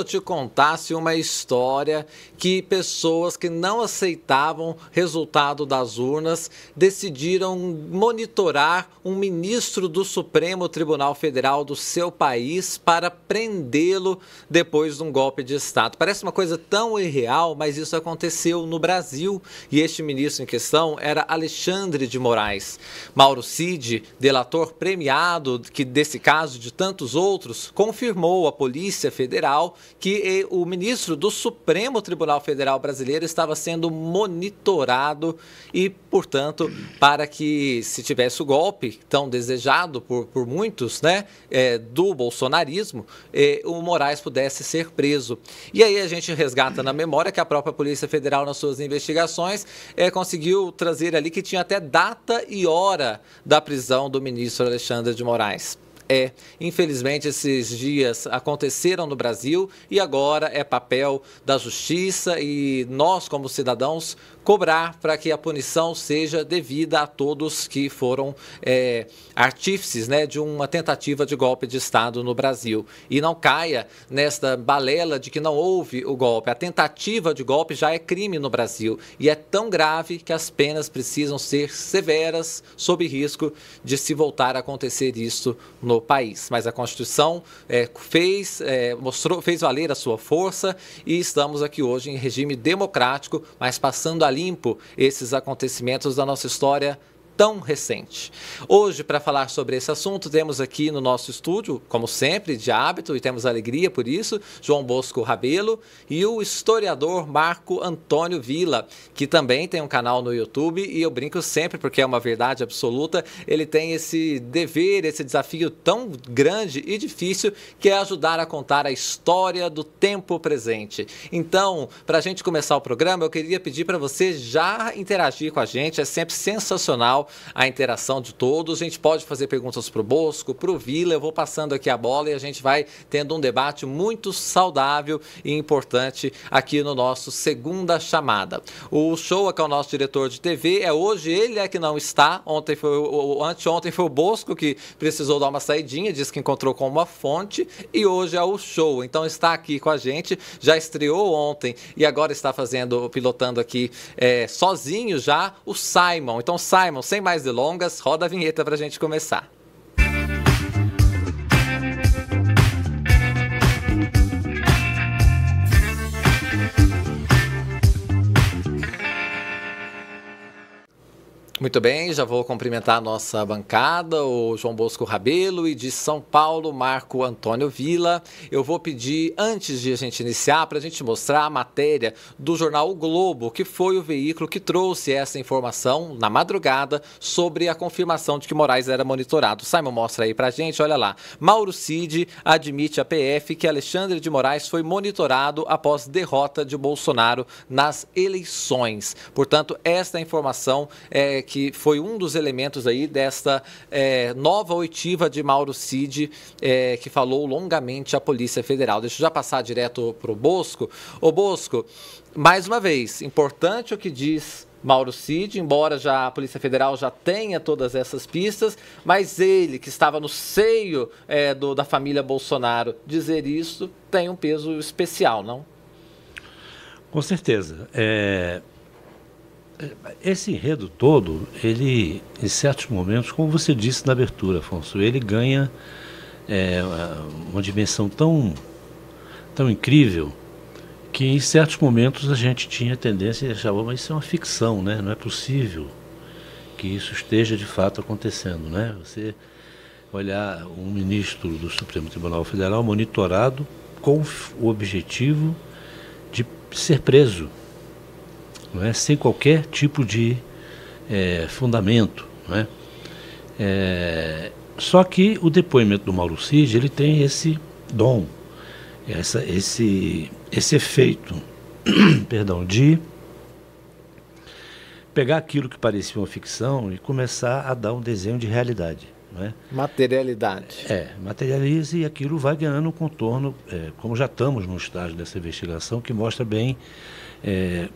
eu te contasse uma história que pessoas que não aceitavam resultado das urnas decidiram monitorar um ministro do Supremo Tribunal Federal do seu país para prendê-lo depois de um golpe de Estado? Parece uma coisa tão irreal, mas isso aconteceu no Brasil e este ministro em questão era Alexandre de Moraes. Mauro Cid, delator premiado que desse caso de tantos outros, confirmou à Polícia Federal que o ministro do Supremo Tribunal Federal Brasileiro estava sendo monitorado e, portanto, para que se tivesse o golpe tão desejado por, por muitos né, é, do bolsonarismo, é, o Moraes pudesse ser preso. E aí a gente resgata na memória que a própria Polícia Federal, nas suas investigações, é, conseguiu trazer ali que tinha até data e hora da prisão do ministro Alexandre de Moraes. É, infelizmente esses dias aconteceram no Brasil e agora é papel da justiça e nós, como cidadãos, cobrar para que a punição seja devida a todos que foram é, artífices né, de uma tentativa de golpe de Estado no Brasil. E não caia nesta balela de que não houve o golpe. A tentativa de golpe já é crime no Brasil e é tão grave que as penas precisam ser severas, sob risco de se voltar a acontecer isso no país. Mas a Constituição é, fez, é, mostrou, fez valer a sua força e estamos aqui hoje em regime democrático, mas passando a limpo esses acontecimentos da nossa história tão recente. Hoje, para falar sobre esse assunto, temos aqui no nosso estúdio, como sempre, de hábito, e temos alegria por isso, João Bosco Rabelo e o historiador Marco Antônio Vila, que também tem um canal no YouTube e eu brinco sempre porque é uma verdade absoluta. Ele tem esse dever, esse desafio tão grande e difícil que é ajudar a contar a história do tempo presente. Então, para a gente começar o programa, eu queria pedir para você já interagir com a gente, é sempre sensacional a interação de todos. A gente pode fazer perguntas para o Bosco, para o Vila. Eu vou passando aqui a bola e a gente vai tendo um debate muito saudável e importante aqui no nosso Segunda Chamada. O show que é o nosso diretor de TV é hoje, ele é que não está. Ontem foi o, anteontem foi o Bosco que precisou dar uma saidinha, disse que encontrou com uma fonte e hoje é o show. Então está aqui com a gente, já estreou ontem e agora está fazendo, pilotando aqui é, sozinho já o Simon. Então Simon, sem sem mais delongas, roda a vinheta pra gente começar. Muito bem, já vou cumprimentar a nossa bancada, o João Bosco Rabelo e de São Paulo, Marco Antônio Vila. Eu vou pedir, antes de a gente iniciar, para a gente mostrar a matéria do jornal o Globo, que foi o veículo que trouxe essa informação na madrugada sobre a confirmação de que Moraes era monitorado. Simon mostra aí para a gente, olha lá. Mauro Cid admite a PF que Alexandre de Moraes foi monitorado após derrota de Bolsonaro nas eleições. Portanto, esta informação é que foi um dos elementos aí desta é, nova oitiva de Mauro Cid, é, que falou longamente à Polícia Federal. Deixa eu já passar direto para o Bosco. Ô Bosco, mais uma vez, importante o que diz Mauro Cid, embora já a Polícia Federal já tenha todas essas pistas, mas ele, que estava no seio é, do, da família Bolsonaro, dizer isso tem um peso especial, não? Com certeza. É, esse enredo todo, ele, em certos momentos, como você disse na abertura, Afonso, ele ganha é, uma dimensão tão, tão incrível que em certos momentos a gente tinha tendência e achava, mas isso é uma ficção, né? Não é possível que isso esteja de fato acontecendo, né? Você olhar um ministro do Supremo Tribunal Federal monitorado com o objetivo de ser preso não é? sem qualquer tipo de é, fundamento. Não é? é? só que o depoimento do Mauro Cid ele tem esse dom, essa, esse, esse efeito perdão, de pegar aquilo que parecia uma ficção e começar a dar um desenho de realidade. É? Materialidade. É, materializa e aquilo vai ganhando um contorno, é, como já estamos no estágio dessa investigação, que mostra bem é,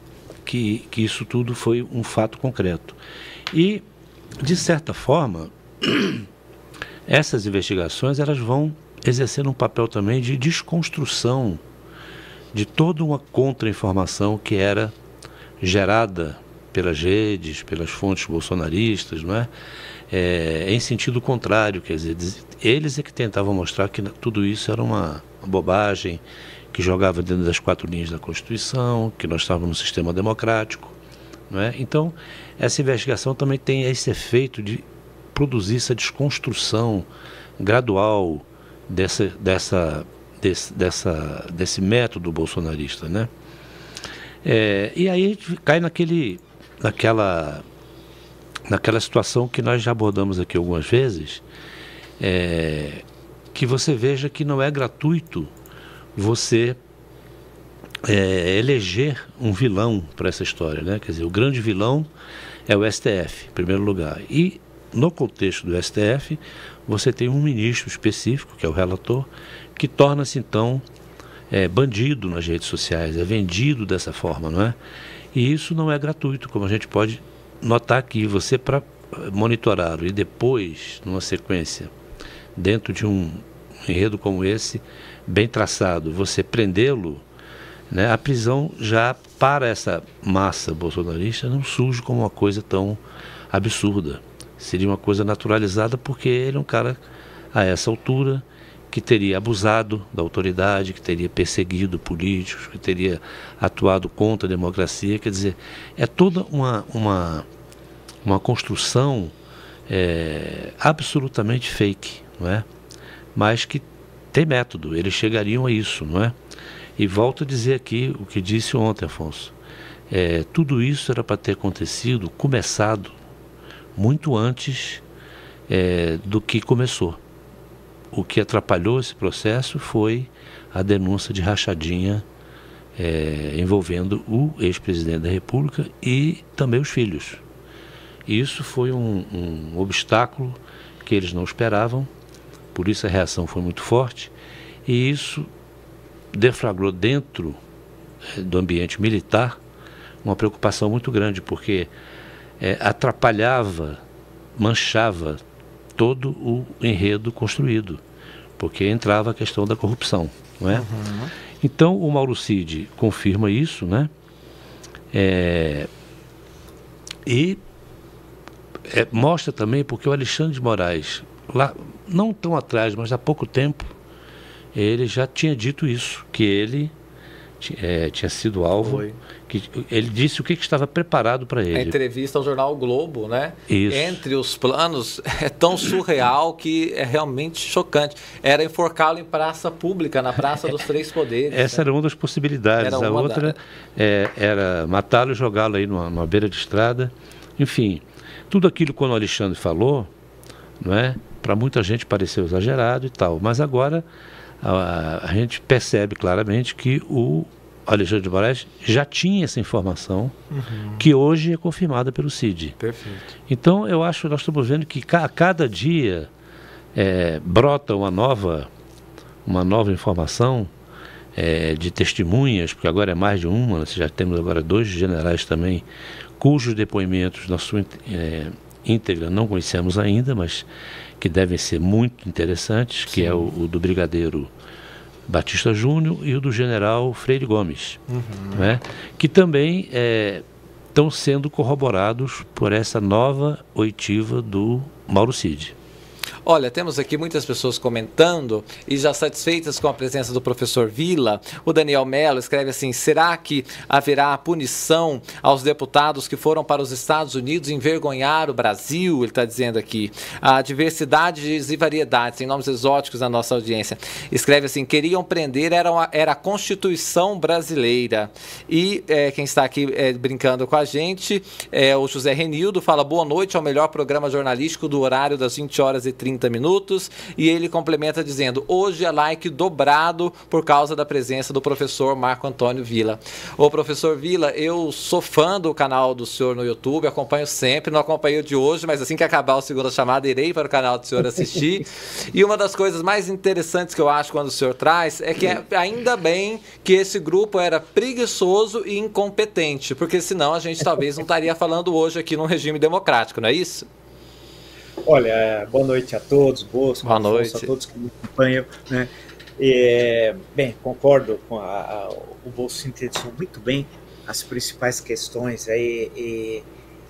que, que isso tudo foi um fato concreto. E, de certa forma, essas investigações elas vão exercendo um papel também de desconstrução de toda uma contra-informação que era gerada pelas redes, pelas fontes bolsonaristas, não é? é? em sentido contrário, quer dizer, eles é que tentavam mostrar que tudo isso era uma, uma bobagem, que jogava dentro das quatro linhas da Constituição, que nós estávamos no sistema democrático. Não é? Então, essa investigação também tem esse efeito de produzir essa desconstrução gradual dessa, dessa, desse, dessa, desse método bolsonarista. Né? É, e aí a gente cai naquele, naquela, naquela situação que nós já abordamos aqui algumas vezes, é, que você veja que não é gratuito você é, eleger um vilão para essa história, né? Quer dizer, o grande vilão é o STF, em primeiro lugar. E no contexto do STF, você tem um ministro específico, que é o relator, que torna-se então é, bandido nas redes sociais, é vendido dessa forma, não é? E isso não é gratuito, como a gente pode notar aqui. Você, para monitorar e depois, numa sequência, dentro de um enredo como esse, bem traçado, você prendê-lo, né, a prisão já para essa massa bolsonarista não surge como uma coisa tão absurda. Seria uma coisa naturalizada porque ele é um cara a essa altura que teria abusado da autoridade, que teria perseguido políticos, que teria atuado contra a democracia. Quer dizer, é toda uma, uma, uma construção é, absolutamente fake, não é? mas que tem método, eles chegariam a isso, não é? E volto a dizer aqui o que disse ontem, Afonso. É, tudo isso era para ter acontecido, começado, muito antes é, do que começou. O que atrapalhou esse processo foi a denúncia de rachadinha é, envolvendo o ex-presidente da República e também os filhos. Isso foi um, um obstáculo que eles não esperavam por isso a reação foi muito forte e isso deflagrou dentro eh, do ambiente militar uma preocupação muito grande, porque é, atrapalhava, manchava todo o enredo construído, porque entrava a questão da corrupção. Não é? Uhum. Então o Mauro Cid confirma isso, né? É, e é, mostra também porque o Alexandre de Moraes, lá não tão atrás, mas há pouco tempo, ele já tinha dito isso, que ele é, tinha sido alvo. Foi. Que, ele disse o que, que estava preparado para ele. A entrevista ao jornal o Globo, né? Isso. Entre os planos, é tão surreal que é realmente chocante. Era enforcá-lo em praça pública, na Praça dos Três Poderes. Essa né? era uma das possibilidades. Era a outra da... é, era matá-lo e jogá-lo aí numa, numa beira de estrada. Enfim, tudo aquilo quando o Alexandre falou, não é? para muita gente pareceu exagerado e tal, mas agora a, a, gente percebe claramente que o Alexandre de Moraes já tinha essa informação uhum. que hoje é confirmada pelo CID. Perfeito. Então eu acho que nós estamos vendo que a cada dia é, brota uma nova uma nova informação é, de testemunhas, porque agora é mais de uma, nós já temos agora dois generais também, cujos depoimentos na sua é, íntegra não conhecemos ainda, mas que devem ser muito interessantes, Sim. que é o, o, do brigadeiro Batista Júnior e o do general Freire Gomes, uhum. né? que também estão é, sendo corroborados por essa nova oitiva do Mauro Cid. Olha, temos aqui muitas pessoas comentando e já satisfeitas com a presença do professor Vila. O Daniel Mello escreve assim: será que haverá punição aos deputados que foram para os Estados Unidos envergonhar o Brasil? Ele está dizendo aqui. A diversidades e variedades, em nomes exóticos na nossa audiência. Escreve assim: queriam prender, era, uma, era a Constituição brasileira. E é, quem está aqui é, brincando com a gente é o José Renildo, fala boa noite ao melhor programa jornalístico do horário das 20 horas e 30 30 minutos. E ele complementa dizendo: hoje é like dobrado por causa da presença do professor Marco Antônio Vila. Ô, professor Vila, eu sou fã do canal do senhor no YouTube, acompanho sempre, não acompanho de hoje, mas assim que acabar o segundo chamado irei para o canal do senhor assistir. e uma das coisas mais interessantes que eu acho quando o senhor traz é que é, ainda bem que esse grupo era preguiçoso e incompetente, porque senão a gente talvez não estaria falando hoje aqui num regime democrático, não é isso? Olha, é, boa noite a todos, boas, boa noite a todos que me acompanham. Né? É, bem, concordo com a, a, o Bolso sintetizou muito bem as principais questões aí, e,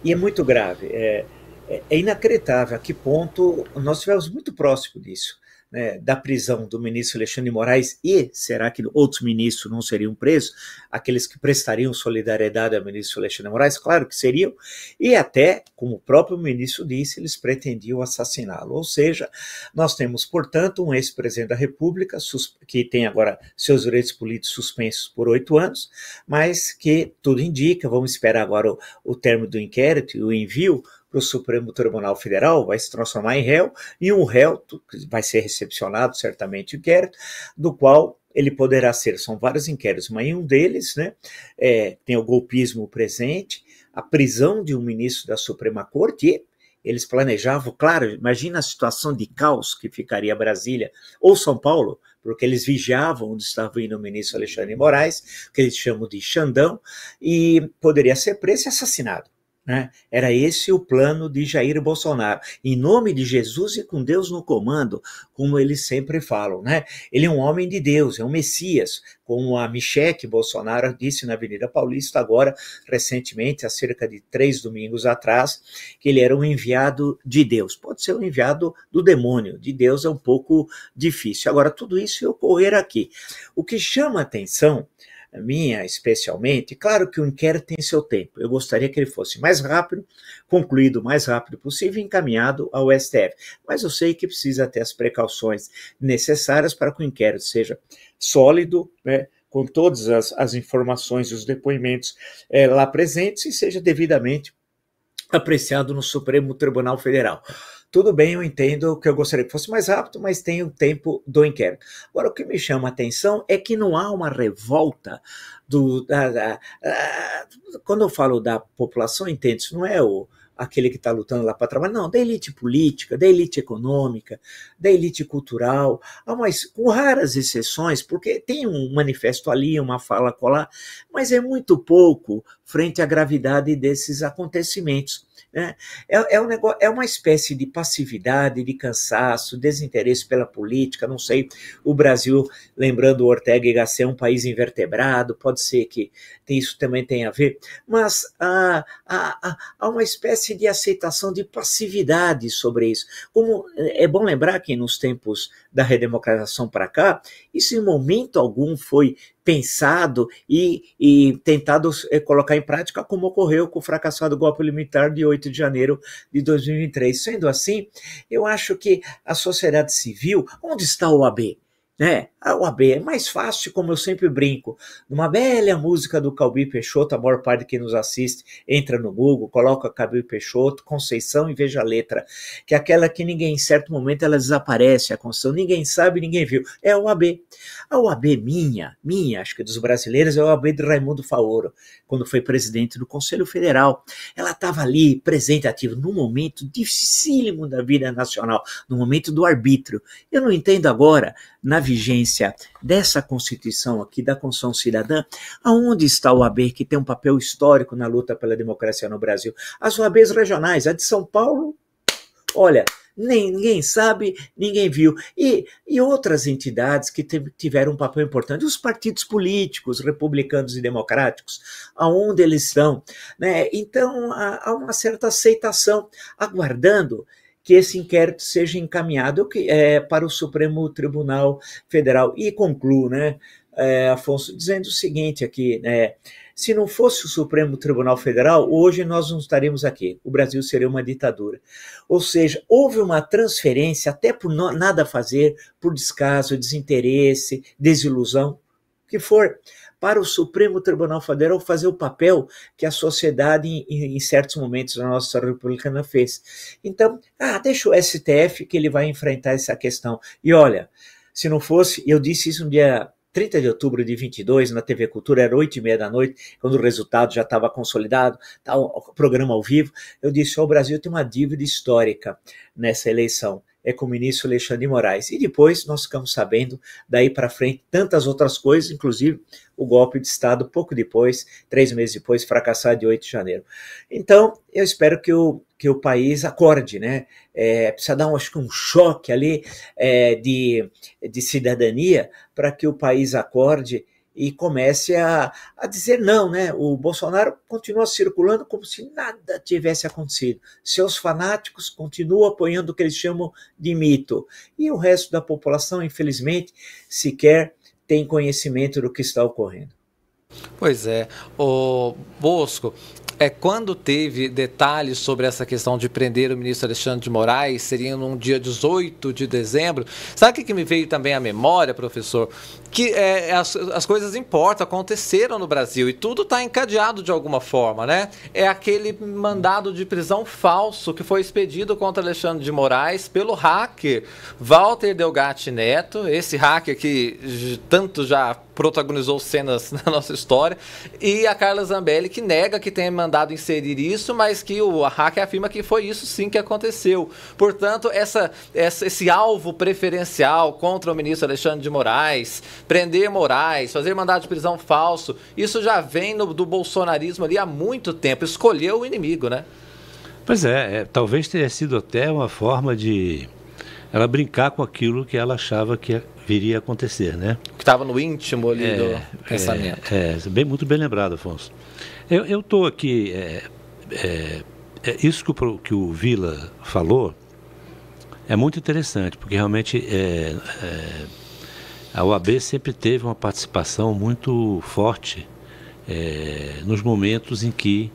e é muito grave. É, é, é inacreditável a que ponto nós estivemos muito próximo disso né, da prisão do ministro Alexandre Moraes e será que outros ministros não seriam presos? Aqueles que prestariam solidariedade ao ministro Alexandre Moraes? Claro que seriam, e até, como o próprio ministro disse, eles pretendiam assassiná-lo. Ou seja, nós temos, portanto, um ex-presidente da República que tem agora seus direitos políticos suspensos por oito anos, mas que tudo indica, vamos esperar agora o, o termo do inquérito e o envio para o Supremo Tribunal Federal, vai se transformar em réu, e um réu vai ser recepcionado certamente o inquérito, do qual ele poderá ser, são vários inquéritos, mas em um deles né, é, tem o golpismo presente, a prisão de um ministro da Suprema Corte, e eles planejavam, claro, imagina a situação de caos que ficaria Brasília ou São Paulo, porque eles vigiavam onde estava indo o ministro Alexandre Moraes, que eles chamam de Xandão, e poderia ser preso e assassinado. Né? Era esse o plano de Jair Bolsonaro. Em nome de Jesus e com Deus no comando, como eles sempre falam. Né? Ele é um homem de Deus, é um Messias, como a Michelle Bolsonaro disse na Avenida Paulista, agora, recentemente, há cerca de três domingos atrás, que ele era um enviado de Deus. Pode ser um enviado do demônio, de Deus é um pouco difícil. Agora, tudo isso ocorrer aqui. O que chama atenção minha especialmente, claro que o inquérito tem seu tempo. Eu gostaria que ele fosse mais rápido, concluído o mais rápido possível e encaminhado ao STF. Mas eu sei que precisa ter as precauções necessárias para que o inquérito seja sólido, né, com todas as, as informações e os depoimentos é, lá presentes e seja devidamente apreciado no Supremo Tribunal Federal. Tudo bem, eu entendo que eu gostaria que fosse mais rápido, mas tem o tempo do inquérito. Agora, o que me chama a atenção é que não há uma revolta do. Da, da, da, ah, quando eu falo da população, entende? Isso não é o, aquele que está lutando lá para trabalhar, não, da elite política, da elite econômica, da elite cultural, mas com raras exceções, porque tem um manifesto ali, uma fala colar, mas é muito pouco frente à gravidade desses acontecimentos. Né? É, é, um negócio, é uma espécie de passividade, de cansaço, desinteresse pela política, não sei. O Brasil, lembrando Ortega e Gasset, é um país invertebrado, pode ser que tem, isso também tenha a ver, mas há, há, há uma espécie de aceitação de passividade sobre isso. Como é, é bom lembrar que nos tempos da redemocratização para cá, isso em momento algum foi pensado e, e tentado eh, colocar em prática, como ocorreu com o fracassado golpe militar de 8 de janeiro de 2003. Sendo assim, eu acho que a sociedade civil, onde está o AB? né? O AB é mais fácil, como eu sempre brinco, numa velha música do Calbi Peixoto, a maior parte que nos assiste entra no Google, coloca Calbi Peixoto, Conceição e veja a letra, que é aquela que ninguém, em certo momento, ela desaparece, a Conceição, ninguém sabe, ninguém viu, é o AB. A OAB minha, minha, acho que dos brasileiros, é o AB de Raimundo Faoro, quando foi presidente do Conselho Federal. Ela estava ali, presente, ativa, num momento dificílimo da vida nacional, no momento do arbítrio. Eu não entendo agora, na vigência dessa Constituição aqui, da Constituição Cidadã, aonde está o AB, que tem um papel histórico na luta pela democracia no Brasil? As OABs regionais, a de São Paulo, olha, ninguém sabe, ninguém viu. E, e outras entidades que tiveram um papel importante, os partidos políticos, republicanos e democráticos, aonde eles estão. Né? Então, há, há uma certa aceitação, aguardando que esse inquérito seja encaminhado é, para o Supremo Tribunal Federal. E concluo, né, é, Afonso, dizendo o seguinte aqui, né, se não fosse o Supremo Tribunal Federal, hoje nós não estaríamos aqui. O Brasil seria uma ditadura. Ou seja, houve uma transferência, até por nada fazer, por descaso, desinteresse, desilusão, o que for para o Supremo Tribunal Federal fazer o papel que a sociedade, em, em certos momentos da nossa história republicana, fez. Então, ah, deixa o STF que ele vai enfrentar essa questão. E olha, se não fosse, eu disse isso no dia 30 de outubro de 22, na TV Cultura, era 8 e meia da noite, quando o resultado já estava consolidado, tá, o programa ao vivo, eu disse, oh, o Brasil tem uma dívida histórica nessa eleição é com o ministro Alexandre de Moraes. E depois nós ficamos sabendo, daí para frente, tantas outras coisas, inclusive o golpe de Estado pouco depois, três meses depois, fracassado de 8 de janeiro. Então, eu espero que o, que o país acorde, né? É, precisa dar um, acho que um choque ali é, de, de cidadania para que o país acorde e comece a, a dizer não, né? O Bolsonaro continua circulando como se nada tivesse acontecido. Seus fanáticos continuam apoiando o que eles chamam de mito. E o resto da população, infelizmente, sequer tem conhecimento do que está ocorrendo. Pois é. O Bosco, é, quando teve detalhes sobre essa questão de prender o ministro Alexandre de Moraes, seria num dia 18 de dezembro. Sabe o que, que me veio também à memória, professor? que é, é, as, as coisas importam, aconteceram no Brasil e tudo está encadeado de alguma forma, né? É aquele mandado de prisão falso que foi expedido contra Alexandre de Moraes pelo hacker Walter Delgatti Neto, esse hacker que tanto já protagonizou cenas na nossa história, e a Carla Zambelli que nega que tenha mandado inserir isso, mas que o hacker afirma que foi isso sim que aconteceu. Portanto, essa, essa esse alvo preferencial contra o ministro Alexandre de Moraes prender Moraes, fazer mandado de prisão falso. Isso já vem no, do bolsonarismo ali há muito tempo. Escolheu o inimigo, né? Pois é, é talvez tenha sido até uma forma de ela brincar com aquilo que ela achava que viria a acontecer, né? Que estava no íntimo ali é, do é, pensamento. É, é, bem, muito bem lembrado, Afonso. Eu estou aqui. É, é, é, isso que o, que o Vila falou é muito interessante, porque realmente é, a OAB sempre teve uma participação muito forte é, nos momentos em que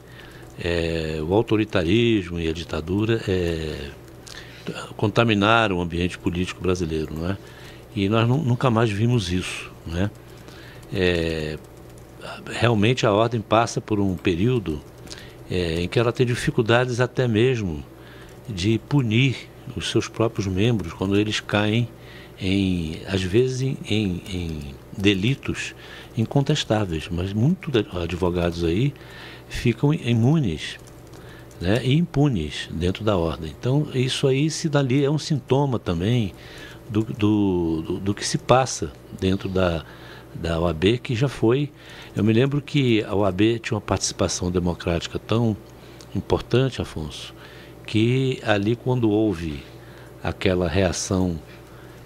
é, o autoritarismo e a ditadura é, contaminaram o ambiente político brasileiro, não é? E nós nunca mais vimos isso, né? realmente a ordem passa por um período em que ela tem dificuldades até mesmo de punir os seus próprios membros quando eles caem em, às vezes, em, em, em delitos incontestáveis, mas muitos advogados aí ficam imunes né, e impunes dentro da ordem. Então, isso aí se dali é um sintoma também do, do, do, do que se passa dentro da, da OAB, que já foi. Eu me lembro que a OAB tinha uma participação democrática tão importante, Afonso, que ali, quando houve aquela reação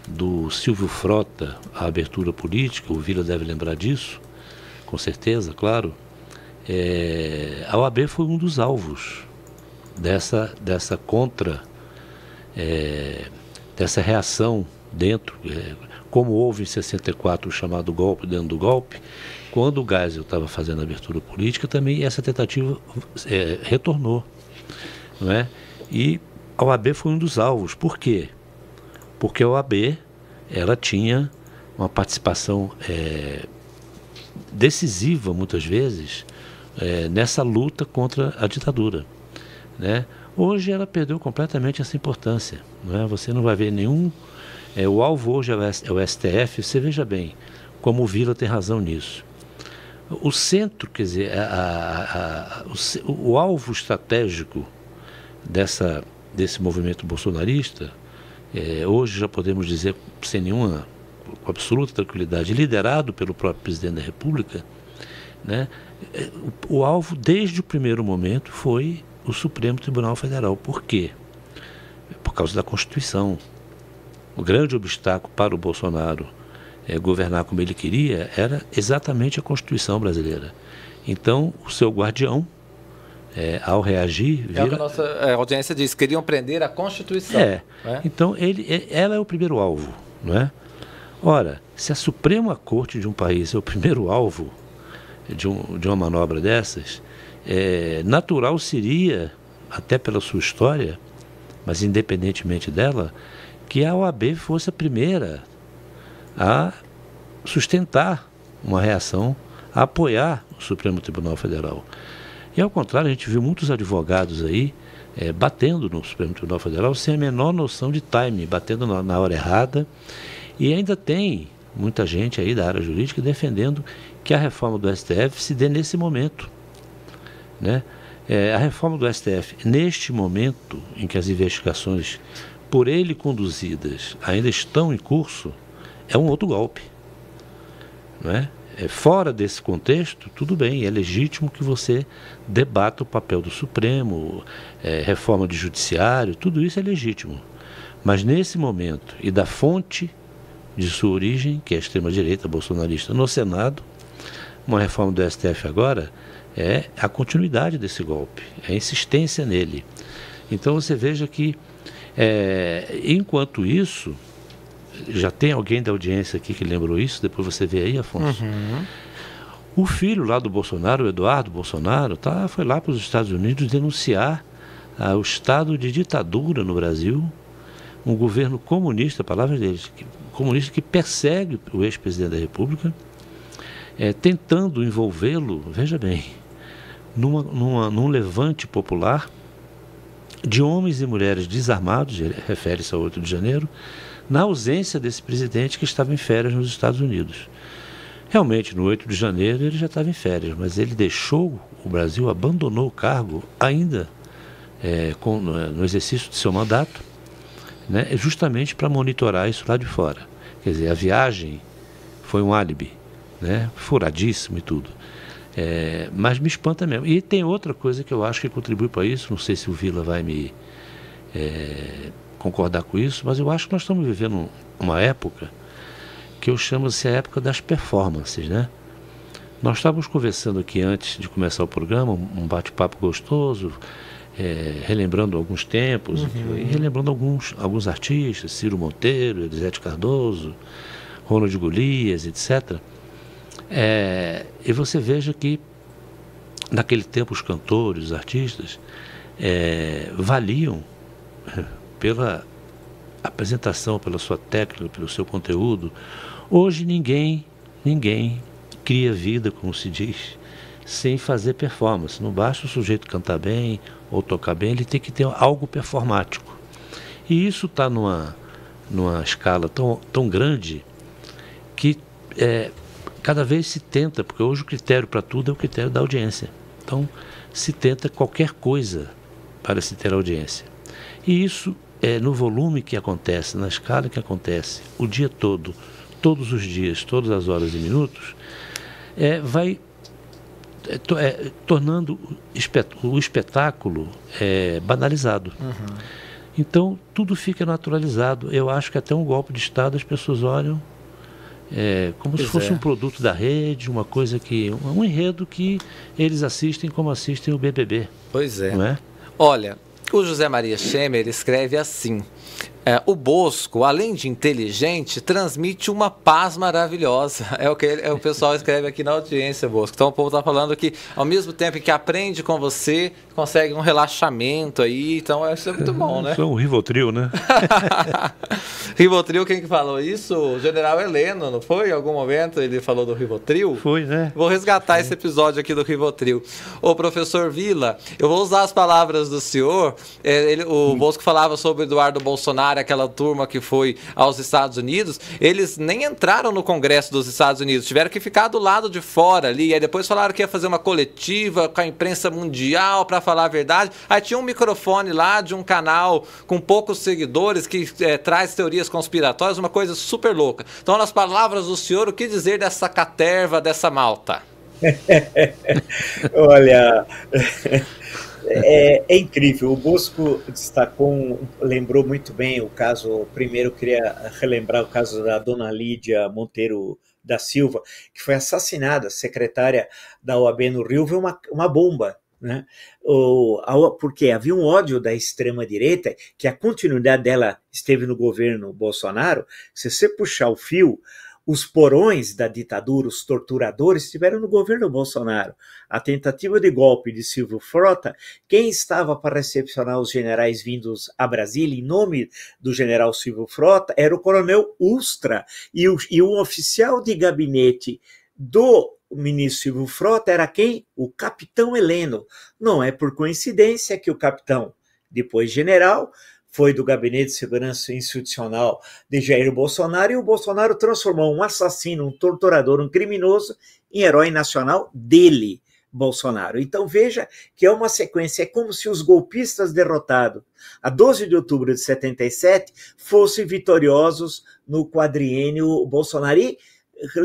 do Silvio Frota à abertura política, o Vila deve lembrar disso, com certeza, claro. É, a OAB foi um dos alvos dessa, dessa contra, é, dessa reação dentro, é, como houve em 64 o chamado golpe dentro do golpe, quando o Geisel estava fazendo a abertura política, também essa tentativa é, retornou. Não é? E a OAB foi um dos alvos. Por quê? porque a OAB ela tinha uma participação é, decisiva muitas vezes é, nessa luta contra a ditadura, né? Hoje ela perdeu completamente essa importância, não é? Você não vai ver nenhum é, o alvo hoje é o STF. É Você veja bem como o Vila tem razão nisso. O centro, quer dizer, a, a, a, o, o alvo estratégico dessa desse movimento bolsonarista é, hoje já podemos dizer, sem nenhuma, com absoluta tranquilidade, liderado pelo próprio presidente da República, né, é, o, o alvo desde o primeiro momento foi o Supremo Tribunal Federal. Por quê? Por causa da Constituição. O grande obstáculo para o Bolsonaro é, governar como ele queria era exatamente a Constituição brasileira. Então, o seu guardião, é, ao reagir. Vira... É o que a nossa é, audiência diz, queriam prender a Constituição. É. Né? Então, ele, é, ela é o primeiro alvo. Não é? Ora, se a Suprema Corte de um país é o primeiro alvo de, um, de uma manobra dessas, é, natural seria, até pela sua história, mas independentemente dela, que a OAB fosse a primeira a sustentar uma reação, a apoiar o Supremo Tribunal Federal. E ao contrário, a gente viu muitos advogados aí é, batendo no Supremo Tribunal Federal sem a menor noção de time, batendo na, na hora errada. E ainda tem muita gente aí da área jurídica defendendo que a reforma do STF se dê nesse momento. Né? É, a reforma do STF, neste momento em que as investigações por ele conduzidas ainda estão em curso, é um outro golpe. Não é? É, fora desse contexto, tudo bem, é legítimo que você debata o papel do Supremo, é, reforma de judiciário, tudo isso é legítimo. Mas nesse momento, e da fonte de sua origem, que é a extrema-direita bolsonarista, no Senado, uma reforma do STF agora é a continuidade desse golpe, é a insistência nele. Então você veja que, é, enquanto isso, já tem alguém da audiência aqui que lembrou isso, depois você vê aí, Afonso. Uhum. O filho lá do Bolsonaro, o Eduardo Bolsonaro, tá, foi lá para os Estados Unidos denunciar ah, o estado de ditadura no Brasil, um governo comunista, palavras deles, que, comunista que persegue o ex-presidente da República, é, tentando envolvê-lo, veja bem, numa, numa, num levante popular de homens e mulheres desarmados, refere-se ao 8 de janeiro, na ausência desse presidente que estava em férias nos Estados Unidos. Realmente, no 8 de janeiro ele já estava em férias, mas ele deixou o Brasil, abandonou o cargo ainda é, com, no exercício de seu mandato, né, justamente para monitorar isso lá de fora. Quer dizer, a viagem foi um álibi, né, furadíssimo e tudo. É, mas me espanta mesmo. E tem outra coisa que eu acho que contribui para isso, não sei se o Vila vai me é, concordar com isso, mas eu acho que nós estamos vivendo uma época que eu chamo-se a época das performances, né? Nós estávamos conversando aqui antes de começar o programa, um bate-papo gostoso, é, relembrando alguns tempos, uhum. e uhum. relembrando alguns, alguns artistas, Ciro Monteiro, Elisete Cardoso, Ronald Golias, etc. É, e você veja que naquele tempo os cantores, os artistas, é, valiam pela apresentação, pela sua técnica, pelo seu conteúdo. Hoje ninguém, ninguém cria vida, como se diz, sem fazer performance. Não basta o sujeito cantar bem ou tocar bem, ele tem que ter algo performático. E isso está numa, numa escala tão, tão grande que é, cada vez se tenta, porque hoje o critério para tudo é o critério da audiência. Então, se tenta qualquer coisa para se ter audiência. E isso é, no volume que acontece, na escala que acontece, o dia todo, todos os dias, todas as horas e minutos, é, vai é, to, é, tornando o espetáculo é, banalizado. Uhum. Então, tudo fica naturalizado. Eu acho que até um golpe de Estado as pessoas olham é, como pois se fosse é. um produto da rede, uma coisa que. um enredo que eles assistem como assistem o BBB. Pois é. é? Olha, o José Maria Schemer escreve assim: é, o Bosco, além de inteligente, transmite uma paz maravilhosa. É o que ele, é o pessoal escreve aqui na audiência, Bosco. Então o povo está falando que, ao mesmo tempo que aprende com você, consegue um relaxamento aí. Então é, isso é muito bom, né? Isso é um Rivotril, né? Rivotril, quem que falou isso? O general Heleno, não foi? Em algum momento ele falou do Rivotril? Foi, né? Vou resgatar é. esse episódio aqui do Rivotril. Ô, professor Vila, eu vou usar as palavras do senhor. É, ele, o hum. Bosco falava sobre Eduardo Bolsonaro Bolsonaro, aquela turma que foi aos Estados Unidos, eles nem entraram no Congresso dos Estados Unidos, tiveram que ficar do lado de fora ali. E aí depois falaram que ia fazer uma coletiva com a imprensa mundial para falar a verdade. Aí tinha um microfone lá de um canal com poucos seguidores que é, traz teorias conspiratórias, uma coisa super louca. Então, nas palavras do senhor, o que dizer dessa caterva, dessa malta? Olha, é, é, incrível. O Bosco destacou, lembrou muito bem o caso. Primeiro, eu queria relembrar o caso da dona Lídia Monteiro da Silva, que foi assassinada, secretária da OAB no Rio, viu uma, uma bomba. Né? Ou porque havia um ódio da extrema-direita, que a continuidade dela esteve no governo Bolsonaro. Se você puxar o fio, os porões da ditadura, os torturadores, estiveram no governo Bolsonaro. A tentativa de golpe de Silvio Frota, quem estava para recepcionar os generais vindos a Brasília, em nome do general Silvio Frota, era o coronel Ustra. E, o, e um oficial de gabinete do ministro Silvio Frota era quem? O capitão Heleno. Não é por coincidência que o capitão, depois general, foi do Gabinete de Segurança Institucional de Jair Bolsonaro, e o Bolsonaro transformou um assassino, um torturador, um criminoso em herói nacional dele. Bolsonaro. Então veja que é uma sequência, é como se os golpistas derrotados a 12 de outubro de 77 fossem vitoriosos no quadriênio Bolsonaro e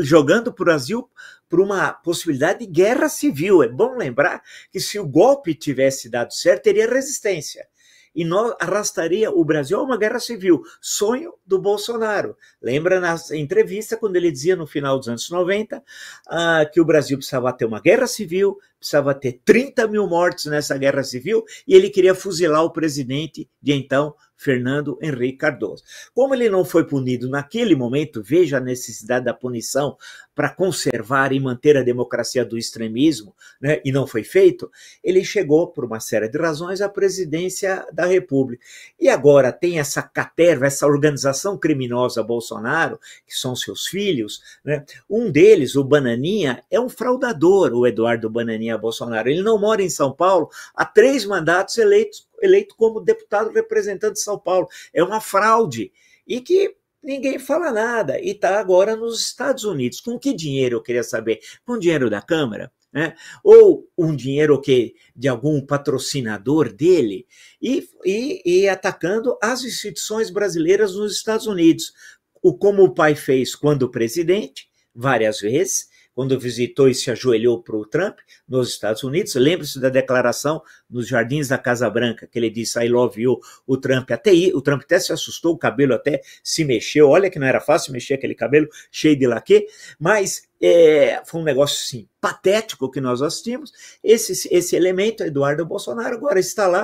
jogando o Brasil para uma possibilidade de guerra civil. É bom lembrar que se o golpe tivesse dado certo, teria resistência e nós arrastaria o Brasil a uma guerra civil. Sonho do Bolsonaro. Lembra na entrevista quando ele dizia no final dos anos 90 ah, que o Brasil precisava ter uma guerra civil, precisava ter 30 mil mortes nessa guerra civil e ele queria fuzilar o presidente de então, Fernando Henrique Cardoso. Como ele não foi punido naquele momento, veja a necessidade da punição para conservar e manter a democracia do extremismo, né, e não foi feito, ele chegou, por uma série de razões, à presidência da República. E agora tem essa caterva, essa organização criminosa Bolsonaro, que são seus filhos, né, um deles, o Bananinha, é um fraudador, o Eduardo Bananinha Bolsonaro. Ele não mora em São Paulo há três mandatos eleitos eleito como deputado representante de São Paulo. É uma fraude. E que ninguém fala nada. E está agora nos Estados Unidos. Com que dinheiro, eu queria saber? Com dinheiro da Câmara? Né? ou um dinheiro que de algum patrocinador dele e, e, e atacando as instituições brasileiras nos Estados Unidos, o como o pai fez quando presidente várias vezes quando visitou e se ajoelhou para o Trump nos Estados Unidos. Lembre-se da declaração nos jardins da Casa Branca, que ele disse I love you, o Trump até o Trump até se assustou, o cabelo até se mexeu. Olha que não era fácil mexer aquele cabelo cheio de laque, mas é, foi um negócio sim patético que nós assistimos. Esse, esse elemento, Eduardo Bolsonaro, agora está lá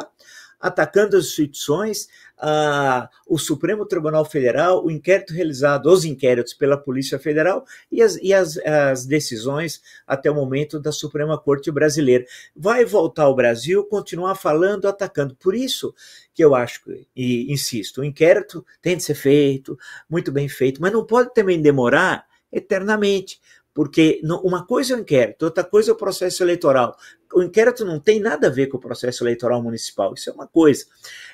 atacando as instituições, a, o Supremo Tribunal Federal, o inquérito realizado, os inquéritos pela Polícia Federal e as, e as, as decisões até o momento da Suprema Corte Brasileira. Vai voltar ao Brasil, continuar falando, atacando. Por isso que eu acho, e insisto, o inquérito tem de ser feito, muito bem feito, mas não pode também demorar eternamente, porque uma coisa é o inquérito, outra coisa é o processo eleitoral. O inquérito não tem nada a ver com o processo eleitoral municipal, isso é uma coisa.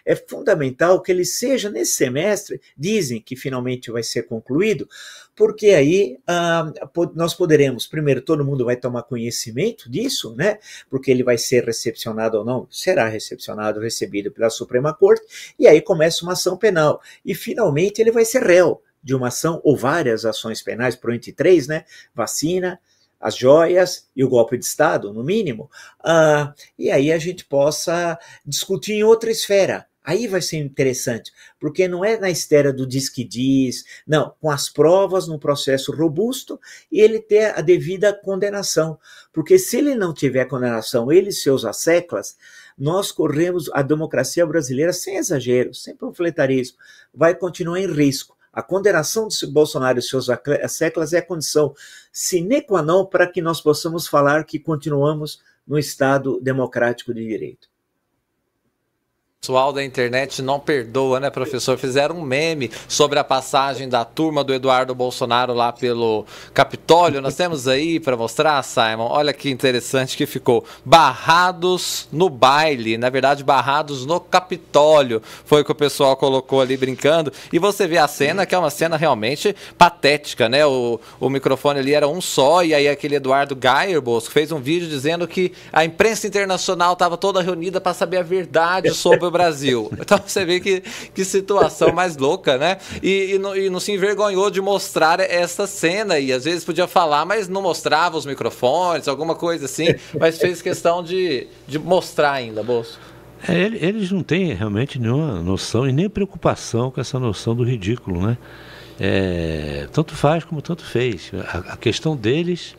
É fundamental que ele seja, nesse semestre, dizem que finalmente vai ser concluído, porque aí ah, nós poderemos, primeiro, todo mundo vai tomar conhecimento disso, né? Porque ele vai ser recepcionado ou não, será recepcionado, recebido pela Suprema Corte, e aí começa uma ação penal. E finalmente ele vai ser réu de uma ação ou várias ações penais, provavelmente três, né? Vacina, as joias e o golpe de Estado, no mínimo, uh, e aí a gente possa discutir em outra esfera. Aí vai ser interessante, porque não é na esfera do diz que diz, não, com as provas num processo robusto e ele ter a devida condenação. Porque se ele não tiver condenação, ele e seus asseclas, nós corremos a democracia brasileira, sem exagero, sem panfletarismo, vai continuar em risco. A condenação de Bolsonaro e seus séculos é a condição sine qua non para que nós possamos falar que continuamos no Estado democrático de direito pessoal da internet não perdoa, né, professor? Fizeram um meme sobre a passagem da turma do Eduardo Bolsonaro lá pelo Capitólio. Nós temos aí para mostrar, Simon. Olha que interessante que ficou. Barrados no baile, na verdade, barrados no Capitólio. Foi o que o pessoal colocou ali brincando. E você vê a cena, que é uma cena realmente patética, né? O, o microfone ali era um só e aí aquele Eduardo Geyer Bosco fez um vídeo dizendo que a imprensa internacional estava toda reunida para saber a verdade sobre Brasil. Então você vê que, que situação mais louca, né? E, e, não, e não se envergonhou de mostrar essa cena. E às vezes podia falar, mas não mostrava os microfones, alguma coisa assim. Mas fez questão de, de mostrar ainda, Bolso. É, eles não têm realmente nenhuma noção e nem preocupação com essa noção do ridículo, né? É, tanto faz como tanto fez. A, a questão deles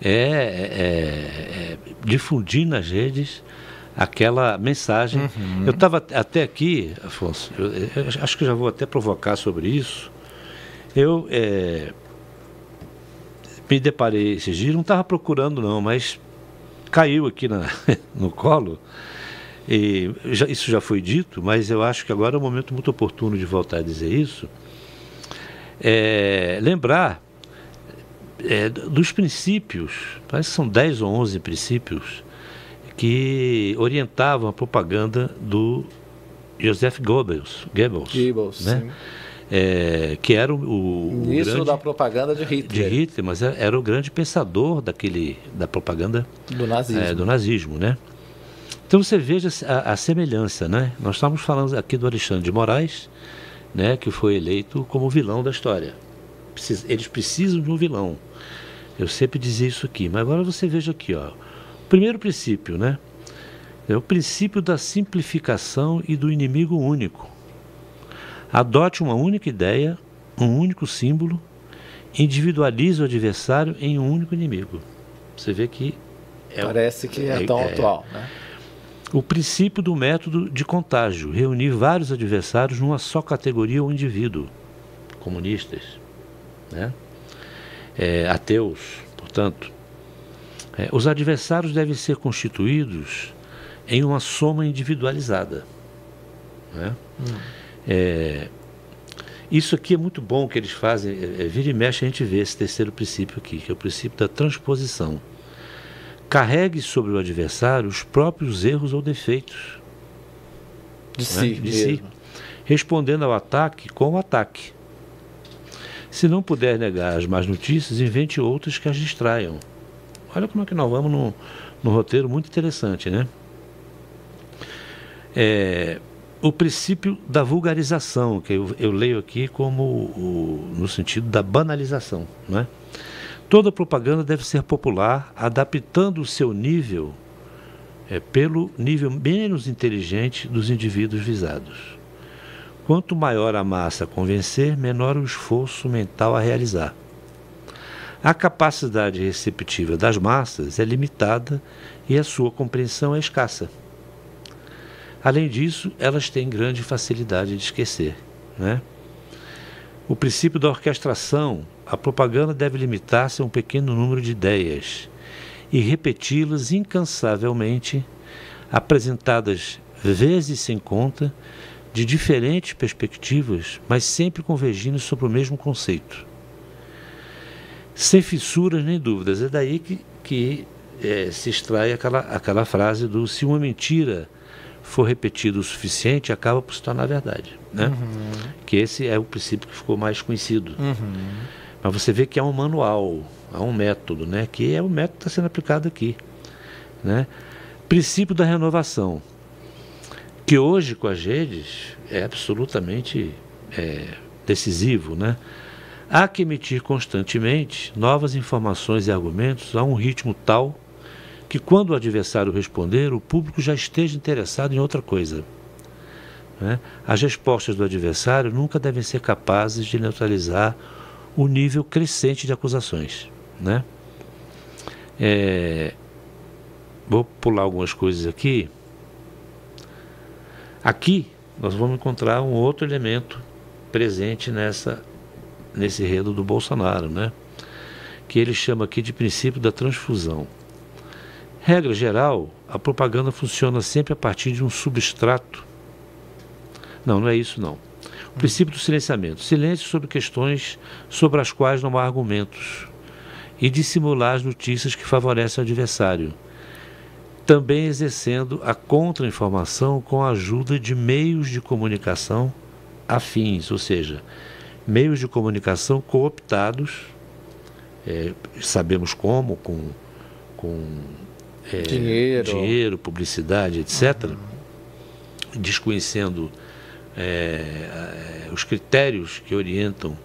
é, é, é difundir nas redes aquela mensagem. Uhum. Eu estava até aqui, Afonso, eu, eu, acho que já vou até provocar sobre isso. Eu é, me deparei esses dias, não estava procurando não, mas caiu aqui na, no colo. E já, isso já foi dito, mas eu acho que agora é um momento muito oportuno de voltar a dizer isso. É, lembrar é, dos princípios, parece que são 10 ou 11 princípios, que orientavam a propaganda do Joseph Goebbels, Goebbels, Goebbels né? É, que era o, o ministro grande, da propaganda de Hitler. De Hitler, mas era, era, o grande pensador daquele da propaganda do nazismo, é, do nazismo né? Então você veja a, a, semelhança, né? Nós estamos falando aqui do Alexandre de Moraes, né, que foi eleito como vilão da história. Precisa, eles precisam de um vilão. Eu sempre dizia isso aqui, mas agora você veja aqui, ó. Primeiro princípio, né? É o princípio da simplificação e do inimigo único. Adote uma única ideia, um único símbolo, individualize o adversário em um único inimigo. Você vê que é, parece que é, é tão é, atual, né? O princípio do método de contágio, reunir vários adversários numa só categoria ou indivíduo, comunistas, né? É, ateus, portanto. É, os adversários devem ser constituídos em uma soma individualizada. Né? Hum. É, isso aqui é muito bom que eles fazem. É, é, vira e mexe a gente vê esse terceiro princípio aqui, que é o princípio da transposição. Carregue sobre o adversário os próprios erros ou defeitos. De, né? si, de si. Respondendo ao ataque com o ataque. Se não puder negar as más notícias, invente outras que as distraiam. Olha como é que nós vamos num, roteiro muito interessante, né? É, o princípio da vulgarização, que eu, eu leio aqui como o, no sentido da banalização. Né? Toda propaganda deve ser popular, adaptando o seu nível é, pelo nível menos inteligente dos indivíduos visados. Quanto maior a massa a convencer, menor o esforço mental a realizar. A capacidade receptiva das massas é limitada e a sua compreensão é escassa. Além disso, elas têm grande facilidade de esquecer. Né? O princípio da orquestração, a propaganda deve limitar-se a um pequeno número de ideias e repeti-las incansavelmente, apresentadas vezes sem conta, de diferentes perspectivas, mas sempre convergindo sobre o mesmo conceito sem fissuras nem dúvidas. É daí que, que é, se extrai aquela, aquela frase do se uma mentira for repetida o suficiente, acaba por se tornar verdade. Né? Uhum. Que esse é o princípio que ficou mais conhecido. Uhum. Mas você vê que há um manual, há um método, né? que é o método que está sendo aplicado aqui. Né? Princípio da renovação, que hoje com as redes é absolutamente é, decisivo. Né? Há que emitir constantemente novas informações e argumentos a um ritmo tal que, quando o adversário responder, o público já esteja interessado em outra coisa. Né? As respostas do adversário nunca devem ser capazes de neutralizar o nível crescente de acusações. Né? É... Vou pular algumas coisas aqui. Aqui nós vamos encontrar um outro elemento presente nessa nesse enredo do Bolsonaro, né? que ele chama aqui de princípio da transfusão. Regra geral, a propaganda funciona sempre a partir de um substrato. Não, não é isso não. O princípio do silenciamento. Silêncio sobre questões sobre as quais não há argumentos. E dissimular as notícias que favorecem o adversário. Também exercendo a contra-informação com a ajuda de meios de comunicação afins, ou seja, meios de comunicação cooptados, é, sabemos como, com, com é, dinheiro. dinheiro. publicidade, etc., uhum. desconhecendo é, é, os critérios que orientam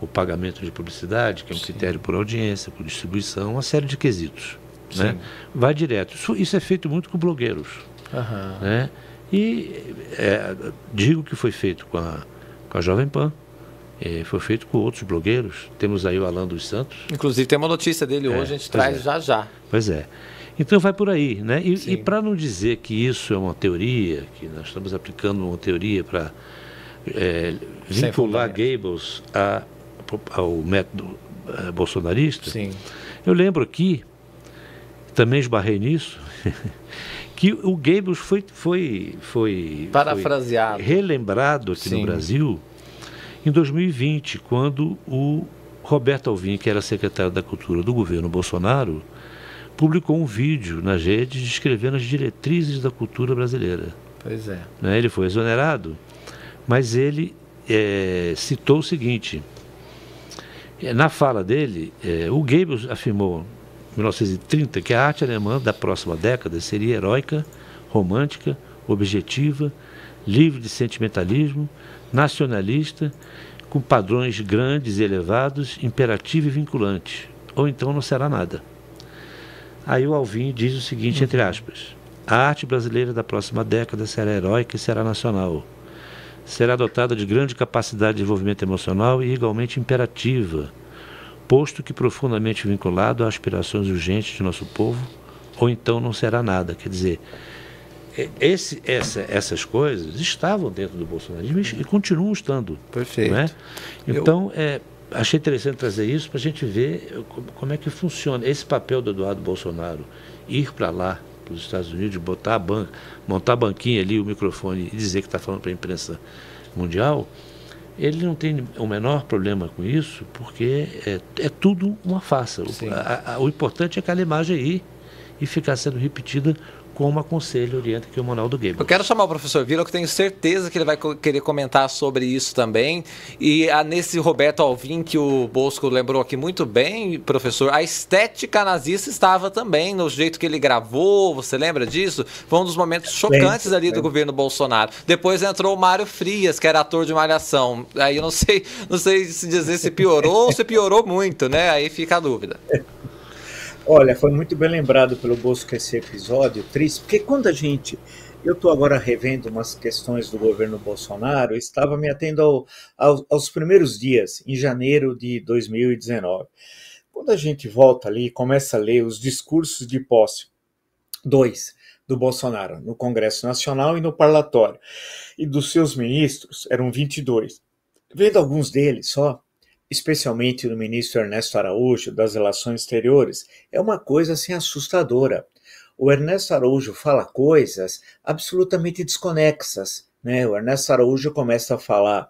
o pagamento de publicidade, que é um Sim. critério por audiência, por distribuição, uma série de quesitos. Né? Sim. Né? Vai direto. Isso, isso, é feito muito com blogueiros. Uhum. Né? E é, digo que foi feito com a, com a Jovem Pan, é, foi feito com outros blogueiros. Temos aí o Alan dos Santos. Inclusive tem uma notícia dele é, hoje, a gente traz é. já já. Pois é. Então vai por aí, né? E, e para não dizer que isso é uma teoria, que nós estamos aplicando uma teoria para é, vincular Gables a, ao método é, bolsonarista, Sim. eu lembro aqui, também esbarrei nisso, que o Gables foi, foi, foi, Parafraseado. Foi relembrado aqui Sim. no Brasil em 2020, quando o Roberto Alvim, que era secretário da Cultura do governo Bolsonaro, publicou um vídeo nas redes descrevendo as diretrizes da cultura brasileira. Pois é. Né, ele foi exonerado, mas ele é, citou o seguinte: é, na fala dele, é, o Goebbels afirmou em 1930 que a arte alemã da próxima década seria heróica, romântica, objetiva, livre de sentimentalismo, nacionalista, com padrões grandes e elevados, imperativo e vinculante, ou então não será nada. Aí o Alvim diz o seguinte, entre uhum. aspas, a arte brasileira da próxima década será heróica e será nacional. Será dotada de grande capacidade de desenvolvimento emocional e igualmente imperativa, posto que profundamente vinculado a aspirações urgentes de nosso povo, ou então não será nada. Quer dizer, é, esse, essa, essas coisas estavam dentro do bolsonarismo e continuam estando. Perfeito. Né? Então, Eu... é, achei interessante trazer isso para a gente ver como é que funciona esse papel do Eduardo Bolsonaro ir para lá, para os Estados Unidos, botar a banca, montar a banquinha ali, o microfone e dizer que está falando para a imprensa mundial. Ele não tem o menor problema com isso, porque é, é tudo uma farsa. O, a, a, o importante é aquela imagem ir é e ficar sendo repetida como aconselho orienta aqui o Manuel do Gabriel. Eu quero chamar o professor Vila, que tenho certeza que ele vai querer comentar sobre isso também. E a, ah, nesse Roberto Alvim, que o Bosco lembrou aqui muito bem, professor, a estética nazista estava também no jeito que ele gravou, você lembra disso? Foi um dos momentos chocantes ali do governo Bolsonaro. Depois entrou o Mário Frias, que era ator de Malhação. Aí eu não sei, não sei se dizer se piorou ou se piorou muito, né? Aí fica a dúvida. Olha, foi muito bem lembrado pelo Bosco esse episódio, triste, porque quando a gente. Eu estou agora revendo umas questões do governo Bolsonaro, estava me atendo ao, ao, aos primeiros dias, em janeiro de 2019. Quando a gente volta ali e começa a ler os discursos de posse, dois, do Bolsonaro, no Congresso Nacional e no Parlatório, e dos seus ministros, eram 22. Vendo alguns deles só, especialmente do ministro Ernesto Araújo das Relações Exteriores, é uma coisa assim assustadora. O Ernesto Araújo fala coisas absolutamente desconexas, né? O Ernesto Araújo começa a falar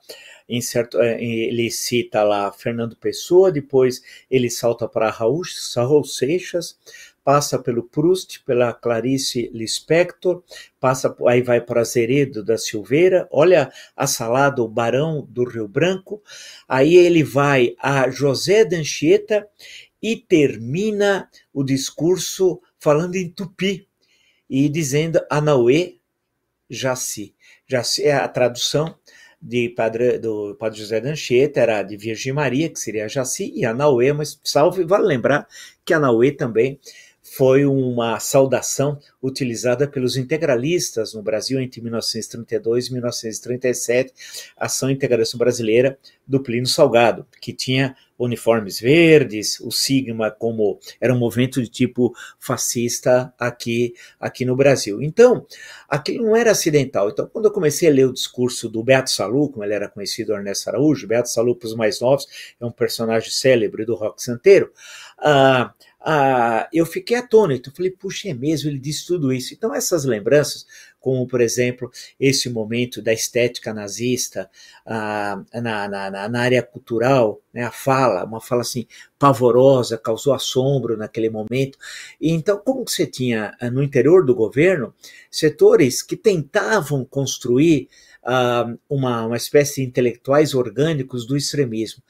em certo, eh, ele cita lá Fernando Pessoa, depois ele salta para Raul, Raul Seixas, passa pelo Proust, pela Clarice Lispector, passa aí vai para Zeredo da Silveira, olha a salada o Barão do Rio Branco, aí ele vai a José Dancheta e termina o discurso falando em tupi e dizendo Anauê Jaci. Jaci é a tradução de padre, do Padre José Dancheta era de Virgem Maria, que seria Jaci, e Anauê, mas salve, vale lembrar que Anauê também foi uma saudação utilizada pelos integralistas no Brasil entre 1932 e 1937, Ação Integralista Brasileira do Plínio Salgado, que tinha uniformes verdes, o Sigma como era um movimento de tipo fascista aqui aqui no Brasil. Então, aquilo não era acidental. Então, quando eu comecei a ler o discurso do Beto Salu, como ele era conhecido, Ernesto Araújo, Beto Salu para os mais novos, é um personagem célebre do rock santeiro, a ah, ah, eu fiquei atônito. Falei, puxa, é mesmo, ele disse tudo isso. Então, essas lembranças, como por exemplo, esse momento da estética nazista ah, na, na, na, área cultural, né, a fala, uma fala assim pavorosa, causou assombro naquele momento. E, então, como você tinha ah, no interior do governo setores que tentavam construir ah, uma, uma espécie de intelectuais orgânicos do extremismo.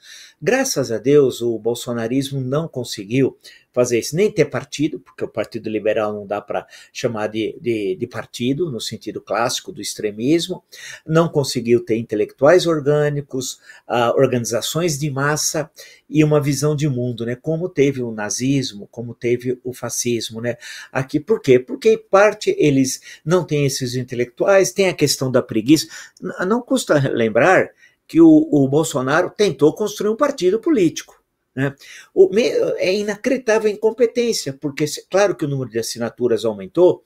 Graças a Deus, o bolsonarismo não conseguiu fazer isso, nem ter partido, porque o Partido Liberal não dá para chamar de, de, de, partido, no sentido clássico do extremismo, não conseguiu ter intelectuais orgânicos, ah, organizações de massa e uma visão de mundo, né? Como teve o nazismo, como teve o fascismo, né? Aqui, por quê? Porque em parte eles não têm esses intelectuais, tem a questão da preguiça. Não custa lembrar que o, o Bolsonaro tentou construir um partido político né? é inacreditável a incompetência, porque, claro que o número de assinaturas aumentou,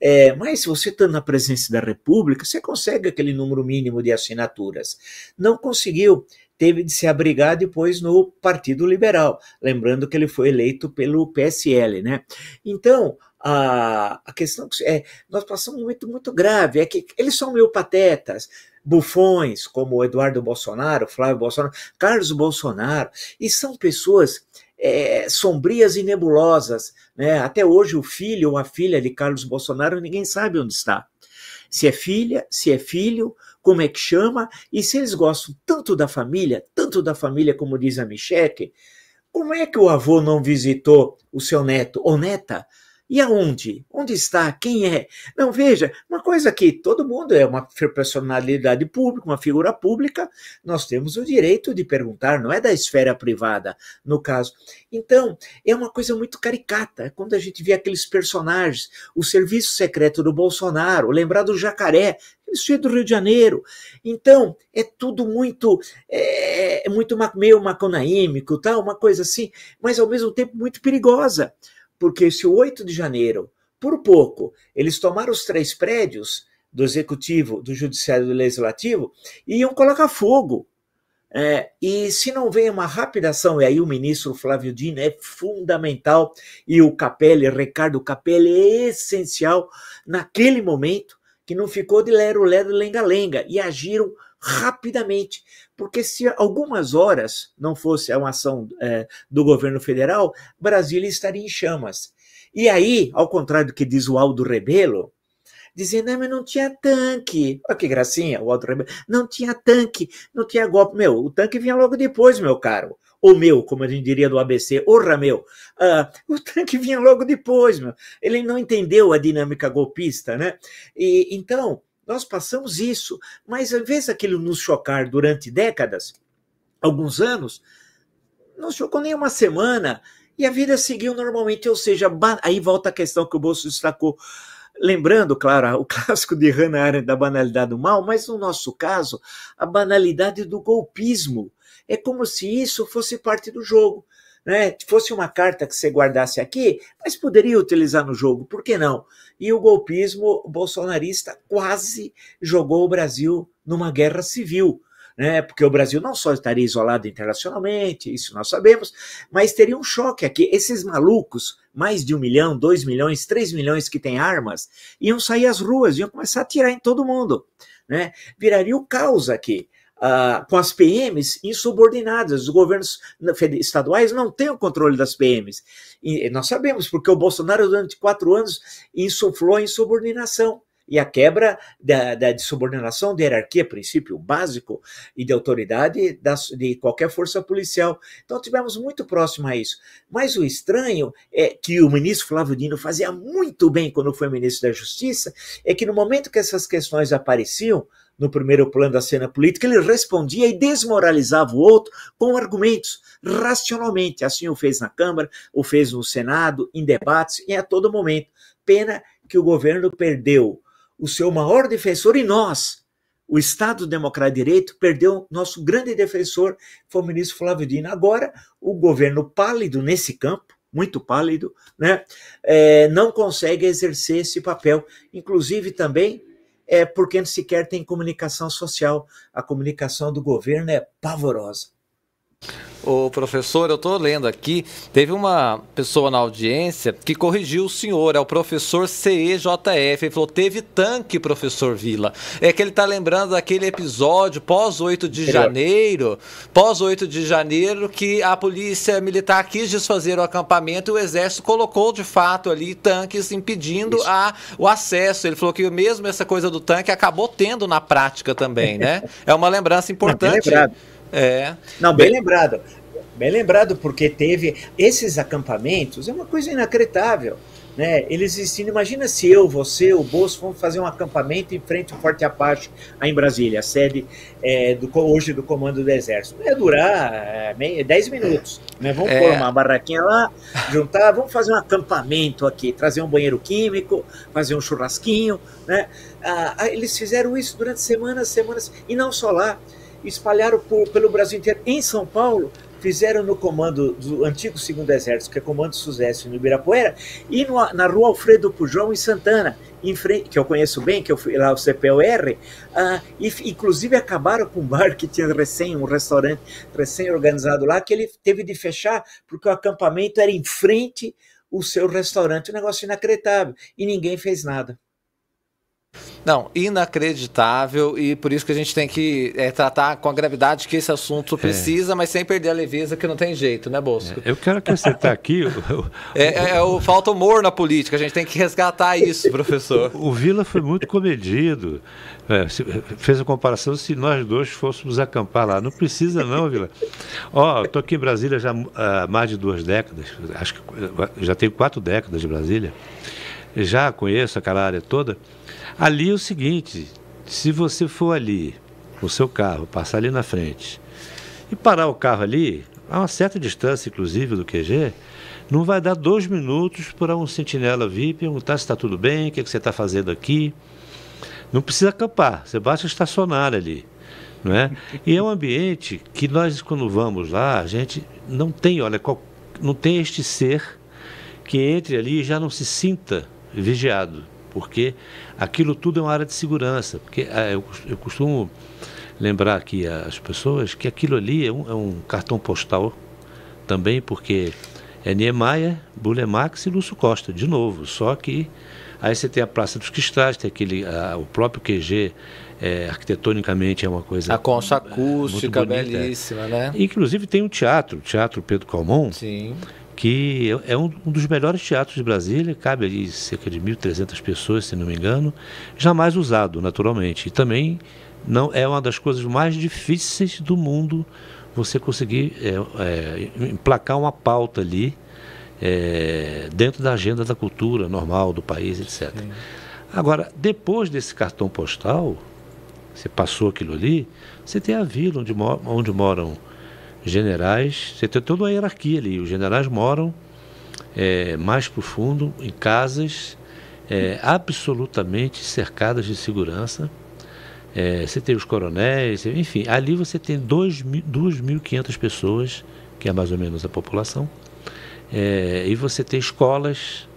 é, mas você está na presença da República, você consegue aquele número mínimo de assinaturas. Não conseguiu, teve de se abrigar depois no Partido Liberal, lembrando que ele foi eleito pelo PSL. Né? Então, a, a questão é: nós passamos um momento muito grave, é que eles são meio patetas bufões como Eduardo Bolsonaro, Flávio Bolsonaro, Carlos Bolsonaro, e são pessoas é, sombrias e nebulosas. Né? Até hoje, o filho ou a filha de Carlos Bolsonaro, ninguém sabe onde está. Se é filha, se é filho, como é que chama, e se eles gostam tanto da família, tanto da família, como diz a Michele, como é que o avô não visitou o seu neto ou neta? E aonde? Onde está? Quem é? Não, veja, uma coisa que todo mundo é uma personalidade pública, uma figura pública, nós temos o direito de perguntar, não é da esfera privada, no caso. Então, é uma coisa muito caricata, quando a gente vê aqueles personagens, o serviço secreto do Bolsonaro, lembrar do jacaré, isso é do Rio de Janeiro. Então, é tudo muito, é, é muito meio maconaímico, tá? uma coisa assim, mas ao mesmo tempo muito perigosa porque se o 8 de janeiro, por pouco, eles tomaram os três prédios do Executivo, do Judiciário e do Legislativo, iam colocar fogo. É, e se não vem uma rápida ação, e aí o ministro Flávio Dino é fundamental, e o Capelli, Ricardo Capelli, é essencial naquele momento, que não ficou de lero-lero, lenga-lenga, e agiram rapidamente, porque se algumas horas não fosse uma ação é, do governo federal, Brasília estaria em chamas. E aí, ao contrário do que diz o Aldo Rebelo, dizendo, ah, mas não tinha tanque. Olha que gracinha, o Aldo Rebelo. Não tinha tanque, não tinha golpe. Meu, o tanque vinha logo depois, meu caro. Ou meu, como a gente diria do ABC, orra meu. Ah, o tanque vinha logo depois, meu. Ele não entendeu a dinâmica golpista, né? E, então, nós passamos isso, mas ao invés daquilo nos chocar durante décadas, alguns anos, não chocou nem uma semana e a vida seguiu normalmente, ou seja, aí volta a questão que o Bolso destacou. Lembrando, claro, o clássico de Hannah Arendt da banalidade do mal, mas no nosso caso, a banalidade do golpismo. É como se isso fosse parte do jogo né? Fosse uma carta que você guardasse aqui, mas poderia utilizar no jogo, por que não? E o golpismo bolsonarista quase jogou o Brasil numa guerra civil. Né, porque o Brasil não só estaria isolado internacionalmente, isso nós sabemos, mas teria um choque aqui. Esses malucos, mais de um milhão, dois milhões, três milhões que têm armas, iam sair às ruas, iam começar a atirar em todo mundo. Né? Viraria o caos aqui uh, com as PMs insubordinadas. Os governos estaduais não têm o controle das PMs. E nós sabemos, porque o Bolsonaro, durante quatro anos, insuflou a insubordinação e a quebra da, da de subordinação de hierarquia, princípio básico e de autoridade das, de qualquer força policial. Então tivemos muito próximo a isso. Mas o estranho é que o ministro Flávio Dino fazia muito bem quando foi ministro da Justiça, é que no momento que essas questões apareciam, no primeiro plano da cena política, ele respondia e desmoralizava o outro com argumentos, racionalmente. Assim o fez na Câmara, o fez no Senado, em debates e a todo momento. Pena que o governo perdeu o seu maior defensor e nós, o Estado Democrático de Direito, perdeu nosso grande defensor, foi o ministro Flávio Dino. Agora, o governo pálido nesse campo, muito pálido, né, é, não consegue exercer esse papel. Inclusive também é porque sequer tem comunicação social. A comunicação do governo é pavorosa. O professor, eu estou lendo aqui, teve uma pessoa na audiência que corrigiu o senhor, é o professor CEJF, ele falou, teve tanque, professor Vila. É que ele está lembrando daquele episódio pós 8 de janeiro, pós 8 de janeiro, que a polícia militar quis desfazer o acampamento e o exército colocou de fato ali tanques impedindo a, o acesso. Ele falou que mesmo essa coisa do tanque acabou tendo na prática também, né? É uma lembrança importante. Não, é. Não, bem, bem lembrado. Bem lembrado, porque teve esses acampamentos, é uma coisa inacreditável. Né? Eles existindo, imagina se eu, você, o Bolso vamos fazer um acampamento em frente ao Forte Apache, aí em Brasília, a sede é, do, hoje do Comando do Exército. ia durar 10 é, minutos. Né? Vamos é. pôr uma barraquinha lá, juntar, vamos fazer um acampamento aqui, trazer um banheiro químico, fazer um churrasquinho. Né? Ah, ah eles fizeram isso durante semanas, semanas, e não só lá espalharam por, pelo Brasil inteiro. Em São Paulo, fizeram no comando do antigo segundo exército, que é comando Suzeste no Ibirapuera, e no, na rua Alfredo Pujol em Santana, em frente, que eu conheço bem, que eu fui lá ao CPOR, uh, ah, e inclusive acabaram com um bar que tinha recém, um restaurante recém-organizado lá, que ele teve de fechar, porque o acampamento era em frente o seu restaurante, um negócio inacreditável, e ninguém fez nada. Não, inacreditável e por isso que a gente tem que é, tratar com a gravidade que esse assunto é. precisa, é. mas sem perder a leveza que não tem jeito, né, Bosco? É, eu quero acrescentar tá aqui... o, é, é, é, o, falta humor na política, a gente tem que resgatar isso, professor. O, o Vila foi muito comedido, fez a comparação se nós dois fôssemos acampar lá. Não precisa não, Vila. Ó, oh, estou aqui em Brasília já há mais de duas décadas, acho que já tenho quatro décadas de Brasília, já conheço aquela área toda... Ali é o seguinte: se você for ali, o seu carro, passar ali na frente e parar o carro ali, a uma certa distância, inclusive, do QG, não vai dar dois minutos para um sentinela vir perguntar se está tudo bem, o que, é que você está fazendo aqui. Não precisa acampar, você basta estacionar ali. Não é? E é um ambiente que nós, quando vamos lá, a gente não tem, olha, não tem este ser que entre ali e já não se sinta vigiado, porque Aquilo tudo é uma área de segurança, porque ah, eu costumo lembrar aqui as pessoas que aquilo ali é um, é um cartão postal também, porque é Niemeyer, Bulemax e Lúcio Costa, de novo, só que aí você tem a Praça dos Cristais, tem aquele, a, ah, o próprio QG, é, arquitetonicamente é uma coisa... A concha acústica, bonita, belíssima, né? Inclusive tem o teatro, o Teatro Pedro Calmon, Sim que é, é um, dos melhores teatros de Brasília, cabe ali cerca de 1.300 pessoas, se não me engano, jamais usado, naturalmente. E também não é uma das coisas mais difíceis do mundo você conseguir é, é, emplacar uma pauta ali é, dentro da agenda da cultura normal do país, etc. Sim. Agora, depois desse cartão postal, você passou aquilo ali, você tem a vila onde, onde moram generais, você tem toda a hierarquia ali. Os generais moram é, mais profundo em casas é, absolutamente cercadas de segurança. É, você tem os coronéis, enfim, ali você tem 2.500 pessoas, que é mais ou menos a população, é, e você tem escolas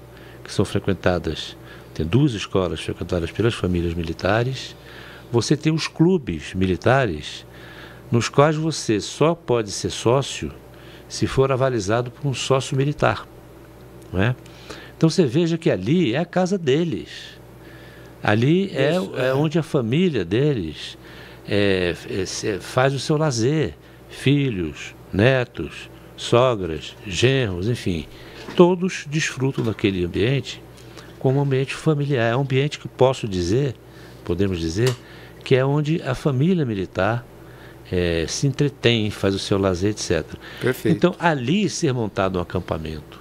que são frequentadas, tem duas escolas frequentadas pelas famílias militares, você tem os clubes militares, nos quais você só pode ser sócio se for avalizado por um sócio militar. Não é? Então você veja que ali é a casa deles. Ali é Isso, é, é, onde a família deles é, é faz o seu lazer. Filhos, netos, sogras, genros, enfim. Todos desfrutam daquele ambiente como ambiente familiar. É um ambiente que posso dizer, podemos dizer, que é onde a família militar é, se entretém, faz o seu lazer, etc. Perfeito. Então, ali ser montado um acampamento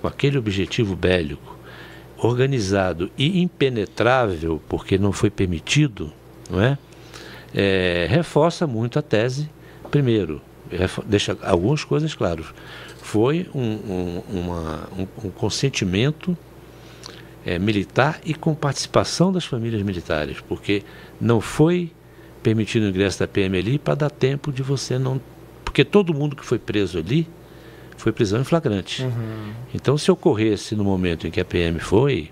com aquele objetivo bélico, organizado e impenetrável, porque não foi permitido, não é? é reforça muito a tese, primeiro, deixa algumas coisas claras. Foi um, um, uma, um, um consentimento é, militar e com participação das famílias militares, porque não foi permitindo o ingresso da PM ali para dar tempo de você não. Porque todo mundo que foi preso ali foi prisão em flagrante. Uhum. Então, se ocorresse no momento em que a PM foi,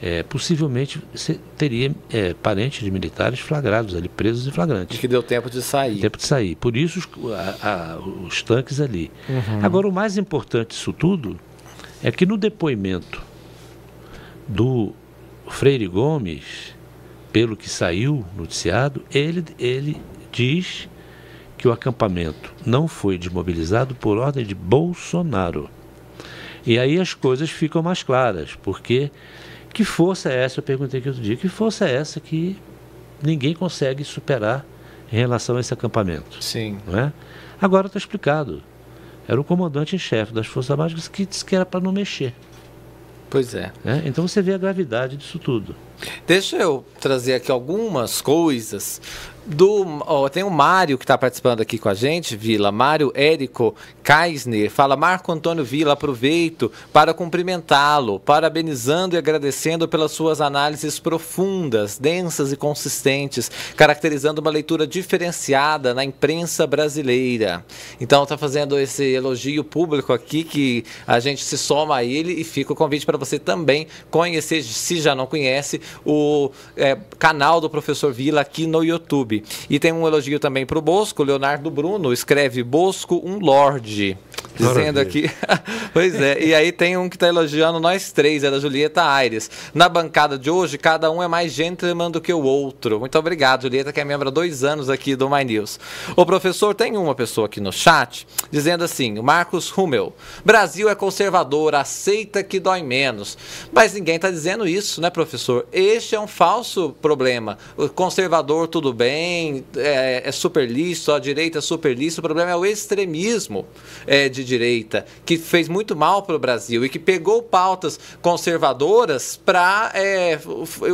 é, possivelmente você teria é, parentes de militares flagrados ali, presos em flagrante. E que deu tempo de sair. Tempo de sair. Por isso os, a, a, os tanques ali. Uhum. Agora, o mais importante disso tudo é que no depoimento do Freire Gomes, pelo que saiu noticiado, ele, ele diz que o acampamento não foi desmobilizado por ordem de Bolsonaro. E aí as coisas ficam mais claras, porque que força é essa? Eu perguntei aqui outro dia, que força é essa que ninguém consegue superar em relação a esse acampamento? Sim. Não é? Agora está explicado. Era o comandante em chefe das Forças Armadas que disse que era para não mexer. Pois é. é. Então você vê a gravidade disso tudo. Deixa eu trazer aqui algumas coisas do tem o Mário que está participando aqui com a gente, Vila. Mário Érico Kaisner fala: Marco Antônio Vila, aproveito para cumprimentá-lo, parabenizando e agradecendo pelas suas análises profundas, densas e consistentes, caracterizando uma leitura diferenciada na imprensa brasileira. Então está fazendo esse elogio público aqui que a gente se soma a ele e fica o convite para você também conhecer, se já não conhece, o é, canal do professor Vila aqui no YouTube. YouTube. E tem um elogio também para o Bosco. Leonardo Bruno escreve Bosco um Lorde dizendo aqui. pois é, e aí tem um que está elogiando nós três, é da Julieta Aires. Na bancada de hoje, cada um é mais gentleman do que o outro. Muito obrigado, Julieta, que é membro há dois anos aqui do My News. O professor tem uma pessoa aqui no chat dizendo assim: Marcos Hummel, Brasil é conservador, aceita que dói menos. Mas ninguém está dizendo isso, né, professor? Este é um falso problema. O conservador, tudo bem, é, é super liso, a direita é super liso, o problema é o extremismo é, de direita, que fez muito mal para o Brasil e que pegou pautas conservadoras para é,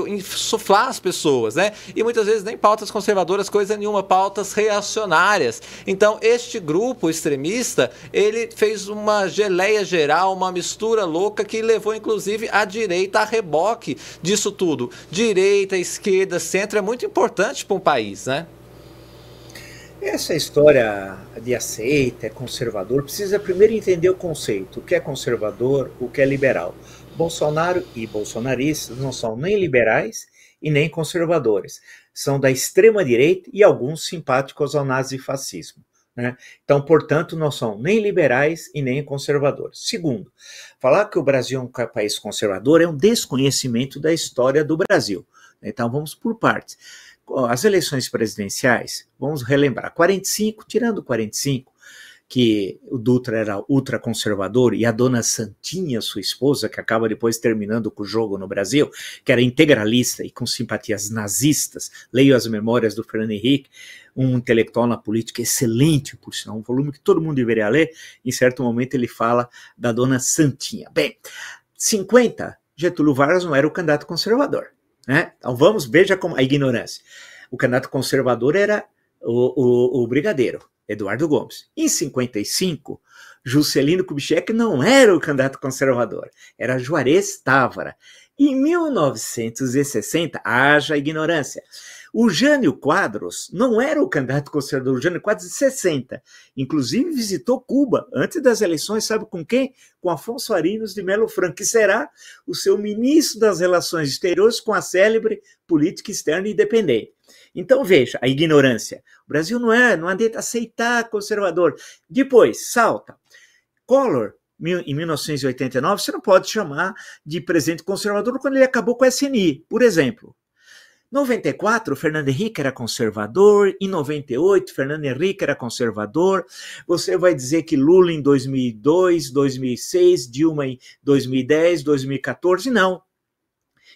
insuflar as pessoas, né? E muitas vezes nem pautas conservadoras, coisa nenhuma, pautas reacionárias. Então, este grupo extremista, ele fez uma geleia geral, uma mistura louca que levou, inclusive, a direita a reboque disso tudo. Direita, esquerda, centro é muito importante para um país, né? Essa história de aceita, é conservador, precisa primeiro entender o conceito, o que é conservador, o que é liberal. Bolsonaro e bolsonaristas não são nem liberais e nem conservadores. São da extrema-direita e alguns simpáticos ao nazifascismo. Né? Então, portanto, não são nem liberais e nem conservadores. Segundo, falar que o Brasil é um país conservador é um desconhecimento da história do Brasil. Então, vamos por partes as eleições presidenciais, vamos relembrar, 45, tirando 45, que o Dutra era ultraconservador e a dona Santinha, sua esposa, que acaba depois terminando com o jogo no Brasil, que era integralista e com simpatias nazistas, leio as memórias do Fernando Henrique, um intelectual na política excelente, por sinal, um volume que todo mundo deveria ler, em certo momento ele fala da dona Santinha. Bem, 50, Getúlio Vargas não era o candidato conservador. Né? Então vamos, veja como a ignorância. O candidato conservador era o, o, o brigadeiro, Eduardo Gomes. Em 55, Juscelino Kubitschek não era o candidato conservador, era Juarez Távara. Em 1960, haja ignorância. O Jânio Quadros não era o candidato conservador, o Jânio Quadros de 60. Inclusive visitou Cuba antes das eleições, sabe com quem? Com Afonso Arinos de Melo Franco, que será o seu ministro das Relações Exteriores com a célebre política externa independente. Então veja a ignorância. O Brasil não é, não adianta aceitar conservador. Depois, salta. Collor em 1989, você não pode chamar de presidente conservador quando ele acabou com a SNI, por exemplo. 94, Fernando Henrique era conservador, em 98, Fernando Henrique era conservador. Você vai dizer que Lula em 2002, 2006, Dilma em 2010, 2014, não.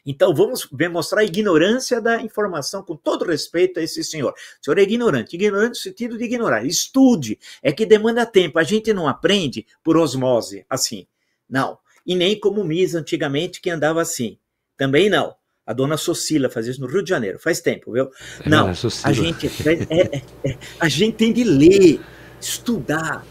Então vamos mostrar a ignorância da informação com todo respeito a esse senhor. O senhor é ignorante, ignorante no sentido de ignorar. Estude, é que demanda tempo. A gente não aprende por osmose, assim. Não. E nem como Mises antigamente que andava assim. Também não. A dona Socila fazia isso no Rio de Janeiro, faz tempo, viu? É, Não, a gente, é é, é, é, a gente tem de ler, estudar.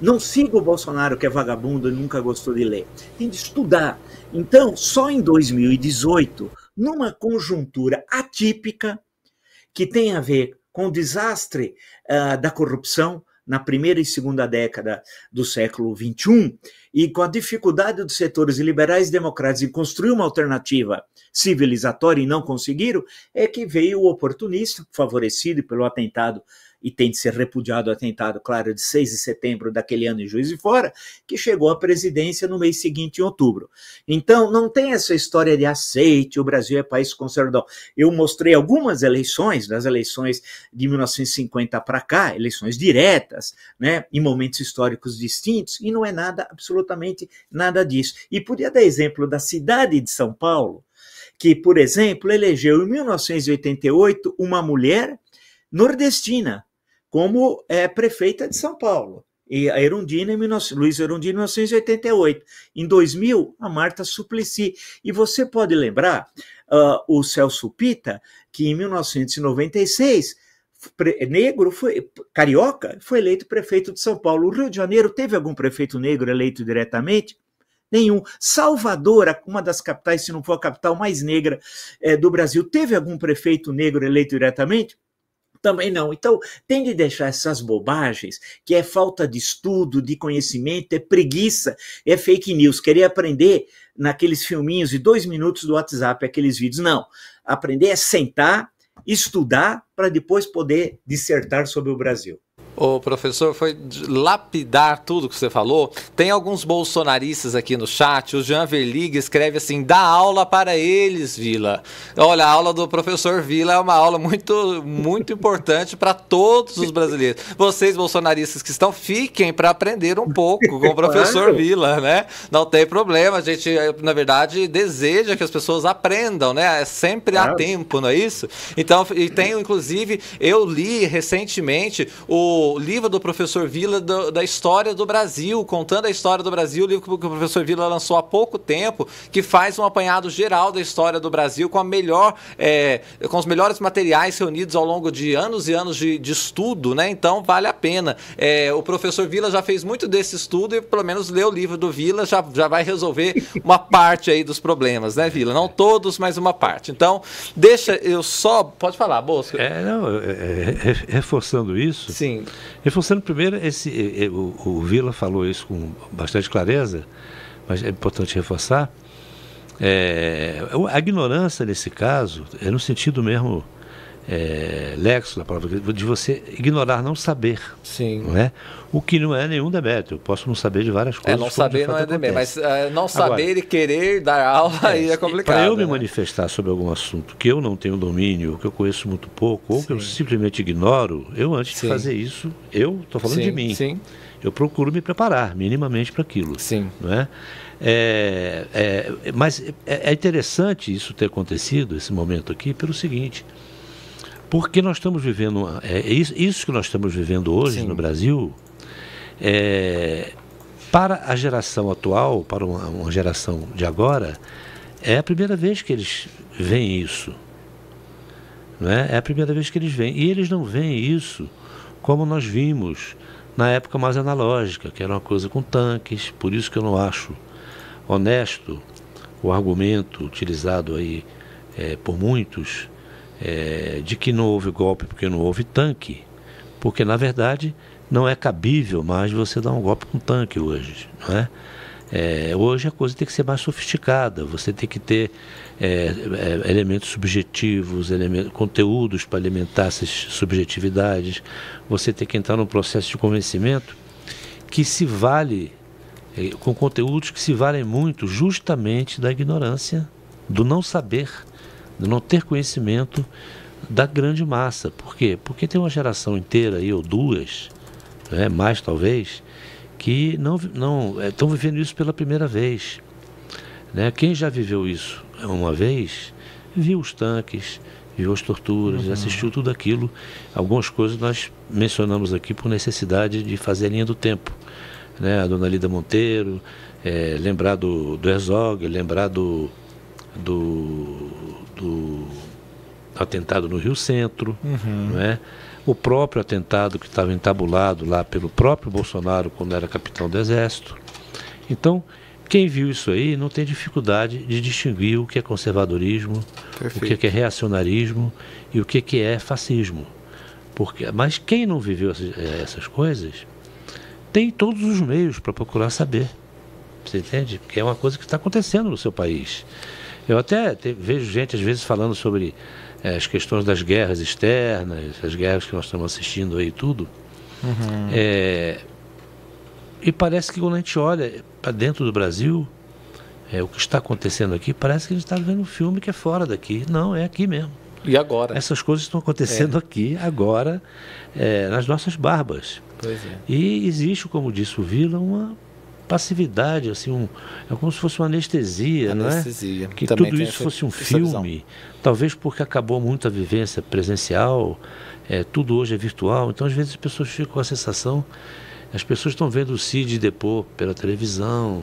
Não siga o Bolsonaro, que é vagabundo e nunca gostou de ler. Tem de estudar. Então, só em 2018, numa conjuntura atípica, que tem a ver com o desastre uh, da corrupção, na primeira e segunda década do século XXI, e com a dificuldade dos setores liberais e democratas em construir uma alternativa civilizatória e não conseguiram, é que veio o oportunista, favorecido pelo atentado e tem de ser repudiado o atentado, claro, de 6 de setembro daquele ano em Juiz de Fora, que chegou à presidência no mês seguinte, em outubro. Então, não tem essa história de aceite, o Brasil é país conservador. Eu mostrei algumas eleições, das eleições de 1950 para cá, eleições diretas, né, em momentos históricos distintos, e não é nada, absolutamente nada disso. E podia dar exemplo da cidade de São Paulo, que, por exemplo, elegeu em 1988 uma mulher nordestina, como é, prefeita de São Paulo. E a Erundina, em 19, Luiz Erundina, em 1988. Em 2000, a Marta Suplicy. E você pode lembrar uh, o Celso Pita, que em 1996 negro foi carioca foi eleito prefeito de São Paulo. O Rio de Janeiro teve algum prefeito negro eleito diretamente? Nenhum. Salvador, uma das capitais, se não for a capital mais negra é, do Brasil, teve algum prefeito negro eleito diretamente? também não. Então, tem de deixar essas bobagens, que é falta de estudo, de conhecimento, é preguiça, é fake news. Querer aprender naqueles filminhos de dois minutos do WhatsApp, aqueles vídeos. Não. Aprender é sentar, estudar, para depois poder dissertar sobre o Brasil. Ô, professor, foi lapidar tudo que você falou. Tem alguns bolsonaristas aqui no chat. O Jean Verliga escreve assim: dá aula para eles, Vila. Olha, a aula do professor Vila é uma aula muito, muito importante para todos os brasileiros. Vocês, bolsonaristas que estão, fiquem para aprender um pouco com o professor Vila, né? Não tem problema. A gente, na verdade, deseja que as pessoas aprendam, né? É sempre há tempo, não é isso? Então, e tenho inclusive, eu li recentemente o o livro do professor Vila do, da história do Brasil, contando a história do Brasil, o livro que o professor Vila lançou há pouco tempo, que faz um apanhado geral da história do Brasil com a melhor, é, com os melhores materiais reunidos ao longo de anos e anos de, de estudo, né? Então vale a pena. É, o professor Vila já fez muito desse estudo e pelo menos ler o livro do Vila já, já vai resolver uma parte aí dos problemas, né, Vila? Não todos, mas uma parte. Então, deixa eu só. Pode falar, Bosco. É, não, é, é, é reforçando isso. Sim. Em primeiro, esse, o, o Vila falou isso com bastante clareza, mas é importante reforçar. É, a ignorância nesse caso é no sentido mesmo é, lexo, da palavra de você ignorar, não saber. Sim. Não é? O que não é nenhum demérito. Eu posso não saber de várias é, coisas. É, não saber não é demérito, mas é, não saber Agora, e querer dar aula é, aí é complicado. Para eu né? me manifestar sobre algum assunto que eu não tenho domínio, que eu conheço muito pouco, ou sim. que eu simplesmente ignoro, eu antes sim. de fazer isso, eu estou falando sim, de mim. Sim. Eu procuro me preparar minimamente para aquilo. Sim. Não é? É, é, mas é, é interessante isso ter acontecido, esse momento aqui, pelo seguinte. Porque nós estamos vivendo, é, é isso que nós estamos vivendo hoje Sim. no Brasil, é, para a geração atual, para uma, uma, geração de agora, é a primeira vez que eles veem isso. Não é? é a primeira vez que eles veem. E eles não veem isso como nós vimos na época mais analógica, que era uma coisa com tanques, por isso que eu não acho honesto o argumento utilizado aí é, por muitos é, de que não houve golpe porque não houve tanque, porque na verdade não é cabível mais você dar um golpe com tanque hoje, não é? É, hoje a coisa tem que ser mais sofisticada, você tem que ter é, é, elementos subjetivos, elementos, conteúdos para alimentar essas subjetividades, você tem que entrar num processo de convencimento que se vale, é, com conteúdos que se valem muito justamente da ignorância, do não saber não ter conhecimento da grande massa. Por quê? Porque tem uma geração inteira aí, ou duas, né, mais talvez, que não não estão é, vivendo isso pela primeira vez. Né? Quem já viveu isso uma vez, viu os tanques, viu as torturas, uhum. assistiu tudo aquilo. Algumas coisas nós mencionamos aqui por necessidade de fazer a linha do tempo. Né? A dona Lida Monteiro, é, lembrar do, do Herzog, lembrar do, do do atentado no Rio Centro, uhum. não é? o próprio atentado que estava entabulado lá pelo próprio Bolsonaro quando era capitão do Exército. Então, quem viu isso aí não tem dificuldade de distinguir o que é conservadorismo, é Perfeito. o que é reacionarismo e o é que é fascismo. Porque, mas quem não viveu eh, essas coisas tem todos os meios para procurar saber. Você entende? Porque é uma coisa que está acontecendo no seu país. Eu até te, vejo gente às vezes falando sobre é, as questões das guerras externas, as guerras que nós estamos assistindo aí tudo. Uhum. É, e parece que quando a gente olha para dentro do Brasil, é, o que está acontecendo aqui, parece que a gente está vendo um filme que é fora daqui. Não, é aqui mesmo. E agora? Essas coisas estão acontecendo é. aqui, agora, é, nas nossas barbas. Pois é. E existe, como disse o Vila, uma passividade, assim, um, é como se fosse uma anestesia, é? anestesia. né? Que Também tudo isso fosse um filme. Visão. Talvez porque acabou muito a vivência presencial, é, tudo hoje é virtual, então às vezes as pessoas ficam com a sensação, as pessoas estão vendo o Cid depor pela televisão,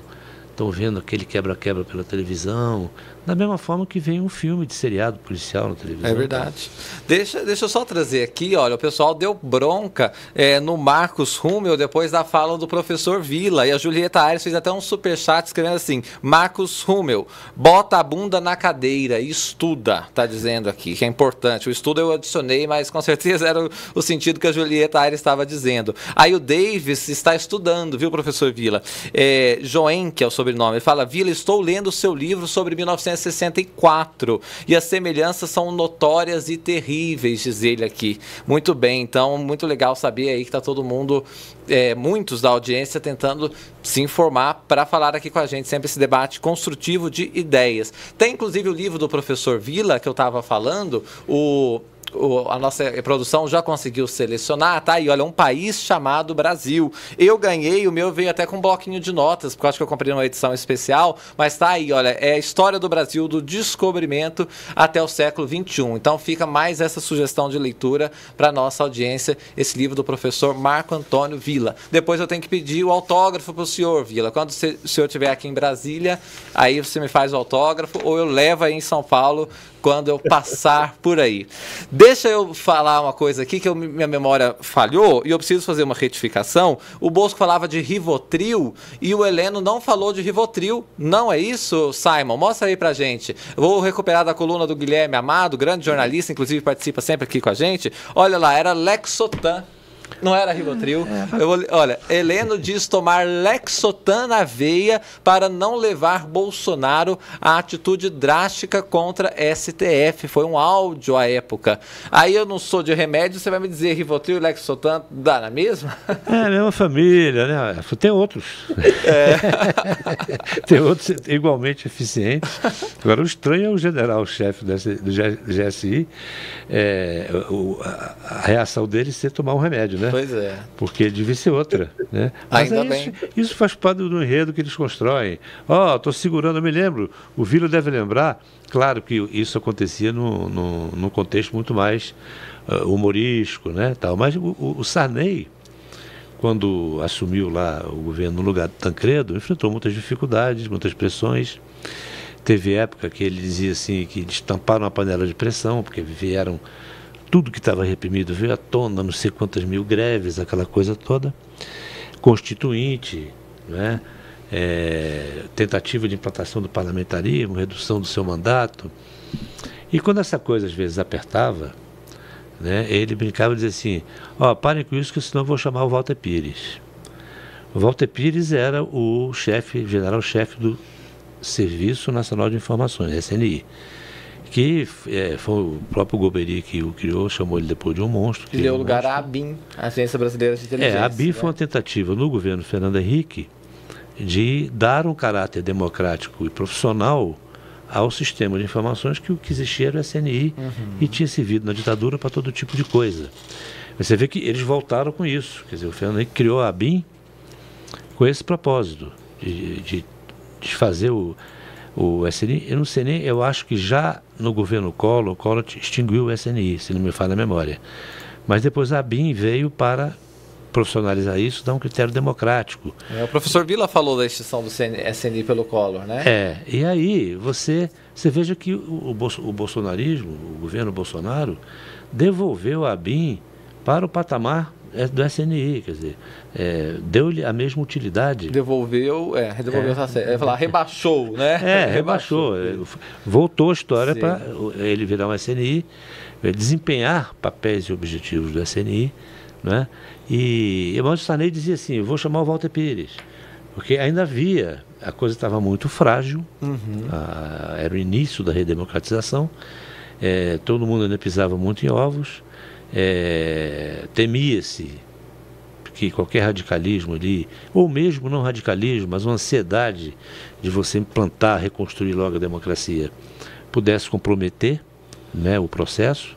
estão vendo aquele quebra-quebra pela televisão, da mesma forma que vem um filme de seriado policial na televisão. É verdade. Deixa, deixa eu só trazer aqui, olha, o pessoal deu bronca é, no Marcos Rummel depois da fala do professor Vila. E a Julieta Aires fez até um super chat escrevendo assim: Marcos Rummel, bota a bunda na cadeira e estuda, tá dizendo aqui, que é importante. O estudo eu adicionei, mas com certeza era o, o sentido que a Julieta Aires estava dizendo. Aí o Davis está estudando, viu, professor Vila? É, Joen, que é o sobrenome, fala: Vila, estou lendo o seu livro sobre 1900 1964 e as semelhanças são notórias e terríveis, diz ele aqui. Muito bem, então, muito legal saber aí que está todo mundo, é, muitos da audiência, tentando se informar para falar aqui com a gente, sempre esse debate construtivo de ideias. Tem inclusive o livro do professor Vila, que eu estava falando, o o, a nossa produção já conseguiu selecionar, tá? E olha, um país chamado Brasil. Eu ganhei, o meu veio até com um bloquinho de notas, porque eu acho que eu comprei numa edição especial, mas tá aí, olha, é a história do Brasil, do descobrimento até o século XXI. Então fica mais essa sugestão de leitura para nossa audiência, esse livro do professor Marco Antônio Vila. Depois eu tenho que pedir o autógrafo para o senhor, Vila. Quando o senhor estiver aqui em Brasília, aí você me faz o autógrafo ou eu levo aí em São Paulo quando eu passar por aí. Deixa eu falar uma coisa aqui que eu, minha memória falhou e eu preciso fazer uma retificação. O Bosco falava de Rivotril e o Heleno não falou de Rivotril. Não é isso, Simon? Mostra aí pra gente. Vou recuperar da coluna do Guilherme Amado, grande jornalista, inclusive participa sempre aqui com a gente. Olha lá, era Lexotan. Não era Rivotril. É. Vou, olha, Heleno diz tomar Lexotan na veia para não levar Bolsonaro à atitude drástica contra STF. Foi um áudio à época. Aí eu não sou de remédio, você vai me dizer Rivotril e Lexotan dá na mesma? É a mesma família, né? Tem outros. É. Tem outros igualmente eficientes. Agora, o estranho é o general-chefe do GSI, é, o, a, a reação dele ser tomar um remédio verdade, né? Pois é. Porque devia ser outra, né? Mas Ainda é isso, bem. Isso faz parte do enredo que eles constroem. Ó, oh, estou segurando, eu me lembro, o Vila deve lembrar, claro que isso acontecia num, no contexto muito mais uh, humorístico, né? Tal. Mas o, o Sarney, quando assumiu lá o governo no lugar de Tancredo, enfrentou muitas dificuldades, muitas pressões. Teve época que ele dizia assim que destamparam a panela de pressão, porque vieram tudo que estava reprimido veio à tona, não sei quantas mil greves, aquela coisa toda. Constituinte, né? É, tentativa de implantação do parlamentarismo, redução do seu mandato. E quando essa coisa às vezes apertava, né, ele brincava e dizia assim: Ó, oh, parem com isso, que senão eu vou chamar o Walter Pires. O Walter Pires era o chefe, general-chefe do Serviço Nacional de Informações, SNI que é, foi o próprio Goberi que o criou, chamou ele depois de um monstro. Que é deu um lugar monstro. à ABIM, a ciência Brasileira de Inteligência. É, a ABIM né? foi uma tentativa no governo Fernando Henrique de dar um caráter democrático e profissional ao sistema de informações que o que existia era o SNI uhum. e tinha servido na ditadura para todo tipo de coisa. Você vê que eles voltaram com isso. Quer dizer, o Fernando Henrique criou a ABIM com esse propósito de, de, de fazer o, o SNI. Eu não sei nem, eu acho que já no governo Collor, Collor extinguiu o SNI, se não me falha a memória. Mas depois a BIM veio para profissionalizar isso, dar um critério democrático. É, o professor Vila falou da extinção do SNI pelo Collor, né? É, e aí você, você veja que o, o bolsonarismo, o governo Bolsonaro, devolveu a BIM para o patamar é do SNI, quer dizer, é, deu-lhe a mesma utilidade. Devolveu, é, devolveu é, é, falar, rebaixou, né? É, rebaixou. rebaixou. É, voltou a história para ele virar um SNI, desempenhar papéis e objetivos do SNI, né? E Emmanuel Sarney dizia assim, vou chamar o Walter Pires, porque ainda havia, a coisa estava muito frágil, uhum. a, era o início da redemocratização, é, todo mundo ainda pisava muito em ovos, é, temia-se que qualquer radicalismo ali, ou mesmo não radicalismo, mas uma ansiedade de você implantar, reconstruir logo a democracia, pudesse comprometer né, o processo.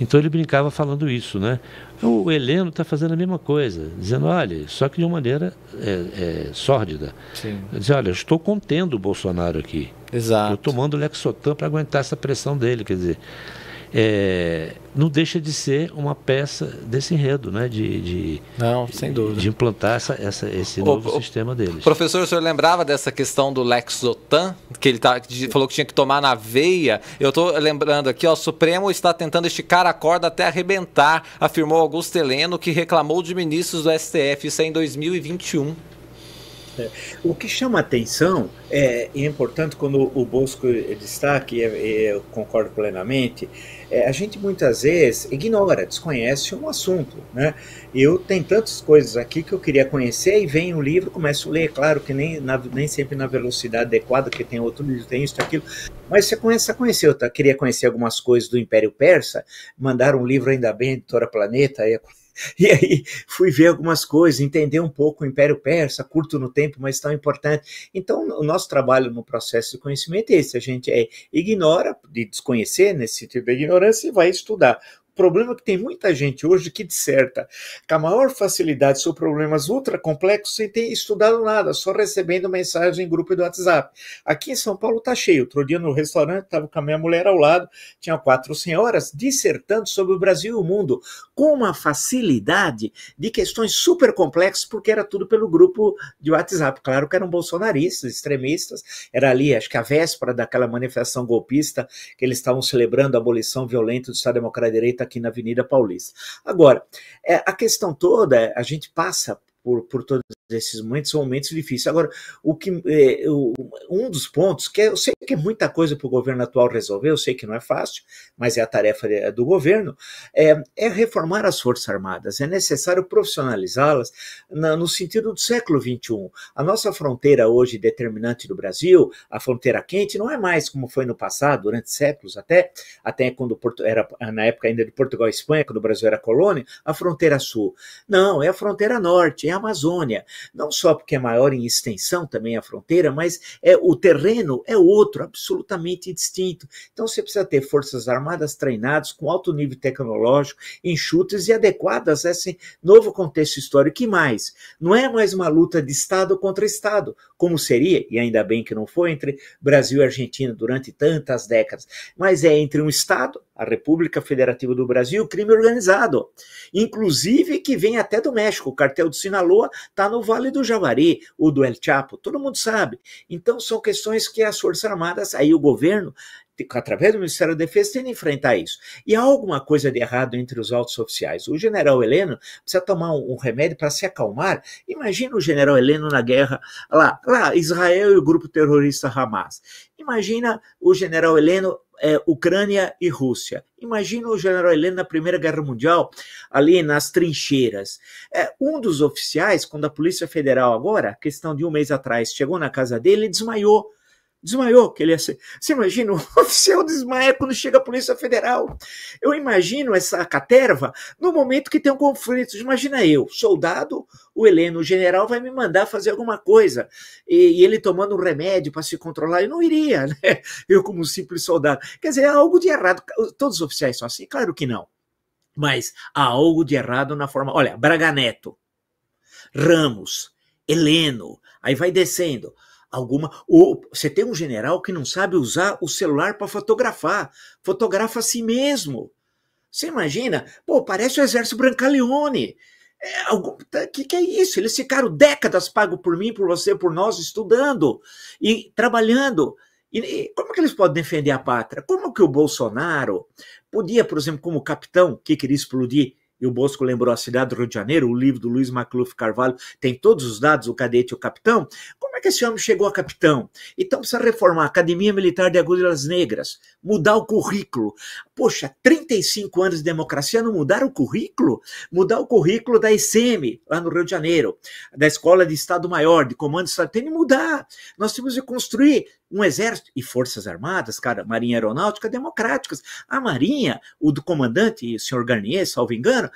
Então ele brincava falando isso, né? O Heleno está fazendo a mesma coisa, dizendo, olha, só que de uma maneira é, é, sórdida. Diz, olha, estou contendo o Bolsonaro aqui. Exato. Estou tomando Lexotan para aguentar essa pressão dele, quer dizer é, não deixa de ser uma peça desse enredo, né? De, de não, sem dúvida. De implantar essa, essa esse novo o, sistema deles. Professor, o senhor lembrava dessa questão do Lexotan, que ele tá, falou que tinha que tomar na veia? Eu estou lembrando aqui, ó, o Supremo está tentando esticar a corda até arrebentar, afirmou Augusto Heleno, que reclamou de ministros do STF, isso é em 2021. O que chama atenção é, e é importante quando o Bosco destaca, e é, é, eu concordo plenamente, é, a gente muitas vezes ignora, desconhece um assunto. Né? Eu tenho tantas coisas aqui que eu queria conhecer e vem um livro, começo a ler, claro que nem, na, nem sempre na velocidade adequada, que tem outro livro, tem isso, aquilo, mas você começa a conhecer. Eu queria conhecer algumas coisas do Império Persa, mandaram um livro ainda bem, Editora Planeta, aí E aí fui ver algumas coisas, entender um pouco o Império Persa, curto no tempo, mas tão importante. Então, o nosso trabalho no processo de conhecimento é esse: a gente é, ignora, de desconhecer, nesse né, sentido da ignorância, e vai estudar problema que tem muita gente hoje que disserta com a maior facilidade sobre problemas ultra complexos sem ter estudado nada, só recebendo mensagem em grupo do WhatsApp. Aqui em São Paulo tá cheio. Outro dia no restaurante estava com a minha mulher ao lado, tinha quatro senhoras dissertando sobre o Brasil e o mundo com uma facilidade de questões super complexas, porque era tudo pelo grupo de WhatsApp. Claro que eram bolsonaristas, extremistas, era ali, acho que a véspera daquela manifestação golpista que eles estavam celebrando a abolição violenta do Estado Democrático Direita aqui na Avenida Paulista. Agora, é, a questão toda, é, a gente passa por, por todos esses momentos, são momentos difíceis. Agora, o que é, um dos pontos, que é, eu sei que é muita coisa para o governo atual resolver, eu sei que não é fácil, mas é a tarefa do governo, é, é reformar as Forças Armadas. É necessário profissionalizá-las no sentido do século XXI. A nossa fronteira hoje determinante do Brasil, a fronteira quente, não é mais como foi no passado, durante séculos até, até quando era na época ainda de Portugal e Espanha, quando o Brasil era colônia, a fronteira sul. Não, é a fronteira norte, é a Amazônia. Não só porque é maior em extensão também a fronteira, mas é o terreno é outro, absolutamente distinto. Então você precisa ter forças armadas treinadas com alto nível tecnológico, enxutas e adequadas a esse novo contexto histórico. que mais, não é mais uma luta de Estado contra Estado, como seria, e ainda bem que não foi, entre Brasil e Argentina durante tantas décadas, mas é entre um Estado a República Federativa do Brasil, crime organizado. Inclusive que vem até do México. O cartel do Sinaloa está no Vale do Javari, o do El Chapo, todo mundo sabe. Então são questões que as Forças Armadas, aí o governo, através do Ministério da Defesa, tendo enfrentar isso. E há alguma coisa de errado entre os altos oficiais. O general Heleno precisa tomar um, remédio para se acalmar. Imagina o general Heleno na guerra, lá, lá, Israel e o grupo terrorista Hamas. Imagina o general Heleno é, Ucrânia e Rússia. Imagina o general Heleno na Primeira Guerra Mundial, ali nas trincheiras. É, um dos oficiais, quando a Polícia Federal, agora, questão de um mês atrás, chegou na casa dele, e desmaiou Desmaiou, que ele ia ser. Você imagina, o oficial desmaia quando chega a Polícia Federal. Eu imagino essa caterva no momento que tem um conflito. Imagina eu, soldado, o Heleno, o general, vai me mandar fazer alguma coisa. E, e ele tomando um remédio para se controlar. Eu não iria, né? Eu, como um simples soldado. Quer dizer, há algo de errado. Todos os oficiais são assim? Claro que não. Mas há algo de errado na forma. Olha, Braga Neto, Ramos, Heleno, aí vai descendo alguma. Ou você tem um general que não sabe usar o celular para fotografar, fotografa a si mesmo. Você imagina? Pô, parece o Exército Brancaleone. É, tá, que, que é isso? Eles ficaram décadas pago por mim, por você, por nós, estudando e trabalhando. E, e como que eles podem defender a pátria? Como que o Bolsonaro podia, por exemplo, como capitão que queria explodir e o Bosco lembrou a cidade do Rio de Janeiro, o livro do Luiz Macluff Carvalho tem todos os dados, o cadete e o capitão. Como é que esse homem chegou a capitão? Então precisa reformar a Academia Militar de Agulhas Negras, mudar o currículo. Poxa, 35 anos de democracia não mudaram o currículo? Mudar o currículo da ICM, lá no Rio de Janeiro, da Escola de Estado Maior, de Comando Estado, tem que mudar. Nós temos que construir um exército e forças armadas, cara, marinha aeronáutica democráticas. A marinha, o do comandante, o senhor Garnier, salvo engano,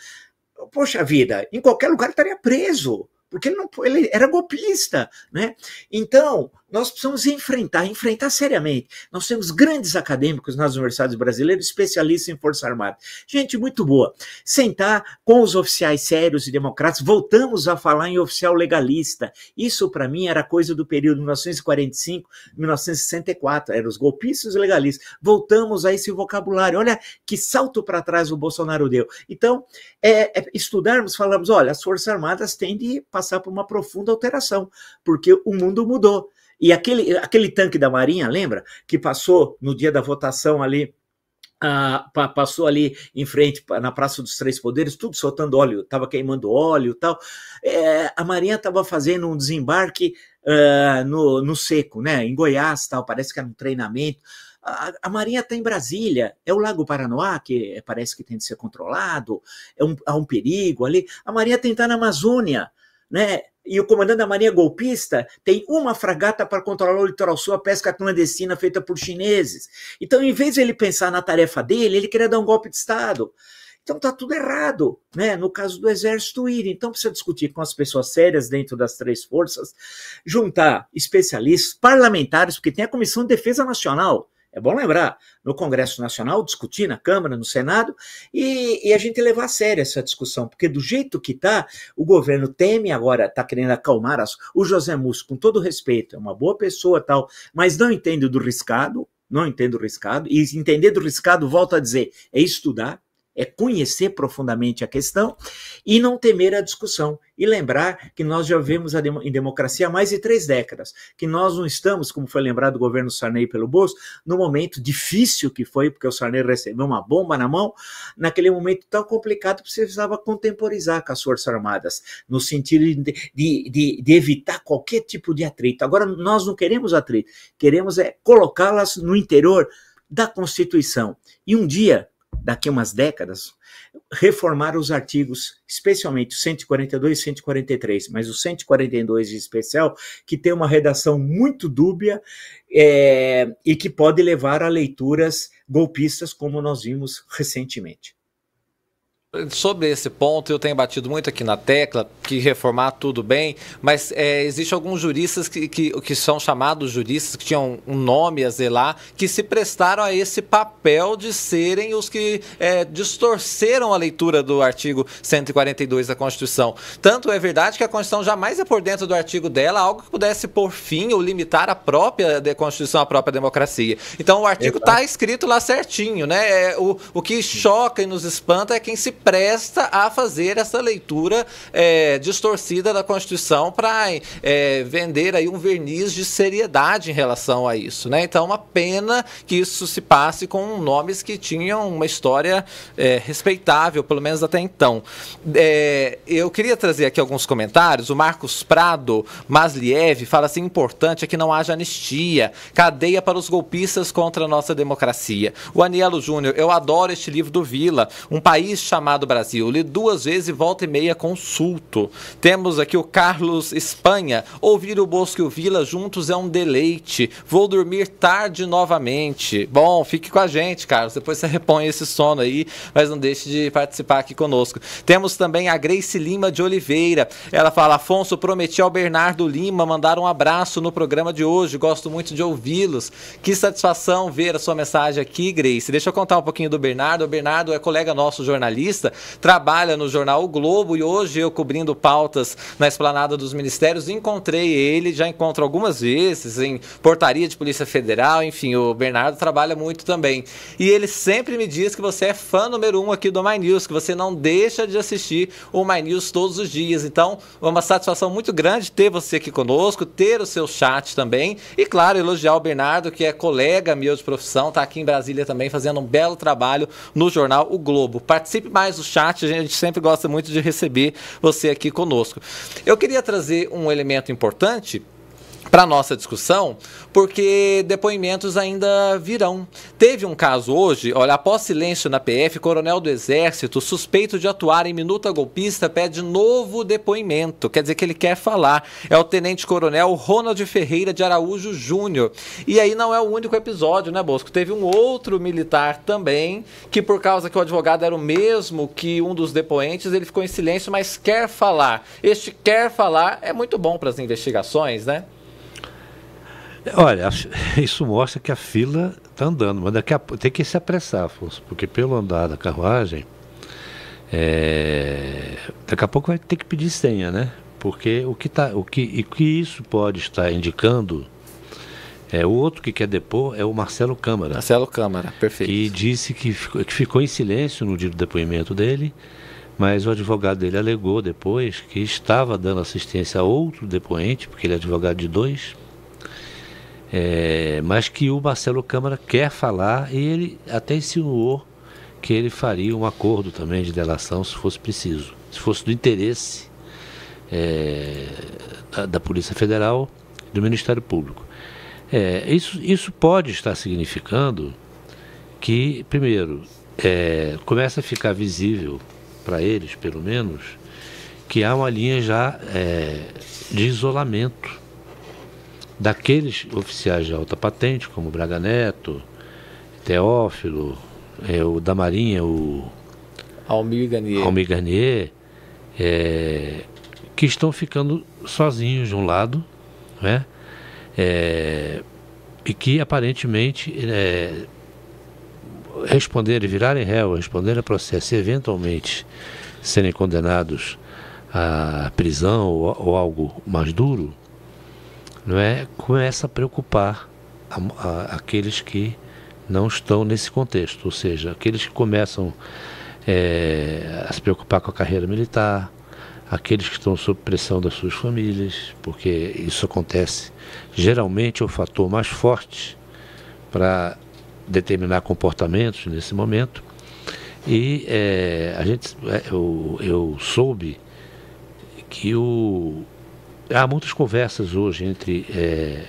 poxa vida, em qualquer lugar estaria preso porque ele, não, ele era golpista, né? Então, nós precisamos enfrentar, enfrentar seriamente. Nós temos grandes acadêmicos nas universidades brasileiras, especialistas em Força Armada. Gente muito boa. Sentar com os oficiais sérios e democratas, voltamos a falar em oficial legalista. Isso, para mim, era coisa do período 1945, 1964. Eram os golpistas e os legalistas. Voltamos a esse vocabulário. Olha que salto para trás o Bolsonaro deu. Então, é, é, estudarmos, falamos, olha, as Forças Armadas têm de passar passar por uma profunda alteração, porque o mundo mudou. E aquele, aquele tanque da Marinha, lembra? Que passou no dia da votação ali ah, passou ali em frente na Praça dos Três Poderes, tudo soltando óleo, estava queimando óleo e tal. É, a Marinha estava fazendo um desembarque uh, no, no seco, né? Em Goiás tal, parece que era um treinamento. A, a Marinha está em Brasília, é o Lago Paranoá, que é, parece que tem de ser controlado, é um, há um perigo ali. A Marinha tem estar na Amazônia né? E o comandante da Marinha Golpista tem uma fragata para controlar o litoral sul, a pesca clandestina feita por chineses. Então, em vez de ele pensar na tarefa dele, ele queria dar um golpe de Estado. Então está tudo errado, né? No caso do exército ir, então precisa discutir com as pessoas sérias dentro das três forças, juntar especialistas, parlamentares, porque tem a Comissão de Defesa Nacional, é bom lembrar, no Congresso Nacional, discutir na Câmara, no Senado, e, e a gente levar a sério essa discussão, porque do jeito que está, o governo teme agora, está querendo acalmar as, o José Múcio, com todo respeito, é uma boa pessoa tal, mas não entende do riscado, não entendo o riscado, e entender do riscado, volto a dizer, é estudar, é conhecer profundamente a questão e não temer a discussão. E lembrar que nós já vivemos em democracia há mais de três décadas, que nós não estamos, como foi lembrado o governo Sarney pelo Bolso, no momento difícil que foi, porque o Sarney recebeu uma bomba na mão, naquele momento tão complicado que precisava contemporizar com as Forças Armadas, no sentido de, de, de, de evitar qualquer tipo de atrito. Agora, nós não queremos atrito, queremos é colocá-las no interior da Constituição. E um dia daqui a umas décadas, reformar os artigos, especialmente o 142 e 143, mas o 142 em especial, que tem uma redação muito dúbia é, e que pode levar a leituras golpistas, como nós vimos recentemente. Sobre esse ponto, eu tenho batido muito aqui na tecla que reformar tudo bem, mas é, existe alguns juristas que, que, que, são chamados juristas, que tinham um nome a zelar, que se prestaram a esse papel de serem os que é, distorceram a leitura do artigo 142 da Constituição. Tanto é verdade que a Constituição jamais é por dentro do artigo dela algo que pudesse pôr fim ou limitar a própria Constituição, a própria democracia. Então o artigo está escrito lá certinho, né? É, o, o que choca e nos espanta é quem se presta a fazer essa leitura é, distorcida da Constituição para é, vender aí um verniz de seriedade em relação a isso. Né? Então, uma pena que isso se passe com nomes que tinham uma história é, respeitável, pelo menos até então. É, eu queria trazer aqui alguns comentários. O Marcos Prado Masliev fala assim: importante é que não haja anistia, cadeia para os golpistas contra a nossa democracia. O Anielo Júnior, eu adoro este livro do Vila, um país chamado amado Brasil. Li duas vezes e volta e meia consulto. Temos aqui o Carlos Espanha. Ouvir o Bosco e o Vila juntos é um deleite. Vou dormir tarde novamente. Bom, fique com a gente, Carlos. Depois você repõe esse sono aí, mas não deixe de participar aqui conosco. Temos também a Grace Lima de Oliveira. Ela fala: Afonso, prometi ao Bernardo Lima mandar um abraço no programa de hoje. Gosto muito de ouvi-los. Que satisfação ver a sua mensagem aqui, Grace. Deixa eu contar um pouquinho do Bernardo. O Bernardo é colega nosso jornalista jornalista, trabalha no jornal o Globo e hoje eu cobrindo pautas na esplanada dos ministérios, encontrei ele, já encontro algumas vezes em portaria de Polícia Federal, enfim, o Bernardo trabalha muito também. E ele sempre me diz que você é fã número um aqui do My News, que você não deixa de assistir o My News todos os dias. Então, é uma satisfação muito grande ter você aqui conosco, ter o seu chat também. E, claro, elogiar o Bernardo, que é colega meu de profissão, está aqui em Brasília também fazendo um belo trabalho no jornal O Globo. Participe mais nós o chat, a gente sempre gosta muito de receber você aqui conosco. Eu queria trazer um elemento importante para nossa discussão, porque depoimentos ainda virão. Teve um caso hoje, olha, após silêncio na PF, coronel do Exército, suspeito de atuar em minuta golpista, pede novo depoimento. Quer dizer que ele quer falar. É o tenente-coronel Ronald Ferreira de Araújo Júnior. E aí não é o único episódio, né, Bosco? Teve um outro militar também, que por causa que o advogado era o mesmo que um dos depoentes, ele ficou em silêncio, mas quer falar. Este quer falar é muito bom para as investigações, né? Olha, isso mostra que a fila está andando, mas daqui a, tem que se apressar, Afonso, porque pelo andar da carruagem, é, daqui a pouco vai ter que pedir senha, né? Porque o que, tá, o que, o que isso pode estar indicando é, o outro que quer depor é o Marcelo Câmara. Marcelo Câmara, perfeito. E disse que ficou, que ficou em silêncio no dia do depoimento dele, mas o advogado dele alegou depois que estava dando assistência a outro depoente, porque ele é advogado de dois, é, mas que o Marcelo Câmara quer falar e ele até insinuou que ele faria um acordo também de delação se fosse preciso, se fosse do interesse é, da, da, Polícia Federal e do Ministério Público. É, isso, isso pode estar significando que, primeiro, é, começa a ficar visível para eles, pelo menos, que há uma linha já é, de isolamento daqueles oficiais de alta patente, como Braga Neto, Teófilo, é, o da Marinha, o Almir Garnier, Almir Garnier é, que estão ficando sozinhos de um lado, né? É, e que aparentemente é, responderem, virarem réu, responderem a processo e eventualmente serem condenados à prisão ou, ou algo mais duro, não é? começa a preocupar a, a, aqueles que não estão nesse contexto, ou seja, aqueles que começam é, a se preocupar com a carreira militar, aqueles que estão sob pressão das suas famílias, porque isso acontece geralmente é o fator mais forte para determinar comportamentos nesse momento. E é, a gente, é, eu, eu soube que o, há muitas conversas hoje entre é,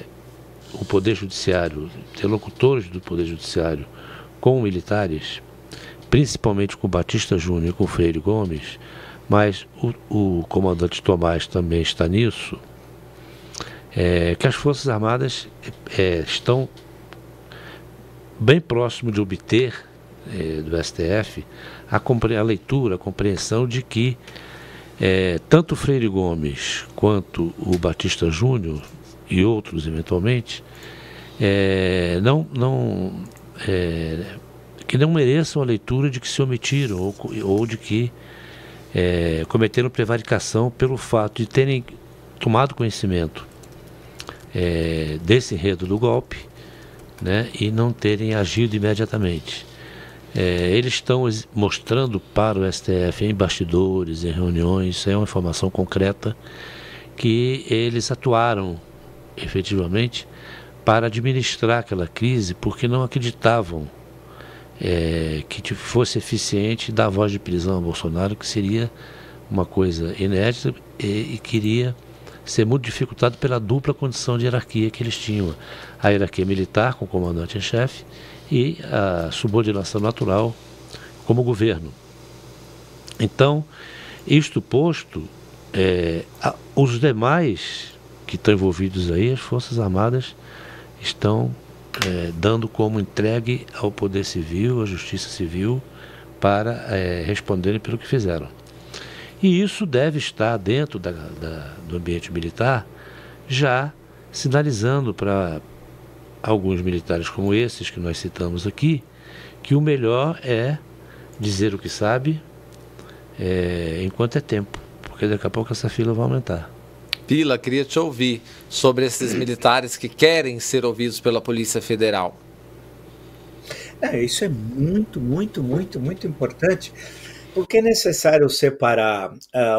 o Poder Judiciário, interlocutores do Poder Judiciário com militares, principalmente com Batista Júnior e com Freire Gomes, mas o, o comandante Tomás também está nisso, é, que as Forças Armadas é, estão bem próximo de obter é, do STF a, a leitura, a compreensão de que é, tanto Freire Gomes quanto o Batista Júnior e outros eventualmente é, não, não é, que não mereçam a leitura de que se omitiram ou, ou de que é, cometeram prevaricação pelo fato de terem tomado conhecimento é, desse enredo do golpe né, e não terem agido imediatamente. É, eles estão mostrando para o STF em bastidores, em reuniões, isso é uma informação concreta, que eles atuaram efetivamente para administrar aquela crise porque não acreditavam é, que fosse eficiente dar voz de prisão a Bolsonaro, que seria uma coisa inédita e, e queria ser muito dificultado pela dupla condição de hierarquia que eles tinham. A hierarquia militar, com o comandante em chefe, e a subordinação natural como governo. Então, isto posto, é, os demais que estão envolvidos aí, as Forças Armadas, estão é, dando como entregue ao Poder Civil, à Justiça Civil, para é, responderem pelo que fizeram. E isso deve estar dentro da, da, do ambiente militar, já sinalizando para alguns militares como esses que nós citamos aqui, que o melhor é dizer o que sabe é, enquanto é tempo, porque daqui a pouco essa fila vai aumentar. Pila, queria te ouvir sobre esses militares que querem ser ouvidos pela Polícia Federal. É, isso é muito, muito, muito, muito importante porque é necessário separar uh,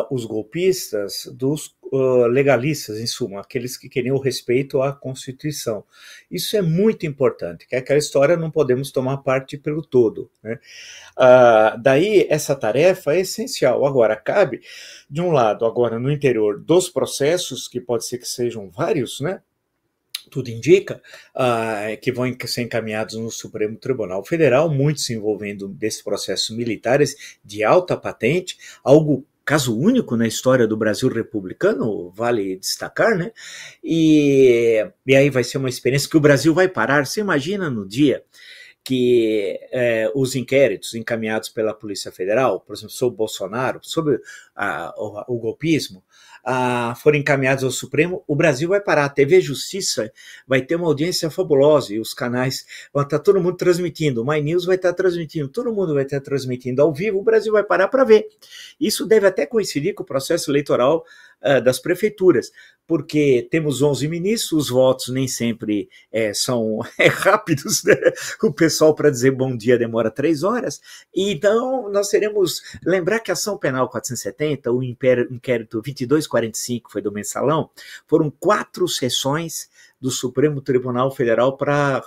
os golpistas dos uh, legalistas, em suma, aqueles que queriam o respeito à Constituição. Isso é muito importante, que é aquela história não podemos tomar parte pelo todo. Né? Uh, daí, essa tarefa é essencial. Agora, cabe, de um lado, agora no interior dos processos, que pode ser que sejam vários, né? tudo indica, uh, que vão ser encaminhados no Supremo Tribunal Federal, muitos se envolvendo desse processo militares de alta patente, algo caso único na história do Brasil republicano, vale destacar, né? E, e aí vai ser uma experiência que o Brasil vai parar. Você imagina no dia que eh, os inquéritos encaminhados pela Polícia Federal, por exemplo, sobre Bolsonaro, sobre o, o golpismo, ah, forem encaminhados ao Supremo, o Brasil vai parar. A TV Justiça vai ter uma audiência fabulosa e os canais vão estar tá todo mundo transmitindo. O My News vai estar tá transmitindo, todo mundo vai estar tá transmitindo ao vivo. O Brasil vai parar para ver. Isso deve até coincidir com o processo eleitoral ah, das prefeituras, porque temos 11 ministros, os votos nem sempre é, são é, rápidos, né? o pessoal para dizer bom dia demora três horas, então nós teremos, lembrar que a ação penal 470, o inquérito 2245 foi do Mensalão, foram quatro sessões do Supremo Tribunal Federal para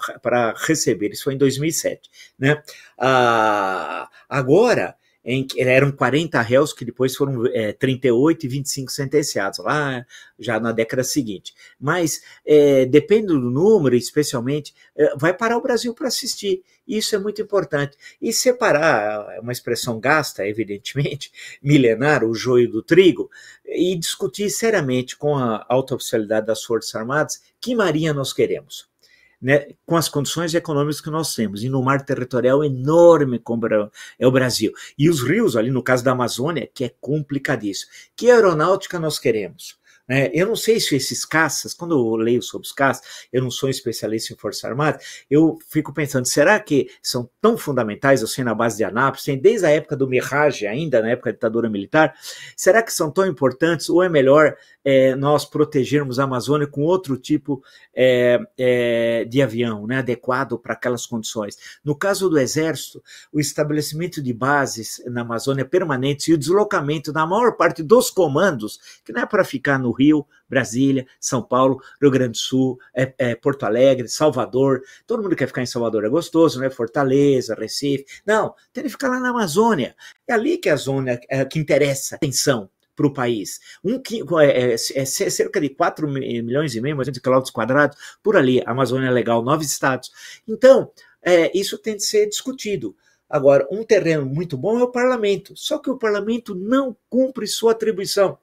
receber, isso foi em 2007. Né? Ah, agora, em que eram 40 réus que depois foram é, 38 e 25 sentenciados, lá já na década seguinte. Mas, é, dependendo do número, especialmente, é, vai parar o Brasil para assistir. Isso é muito importante. E separar, é uma expressão gasta, evidentemente, milenar, o joio do trigo, e discutir seriamente com a alta oficialidade das Forças Armadas que marinha nós queremos né, com as condições econômicas que nós temos, e no mar territorial enorme como é o Brasil. E os rios, ali no caso da Amazônia, que é complicadíssimo. Que aeronáutica nós queremos? Né, eu não sei se esses caças, quando eu leio sobre os caças, eu não sou um especialista em Força Armada, eu fico pensando, será que são tão fundamentais, eu assim sei na base de Anápolis, tem desde a época do Mirage ainda, na época da ditadura militar, será que são tão importantes ou é melhor é, nós protegermos a Amazônia com outro tipo é, é, de avião, né, adequado para aquelas condições. No caso do Exército, o estabelecimento de bases na Amazônia permanente e o deslocamento da maior parte dos comandos, que não é para ficar no Rio, Brasília, São Paulo, Rio Grande do Sul, é, é, Porto Alegre, Salvador. Todo mundo quer ficar em Salvador, é gostoso, né? Fortaleza, Recife. Não, tem que ficar lá na Amazônia. É ali que a zona é, que interessa a atenção para o país. Um, é, é, é, cerca de 4 milhões e meio, mais de quilômetros quadrados, por ali. Amazônia é Legal, nove estados. Então, é, isso tem de ser discutido. Agora, um terreno muito bom é o parlamento, só que o parlamento não cumpre sua atribuição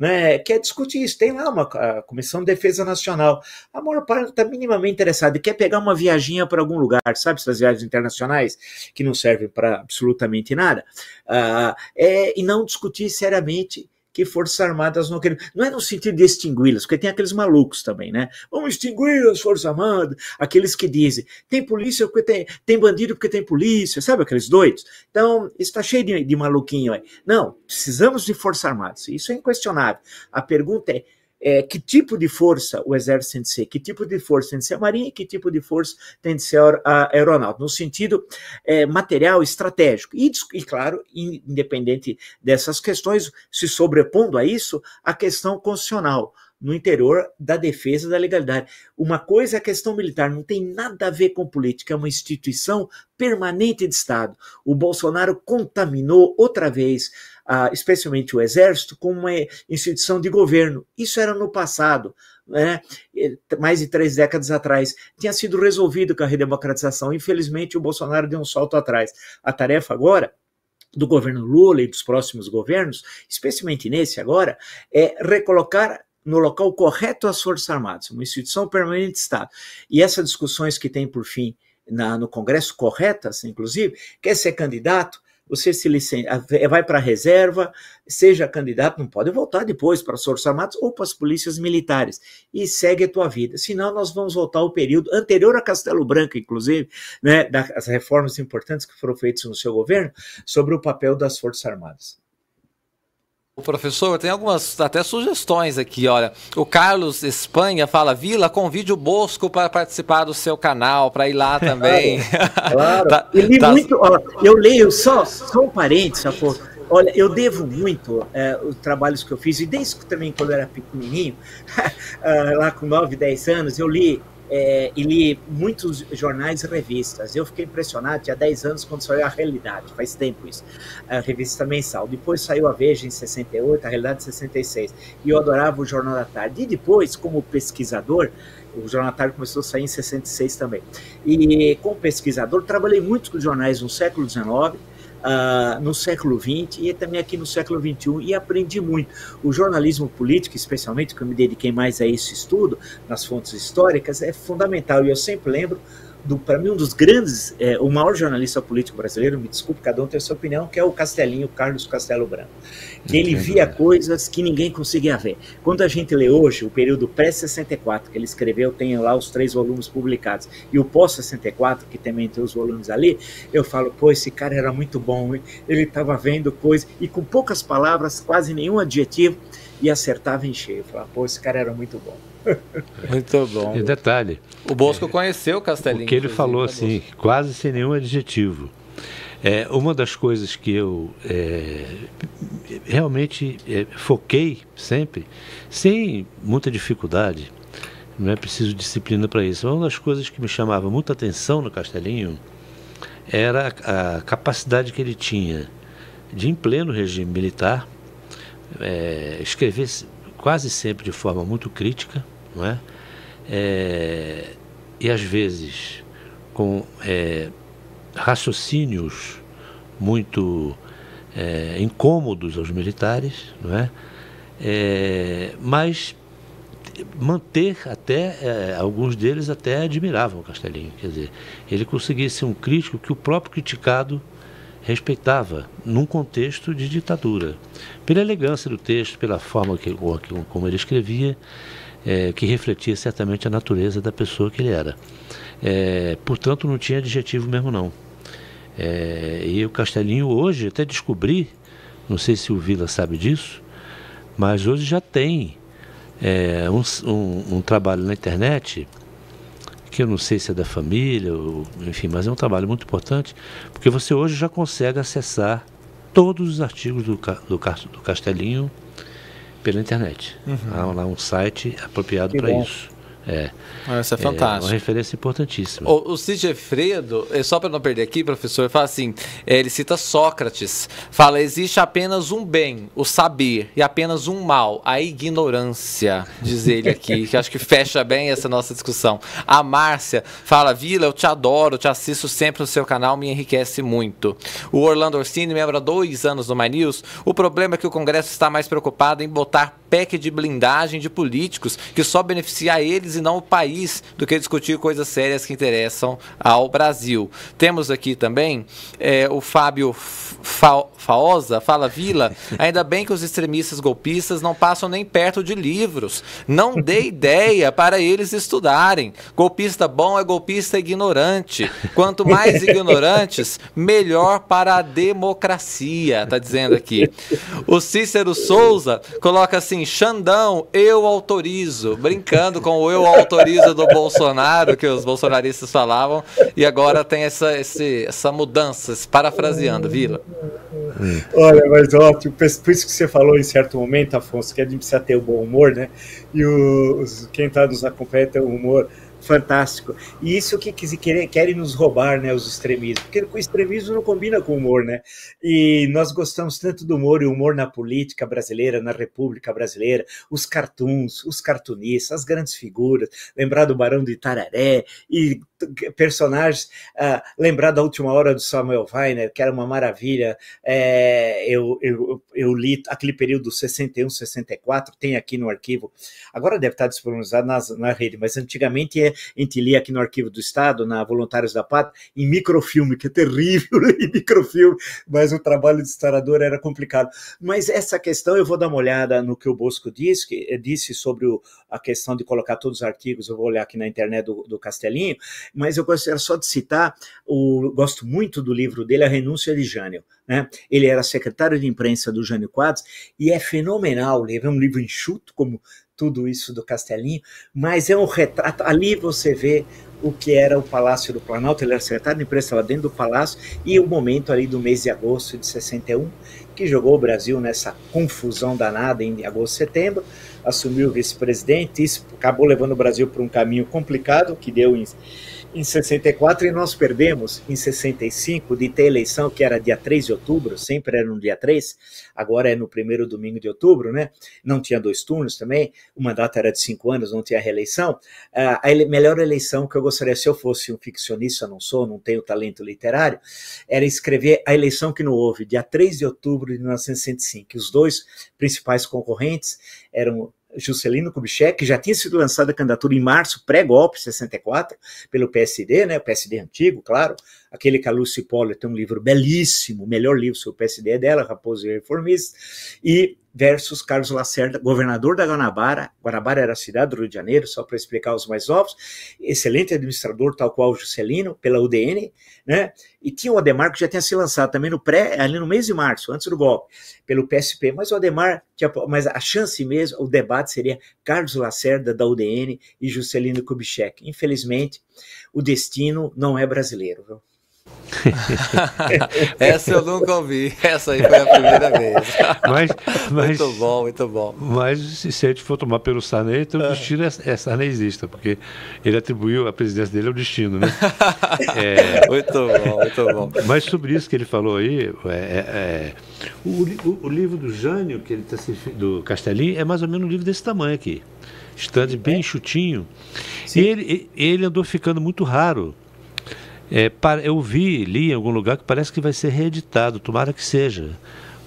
né, quer discutir isso. Tem lá uma Comissão de Defesa Nacional. A maior parte está minimamente interessada e quer pegar uma viaginha para algum lugar, sabe? Essas viagens internacionais que não servem para absolutamente nada. Ah, é, e não discutir seriamente que Forças Armadas não querem. Não é no sentido de extingui-las, porque tem aqueles malucos também, né? Vamos extinguir as Forças Armadas, aqueles que dizem tem polícia porque tem, tem bandido porque tem polícia, sabe aqueles doidos? Então, está cheio de, de maluquinho aí. Não, precisamos de Forças Armadas, isso é inquestionável. A pergunta é é, que tipo de força o exército tem de ser, que tipo de força tem de ser a marinha e que tipo de força tem de ser a aeronáutica, no sentido é, material, estratégico. E, e, claro, independente dessas questões, se sobrepondo a isso, a questão constitucional no interior da defesa da legalidade. Uma coisa é a questão militar, não tem nada a ver com política, é uma instituição permanente de Estado. O Bolsonaro contaminou outra vez especialmente o Exército, como uma instituição de governo. Isso era no passado, né? mais de três décadas atrás. Tinha sido resolvido com a redemocratização. Infelizmente, o Bolsonaro deu um salto atrás. A tarefa agora do governo Lula e dos próximos governos, especialmente nesse agora, é recolocar no local correto as Forças Armadas, uma instituição permanente de Estado. E essas discussões que tem por fim na, no Congresso corretas, inclusive, quer ser candidato, você se licencia, vai para a reserva, seja candidato, não pode voltar depois para as Forças Armadas ou para as polícias militares, e segue a tua vida. Senão nós vamos voltar ao período anterior a Castelo Branco, inclusive, né, das reformas importantes que foram feitas no seu governo, sobre o papel das Forças Armadas. Professor, tem algumas até sugestões aqui, olha. O Carlos Espanha fala, Vila, convide o Bosco para participar do seu canal, para ir lá também. claro, tá, eu li tá... muito, ó, eu leio, só, só um parênteses, por... olha, eu devo muito é, os trabalhos que eu fiz, e desde também quando eu era pequenininho, ah, lá com 9, 10 anos, eu li é, e li muitos jornais e revistas. Eu fiquei impressionado, tinha 10 anos, quando saiu a Realidade, faz tempo isso, a revista mensal. Depois saiu a Veja em 68, a Realidade em 66. E eu adorava o Jornal da Tarde. E depois, como pesquisador, o Jornal da Tarde começou a sair em 66 também. E como pesquisador, trabalhei muito com jornais no século XIX, uh, no século XX e também aqui no século XXI e aprendi muito. O jornalismo político, especialmente, que eu me dediquei mais a esse estudo, nas fontes históricas, é fundamental. E eu sempre lembro para mim, um dos grandes, é, o maior jornalista político brasileiro, me desculpe, cada um tem a sua opinião, que é o Castelinho, Carlos Castelo Branco que ele via coisas que ninguém conseguia ver. Quando a gente lê hoje o período pré-64 que ele escreveu, tem lá os três volumes publicados, e o pós-64, que também tem os volumes ali, eu falo, pô, esse cara era muito bom, ele estava vendo coisas, e com poucas palavras, quase nenhum adjetivo, e acertava em cheio. Eu falava, pô, esse cara era muito bom. Muito bom. E detalhe. O Bosco é, conheceu o Castelinho. O que ele falou assim, quase sem nenhum adjetivo. É, uma das coisas que eu é, realmente é, foquei sempre, sem muita dificuldade, não é preciso disciplina para isso. Uma das coisas que me chamava muita atenção no Castelinho era a, a capacidade que ele tinha de, em pleno regime militar, é, escrever quase sempre de forma muito crítica, não é? é e às vezes com é, raciocínios muito é, incômodos aos militares, não é? é mas manter até, é, alguns deles até admiravam o Castelinho, quer dizer, ele conseguia ser um crítico que o próprio criticado respeitava, num contexto de ditadura. Pela elegância do texto, pela forma que, como ele escrevia, é, que refletia certamente a natureza da pessoa que ele era. É, portanto, não tinha adjetivo mesmo, não. É, e o Castelinho hoje, até descobri, não sei se o Vila sabe disso, mas hoje já tem é, um, um, um, trabalho na internet, que eu não sei se é da família, ou, enfim, mas é um trabalho muito importante, porque você hoje já consegue acessar todos os artigos do, do, do Castelinho pela internet. Uhum. Há lá um site apropriado para isso. É. essa ah, é fantástica, É uma referência importantíssima. O, o Sigefredo, eh, só para não perder aqui, professor, fala assim: eh, ele cita Sócrates. Fala: existe apenas um bem, o saber, e apenas um mal, a ignorância, diz ele aqui, que acho que fecha bem essa nossa discussão. A Márcia fala: Vila, eu te adoro, te assisto sempre no seu canal, me enriquece muito. O Orlando Orsini, membro há dois anos do My News, o problema é que o Congresso está mais preocupado em botar PEC de blindagem de políticos que só beneficia eles e não o país do que discutir coisas sérias que interessam ao Brasil. Temos aqui também é, o Fábio Fal faosa, fala vila. Ainda bem que os extremistas golpistas não passam nem perto de livros. Não dê ideia para eles estudarem. Golpista bom é golpista ignorante. Quanto mais ignorantes, melhor para a democracia, tá dizendo aqui. O Cícero Souza coloca assim: Xandão, eu autorizo. Brincando com o eu autorizo do Bolsonaro, que os bolsonaristas falavam. E agora tem essa, esse, essa mudança, se parafraseando, Vila. Hum. Olha, mas ótimo. Por isso que você falou em certo momento, Afonso, que a gente precisa ter o um bom humor, né? E os, quem está nos acompanhando tem um humor fantástico. E isso que querem, querem nos roubar, né, os extremismos. Porque o extremismo não combina com o humor, né? E nós gostamos tanto do humor e humor na política brasileira, na República Brasileira, os cartoons, os cartunistas, as grandes figuras, lembrar do Barão de Itararé e personagens. Ah, lembrar da última hora do Samuel Weiner, que era uma maravilha. É, eu, eu, eu, li aquele período 61, 64, tem aqui no arquivo. Agora deve estar disponibilizado nas, na rede, mas antigamente é, a gente lia aqui no Arquivo do Estado, na Voluntários da Pátria, em microfilme, que é terrível em microfilme, mas o trabalho de historiador era complicado. Mas essa questão, eu vou dar uma olhada no que o Bosco disse, que, eh, disse sobre o, a questão de colocar todos os artigos, eu vou olhar aqui na internet do, do Castelinho, mas eu gostaria só de citar, o, gosto muito do livro dele, A Renúncia de Jânio. Né? Ele era secretário de imprensa do Jânio Quadros, e é fenomenal é um livro enxuto, como tudo isso do Castelinho, mas é um retrato. Ali você vê o que era o Palácio do Planalto, ele era secretário de imprensa lá dentro do Palácio, e o momento ali do mês de agosto de 61, que jogou o Brasil nessa confusão danada em agosto, setembro, assumiu o vice-presidente, isso acabou levando o Brasil para um caminho complicado, que deu em em 64 e nós perdemos em 65 de ter eleição que era dia 3 de outubro, sempre era no dia 3, agora é no primeiro domingo de outubro, né? Não tinha dois turnos também, o mandato era de cinco anos, não tinha reeleição. Ah, a melhor eleição que eu gostaria, se eu fosse um ficcionista, não sou, não tenho talento literário, era escrever a eleição que não houve, dia 3 de outubro de 1965. Os dois principais concorrentes eram Juscelino Kubitschek, que já tinha sido lançada a candidatura em março, pré-golpe 64, pelo PSD, né, o PSD antigo, claro, aquele que a Lucy Poller tem um livro belíssimo, melhor livro sobre o PSD é dela, Raposo e Reformista, e versus Carlos Lacerda, governador da Guanabara. Guanabara era a cidade do Rio de Janeiro, só para explicar os mais novos. Excelente administrador, tal qual o Juscelino, pela UDN, né? E tinha o Ademar que já tinha se lançado também no pré, ali no mês de março, antes do golpe, pelo PSP. Mas o Ademar, tinha, mas a chance mesmo, o debate seria Carlos Lacerda da UDN e Juscelino Kubitschek. Infelizmente, o destino não é brasileiro, viu? Essa eu nunca ouvi. Essa aí foi a primeira vez. Mas, mas, muito bom, muito bom. Mas se a gente for tomar pelo Sarney, então o é. destino é, é sanezista, porque ele atribuiu a presidência dele ao destino, né? É, muito bom, muito bom. Mas sobre isso que ele falou aí, é, é, é o, o, o, livro do Jânio, que ele tá, do Castelinho, é mais ou menos um livro desse tamanho aqui. Estande bem enxutinho. E ele, ele andou ficando muito raro é, para, eu vi, li em algum lugar que parece que vai ser reeditado, tomara que seja.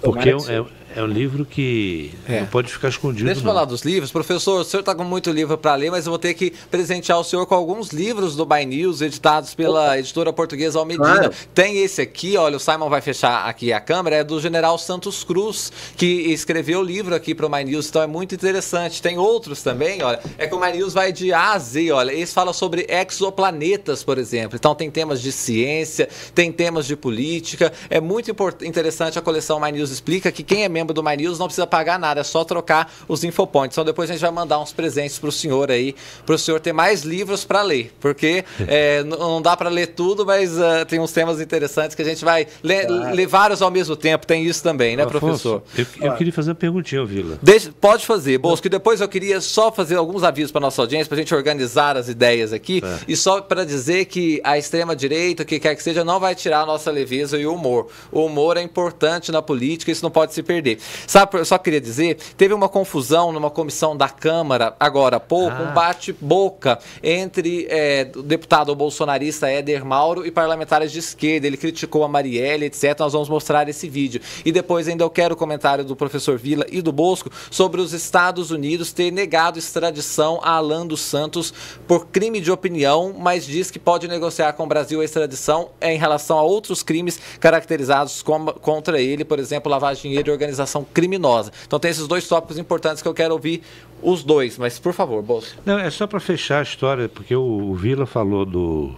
Tomara porque é que é seja. É um livro que é. não pode ficar escondido. Deixa eu falar dos livros. Professor, o senhor está com muito livro para ler, mas eu vou ter que presentear o senhor com alguns livros do By News, editados pela Opa. editora portuguesa Almedina. Claro. Tem esse aqui, olha, o Simon vai fechar aqui a câmera, é do general Santos Cruz, que escreveu o livro aqui para o My News, então é muito interessante. Tem outros também, olha. É que o My News vai de A a Z, olha. esse fala sobre exoplanetas, por exemplo. Então tem temas de ciência, tem temas de política. É muito interessante a coleção My News Explica, que quem é membro membro do My News, não precisa pagar nada, é só trocar os infopoints. Então depois a gente vai mandar uns presentes para o senhor aí, para o senhor ter mais livros para ler, porque é, não dá para ler tudo, mas uh, tem uns temas interessantes que a gente vai ler, claro. Tá. ler vários ao mesmo tempo, tem isso também, né, ah, Afonso, professor? Eu, eu ah. queria fazer uma perguntinha, Vila. Deixa, pode fazer, Bosco, e depois eu queria só fazer alguns avisos para nossa audiência, para a gente organizar as ideias aqui, é. e só para dizer que a extrema-direita, o que quer que seja, não vai tirar a nossa leveza e o humor. O humor é importante na política, isso não pode se perder. Sabe, só queria dizer, teve uma confusão numa comissão da Câmara, agora há pouco, ah. um bate-boca entre é, o deputado bolsonarista Éder Mauro e parlamentares de esquerda. Ele criticou a Marielle, etc. Nós vamos mostrar esse vídeo. E depois ainda eu quero o comentário do professor Vila e do Bosco sobre os Estados Unidos ter negado extradição a Alan dos Santos por crime de opinião, mas diz que pode negociar com o Brasil a extradição é, em relação a outros crimes caracterizados como, contra ele, por exemplo, lavagem de dinheiro e organização organização criminosa. Então tem esses dois tópicos importantes que eu quero ouvir os dois, mas por favor, Bolso. Não, é só para fechar a história, porque o, o Vila falou do,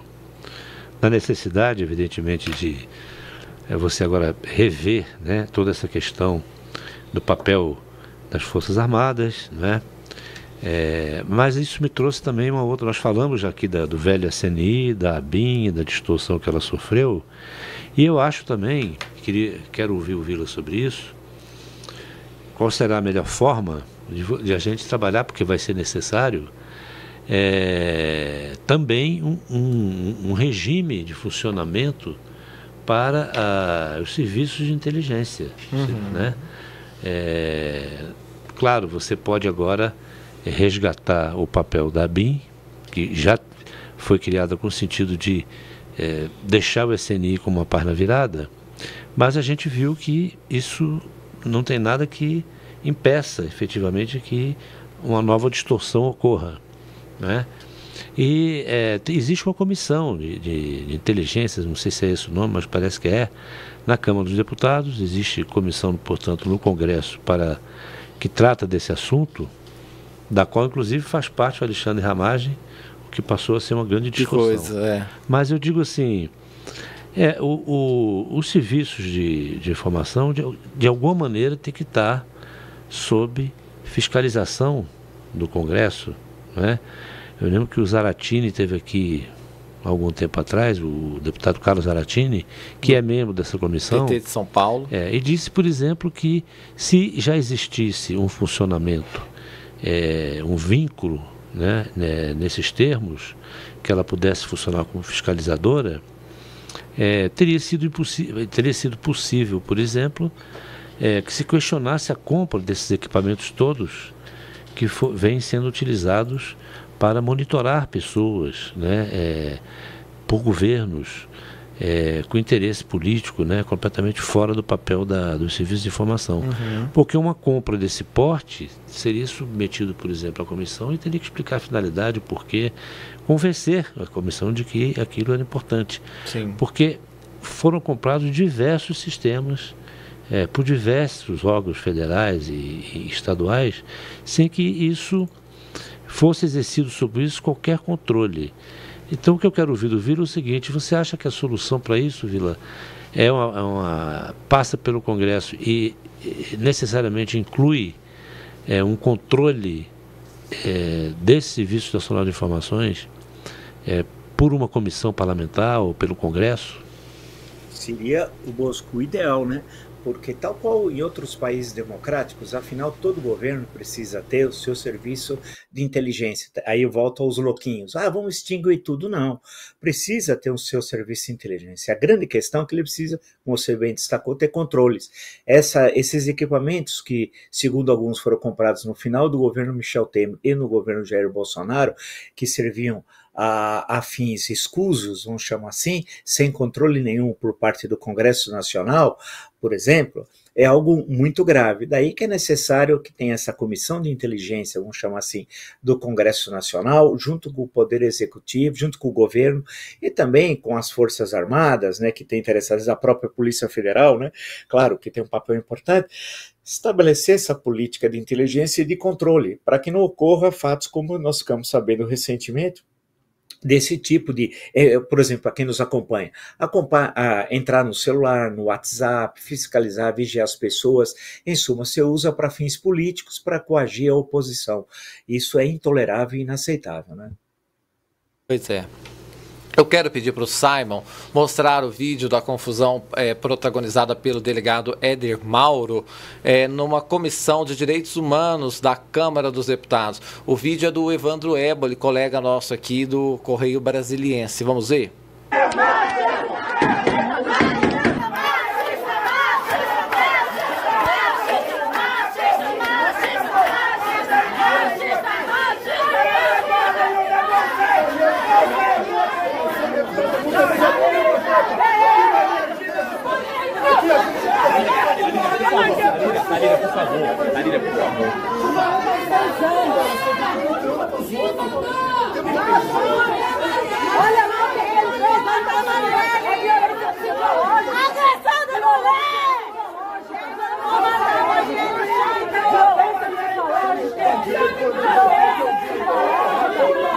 da necessidade, evidentemente, de é, você agora rever né, toda essa questão do papel das Forças Armadas, né? É, mas isso me trouxe também uma outra. Nós falamos já aqui da, do velho SNI, da ABIN, da distorção que ela sofreu, e eu acho também, queria, quero ouvir o Vila sobre isso, qual será a melhor forma de, de a gente trabalhar, porque vai ser necessário, é, também um, um, um, regime de funcionamento para a, ah, os serviços de inteligência. Uhum. Né? É, claro, você pode agora resgatar o papel da BIM, que já foi criada com o sentido de é, deixar o SNI como uma parna virada, mas a gente viu que isso não tem nada que impeça efetivamente que uma nova distorção ocorra. Né? E é, existe uma comissão de, de, de inteligências, não sei se é esse o nome, mas parece que é, na Câmara dos Deputados, existe comissão, portanto, no Congresso para que trata desse assunto, da qual inclusive faz parte o Alexandre Ramagem, o que passou a ser uma grande discussão. Coisa, é. Mas eu digo assim, é, o, o, os serviços de, de informação, de, de alguma maneira, tem que estar sob fiscalização do Congresso. Né? Eu lembro que o Zaratini teve aqui algum tempo atrás, o deputado Carlos Zaratini, que é membro dessa comissão. PT de São Paulo. É, e disse, por exemplo, que se já existisse um funcionamento, é, um vínculo né, né, nesses termos, que ela pudesse funcionar como fiscalizadora é, teria, sido teria sido possível, por exemplo, é, que se questionasse a compra desses equipamentos todos que vêm sendo utilizados para monitorar pessoas né, é, por governos, é, com interesse político né, completamente fora do papel da, do serviço de informação. Uhum. Porque uma compra desse porte seria submetido, por exemplo, à comissão e teria que explicar a finalidade, o porquê, convencer a comissão de que aquilo era importante. Sim. Porque foram comprados diversos sistemas é, por diversos órgãos federais e, e estaduais, sem que isso fosse exercido sobre isso qualquer controle. Então o que eu quero ouvir do Vila é o seguinte: você acha que a solução para isso, Vila, é uma, é uma, passa pelo Congresso e necessariamente inclui é, um controle é, desse Serviço Nacional de Informações é, por uma comissão parlamentar ou pelo Congresso? Seria o Bosco ideal, né? porque, tal qual em outros países democráticos, afinal todo governo precisa ter o seu serviço de inteligência. Aí eu volto aos louquinhos: ah, vamos extinguir tudo. Não, precisa ter o seu serviço de inteligência. A grande questão é que ele precisa, como você bem destacou, ter controles. Essa, esses equipamentos que, segundo alguns, foram comprados no final do governo Michel Temer e no governo Jair Bolsonaro, que serviam a, a fins escusos, vamos chamar assim, sem controle nenhum por parte do Congresso Nacional, por exemplo, é algo muito grave. Daí que é necessário que tenha essa comissão de inteligência, vamos chamar assim, do Congresso Nacional, junto com o Poder Executivo, junto com o governo e também com as Forças Armadas, né, que tem interessadas, a própria Polícia Federal, né, claro, que tem um papel importante, estabelecer essa política de inteligência e de controle, para que não ocorra fatos como nós ficamos sabendo recentemente, desse tipo de, é, é, por exemplo, para quem nos acompanha, acompanha a, entrar no celular, no WhatsApp, fiscalizar, vigiar as pessoas, em suma, você usa para fins políticos, para coagir a oposição. Isso é intolerável e inaceitável, né? Pois é. Eu quero pedir para o Simon mostrar o vídeo da confusão é, protagonizada pelo delegado Éder Mauro é, numa comissão de direitos humanos da Câmara dos Deputados. O vídeo é do Evandro Éboli, colega nosso aqui do Correio Brasiliense. Vamos ver? favor. Anília, por favor. Olha lá o que ele fez, vai pra mulher, é violência psicológica. Agressão da mulher! Violência psicológica! Violência psicológica! Violência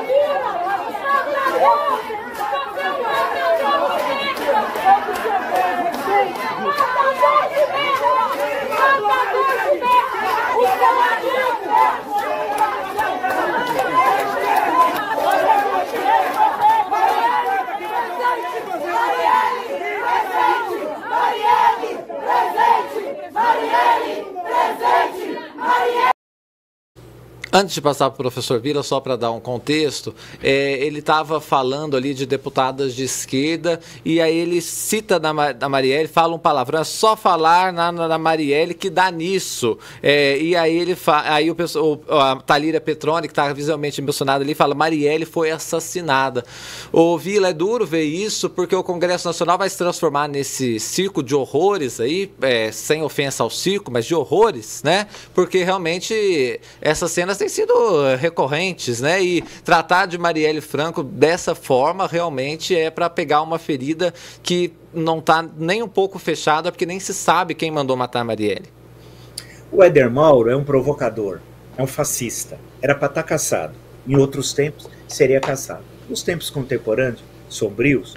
psicológica! Antes de passar para o professor Vila, só para dar um contexto, é, ele estava falando ali de deputadas de esquerda e aí ele cita da, da Marielle, fala um palavrão, é só falar na, na Marielle que dá nisso. É, e aí ele fa, aí o, o, a Talíria Petrone, que está visivelmente emocionada ali, fala Marielle foi assassinada. O Vila, é duro ver isso porque o Congresso Nacional vai se transformar nesse circo de horrores aí, é, sem ofensa ao circo, mas de horrores, né? Porque realmente essas cenas têm sido recorrentes, né? E tratar de Marielle Franco dessa forma realmente é para pegar uma ferida que não está nem um pouco fechada, porque nem se sabe quem mandou matar Marielle. O Éder Mauro é um provocador, é um fascista. Era para estar tá caçado. Em outros tempos, seria caçado. Nos tempos contemporâneos, sombrios,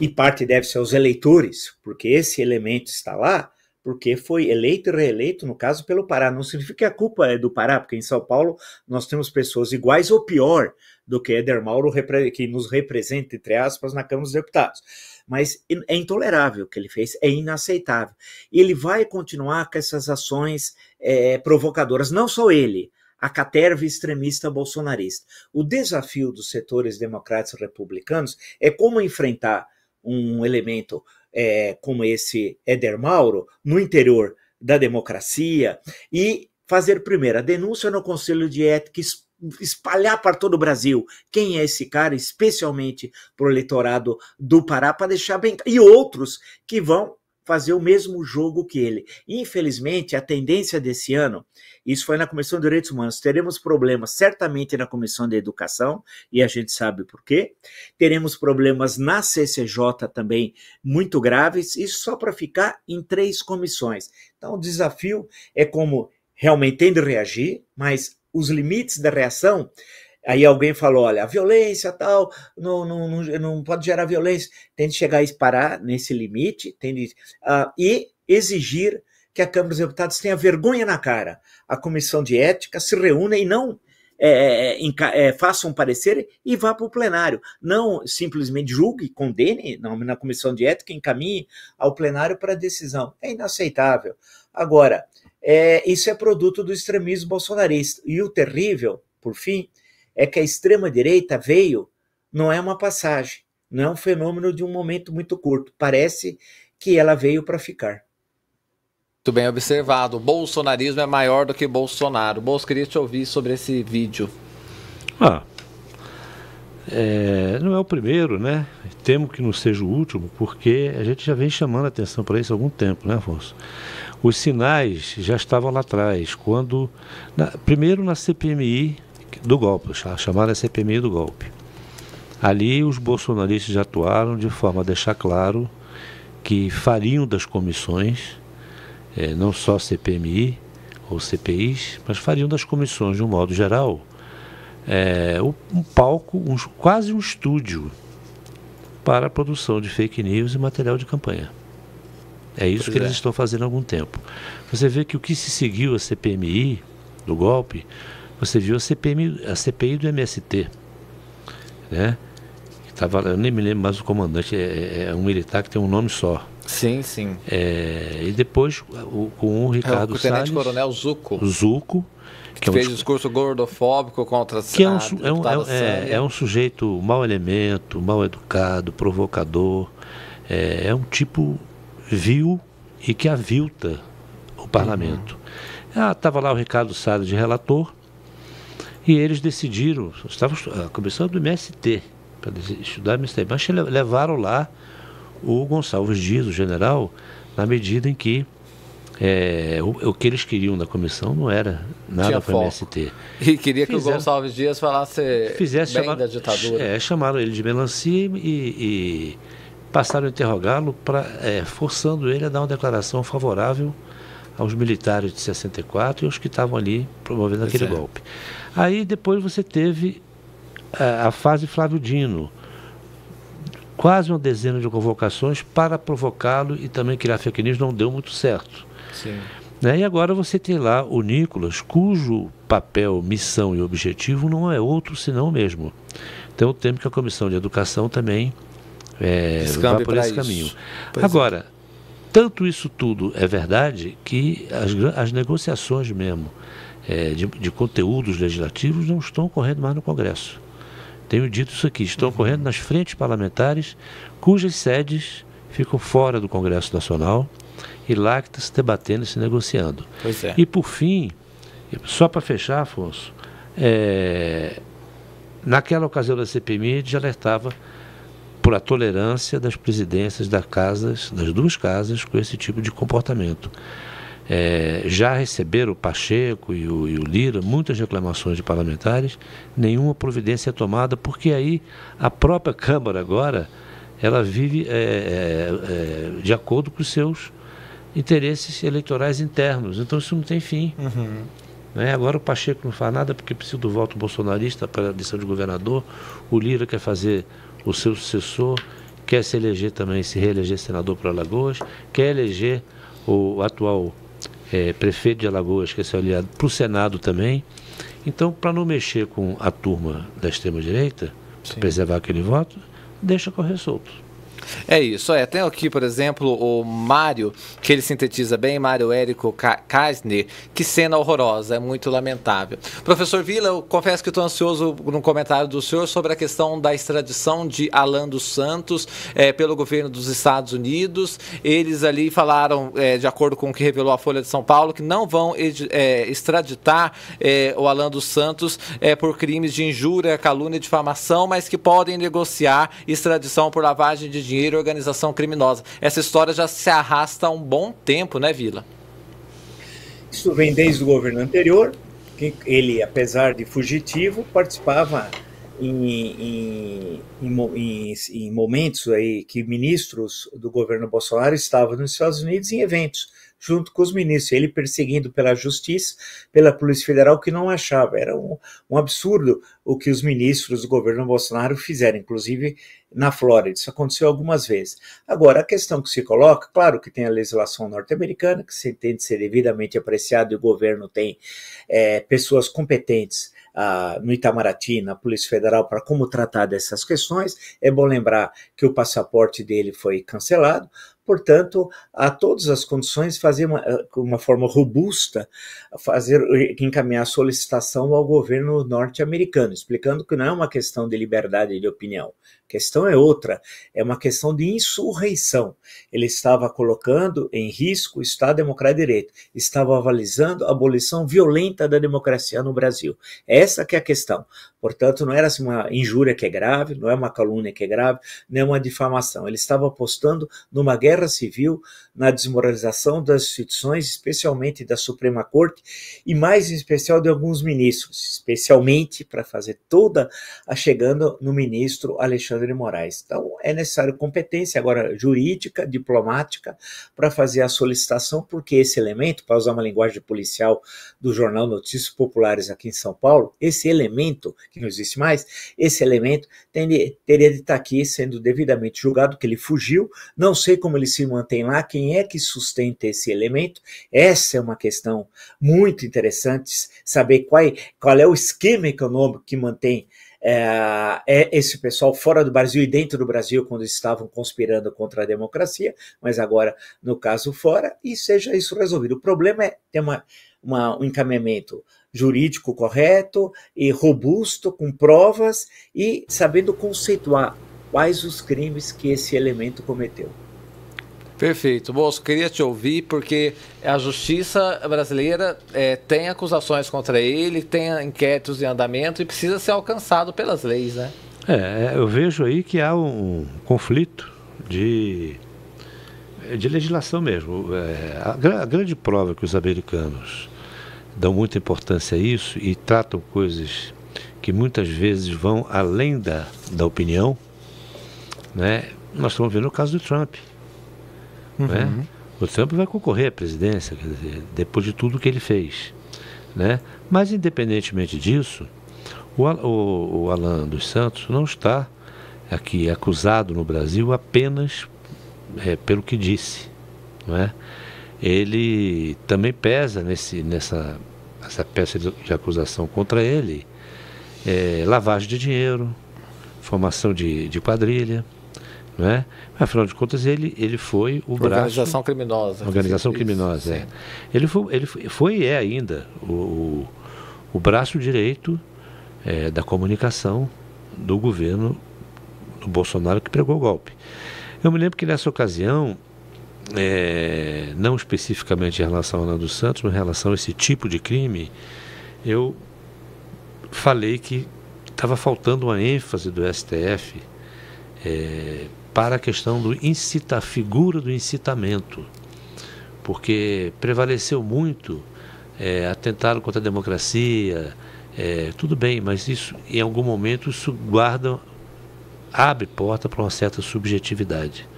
e parte deve ser aos eleitores, porque esse elemento está lá, porque foi eleito e reeleito, no caso, pelo Pará. Não significa que a culpa é do Pará, porque em São Paulo nós temos pessoas iguais ou pior do que Éder Mauro, que nos representa, entre aspas, na Câmara dos Deputados. Mas é intolerável o que ele fez, é inaceitável. E ele vai continuar com essas ações é, provocadoras, não só ele, a caterva extremista bolsonarista. O desafio dos setores democráticos republicanos é como enfrentar um elemento é, como esse Éder Mauro no interior da democracia e fazer primeiro a denúncia no Conselho de Ética espalhar para todo o Brasil quem é esse cara, especialmente para o eleitorado do Pará, para deixar bem. E outros que vão fazer o mesmo jogo que ele. Infelizmente, a tendência desse ano, isso foi na Comissão de Direitos Humanos, teremos problemas certamente na Comissão de Educação, e a gente sabe por quê. Teremos problemas na CCJ também muito graves, isso só para ficar em três comissões. Então, o desafio é como realmente tem de reagir, mas os limites da reação Aí alguém falou: olha, a violência tal, não, não, não, não pode gerar violência. Tem de chegar a parar nesse limite, tem de, uh, ah, e exigir que a Câmara dos Deputados tenha vergonha na cara. A comissão de ética se reúna e não é, é, é, é faça um parecer e vá para o plenário. Não simplesmente julgue, condene na, na comissão de ética, encaminhe ao plenário para decisão. É inaceitável. Agora, é, isso é produto do extremismo bolsonarista. E o terrível, por fim, é que a extrema-direita veio, não é uma passagem, não é um fenômeno de um momento muito curto. Parece que ela veio para ficar. Muito bem observado. O bolsonarismo é maior do que Bolsonaro. Bolso, queria te ouvir sobre esse vídeo. Ah, é, não é o primeiro, né? Temo que não seja o último, porque a gente já vem chamando atenção para isso há algum tempo, né, Afonso? Os sinais já estavam lá atrás, quando, na, primeiro na CPMI do golpe, a chamada CPMI do golpe. Ali os bolsonaristas atuaram de forma a deixar claro que fariam das comissões, eh, não só CPMI ou CPIs, mas fariam das comissões de um modo geral, é um palco, um, quase um estúdio para a produção de fake news e material de campanha. É isso pois que é. eles estão fazendo há algum tempo. Você vê que o que se seguiu a CPMI do golpe você viu a CPI, a CPI do MST, né? Tava, eu nem me lembro mais o comandante, é, é, é um militar que tem um nome só. Sim, sim. É, e depois o, com o Ricardo é, o Salles. coronel Zuco. Zuco. Que, que é fez um discurso gordofóbico contra que é a é um, é, tá é, é, um sujeito mau elemento, mal educado, provocador. É, é um tipo vil e que avilta o uhum. parlamento. Estava uhum. ah, lá o Ricardo Salles de relator e eles decidiram, estavam ah, comissão do MST, para estudar o MST, mas levaram lá o Gonçalves Dias, o general, na medida em que é, o, o, que eles queriam da comissão não era nada para o MST. E queria fizeram, que o Gonçalves Dias falasse fizesse, bem chamaram, da ditadura. É, chamaram ele de melancia e, e passaram a interrogá-lo, é, forçando ele a dar uma declaração favorável aos militares de 64 e aos que estavam ali promovendo aquele é. golpe. Aí depois você teve a, eh, a fase Flávio Dino, quase uma dezena de convocações para provocá-lo e também criar fake news não deu muito certo. Sim. Né? E agora você tem lá o Nicolas, cujo papel, missão e objetivo não é outro senão o mesmo. Então o tempo que a Comissão de Educação também é, por esse caminho. Pois é. Agora, tanto isso tudo é verdade que as, as negociações mesmo é, de, de, conteúdos legislativos não estão ocorrendo mais no Congresso. Tenho dito isso aqui, estão ocorrendo nas frentes parlamentares cujas sedes ficam fora do Congresso Nacional e lá que está se debatendo e se negociando. É. E por fim, só para fechar, Afonso, é, naquela ocasião da CPMI, a gente alertava por a tolerância das presidências das casas, das duas casas, com esse tipo de comportamento. É, já receberam o Pacheco e o, e o, Lira muitas reclamações de parlamentares, nenhuma providência é tomada, porque aí a própria Câmara agora ela vive é, é, é, de acordo com os seus interesses eleitorais internos. Então isso não tem fim. Uhum. Né? Agora o Pacheco não faz nada porque precisa do voto bolsonarista para a eleição de governador, o Lira quer fazer o seu sucessor quer se eleger também, se reeleger senador para Alagoas, quer eleger o atual é, prefeito de Alagoas, que é seu aliado, para o Senado também. Então, para não mexer com a turma da extrema-direita, preservar aquele voto, deixa correr solto. É isso, é. Tem aqui, por exemplo, o Mário, que ele sintetiza bem, Mário Érico Kaisner, que cena horrorosa, é muito lamentável. Professor Vila, eu confesso que estou ansioso no comentário do senhor sobre a questão da extradição de Alan dos Santos é, pelo governo dos Estados Unidos. Eles ali falaram, é, de acordo com o que revelou a Folha de São Paulo, que não vão é, extraditar é, o Alan dos Santos é, por crimes de injúria, calúnia e difamação, mas que podem negociar extradição por lavagem de dinheiro dinheiro e organização criminosa. Essa história já se arrasta há um bom tempo, né, Vila? Isso vem desde o governo anterior, que ele, apesar de fugitivo, participava em, em, em, em momentos aí que ministros do governo Bolsonaro estavam nos Estados Unidos em eventos junto com os ministros, ele perseguindo pela justiça, pela Polícia Federal, que não achava. Era um, um absurdo o que os ministros do governo Bolsonaro fizeram, inclusive na Flórida. Isso aconteceu algumas vezes. Agora, a questão que se coloca, claro que tem a legislação norte-americana, que se tem de ser devidamente apreciada, e o governo tem é, pessoas competentes no Itamaraty, na Polícia Federal, para como tratar dessas questões. É bom lembrar que o passaporte dele foi cancelado, portanto, a todas as condições fazer uma, eh, uma forma robusta, fazer eh, encaminhar a solicitação ao governo norte-americano, explicando que não é uma questão de liberdade de opinião, questão é outra, é uma questão de insurreição. Ele estava colocando em risco o Estado Democrático de Direito, estava avalizando a abolição violenta da democracia no Brasil. Essa que é a questão. Portanto, não era assim, uma injúria que é grave, não é uma calúnia que é grave, nem uma difamação. Ele estava apostando numa guerra civil, na desmoralização das instituições, especialmente da Suprema Corte, e mais em especial de alguns ministros, especialmente para fazer toda a chegando no ministro Alexandre Alexandre de Moraes. Então, é necessário competência agora jurídica, diplomática, para fazer a solicitação, porque esse elemento, para usar uma linguagem policial do jornal Notícias Populares aqui em São Paulo, esse elemento, que não existe mais, esse elemento tem, teria de estar tá aqui sendo devidamente julgado, que ele fugiu, não sei como ele se mantém lá, quem é que sustenta esse elemento, essa é uma questão muito interessante, saber qual é, qual é o esquema econômico que mantém é, é esse pessoal fora do Brasil e dentro do Brasil, quando estavam conspirando contra a democracia, mas agora, no caso, fora, e seja isso resolvido. O problema é ter uma, uma um encaminhamento jurídico correto e robusto, com provas e sabendo conceituar quais os crimes que esse elemento cometeu. Perfeito. Bosco, queria te ouvir porque a justiça brasileira é, tem acusações contra ele, tem inquéritos em andamento e precisa ser alcançado pelas leis, né? É, eu vejo aí que há um conflito de, de legislação mesmo. É, a, a grande prova que os americanos dão muita importância a isso e tratam coisas que muitas vezes vão além da, da opinião, né? nós estamos vendo o caso do Trump Uhum. Né? O Trump vai concorrer à presidência, dizer, depois de tudo que ele fez. Né? Mas, independentemente disso, o, o, o Alan dos Santos não está aqui acusado no Brasil apenas é, pelo que disse. Não é? Ele também pesa nesse, nessa essa peça de acusação contra ele é, lavagem de dinheiro, formação de, de quadrilha. Né? Mas, afinal de contas, ele, ele foi o Organização braço, criminosa. Organização criminosa, isso, é. Ele foi, ele foi e é ainda o, o braço direito é, da comunicação do governo do Bolsonaro que pregou o golpe. Eu me lembro que nessa ocasião, é, não especificamente em relação ao Ana dos Santos, mas em relação a esse tipo de crime, eu falei que estava faltando uma ênfase do STF é, para a questão do incita, figura do incitamento, porque prevaleceu muito é, atentado contra a democracia, é, tudo bem, mas isso em algum momento isso guarda, abre porta para uma certa subjetividade.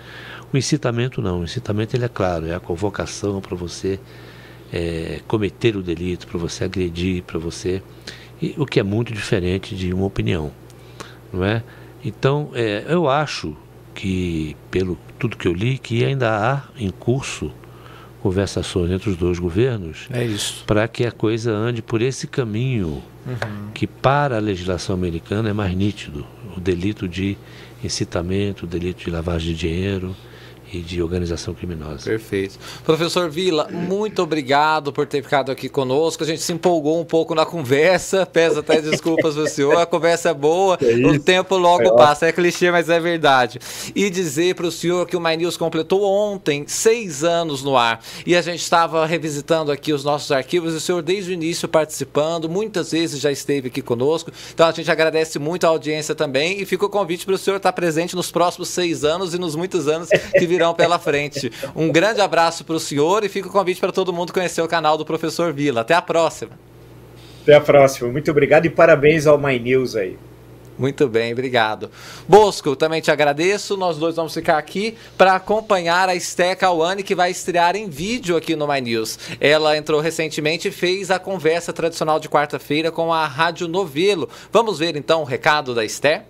O incitamento não, o incitamento ele é claro, é a convocação para você é, cometer o delito, para você agredir, para você. E, o que é muito diferente de uma opinião. Não é? Então, é, eu acho que, pelo tudo que eu li, que ainda há em curso conversações entre os dois governos é para que a coisa ande por esse caminho uhum. que para a legislação americana é mais nítido o delito de incitamento, o delito de lavagem de dinheiro, e de organização criminosa. Perfeito. Professor Vila, muito obrigado por ter ficado aqui conosco. A gente se empolgou um pouco na conversa. Peço até desculpas o senhor. A conversa é boa, é o tempo logo é passa. É clichê, mas é verdade. E dizer para o senhor que o My News completou ontem seis anos no ar. E a gente estava revisitando aqui os nossos arquivos. E o senhor, desde o início, participando, muitas vezes já esteve aqui conosco. Então a gente agradece muito a audiência também. E fica o convite para o senhor estar presente nos próximos seis anos e nos muitos anos que virão virão pela frente. Um grande abraço para o senhor e fica o convite para todo mundo conhecer o canal do professor Vila. Até a próxima. Até a próxima. Muito obrigado e parabéns ao My News aí. Muito bem, obrigado. Bosco, também te agradeço. Nós dois vamos ficar aqui para acompanhar a Esteca One que vai estrear em vídeo aqui no My News. Ela entrou recentemente e fez a conversa tradicional de quarta-feira com a Rádio Novelo. Vamos ver então o recado da Esté?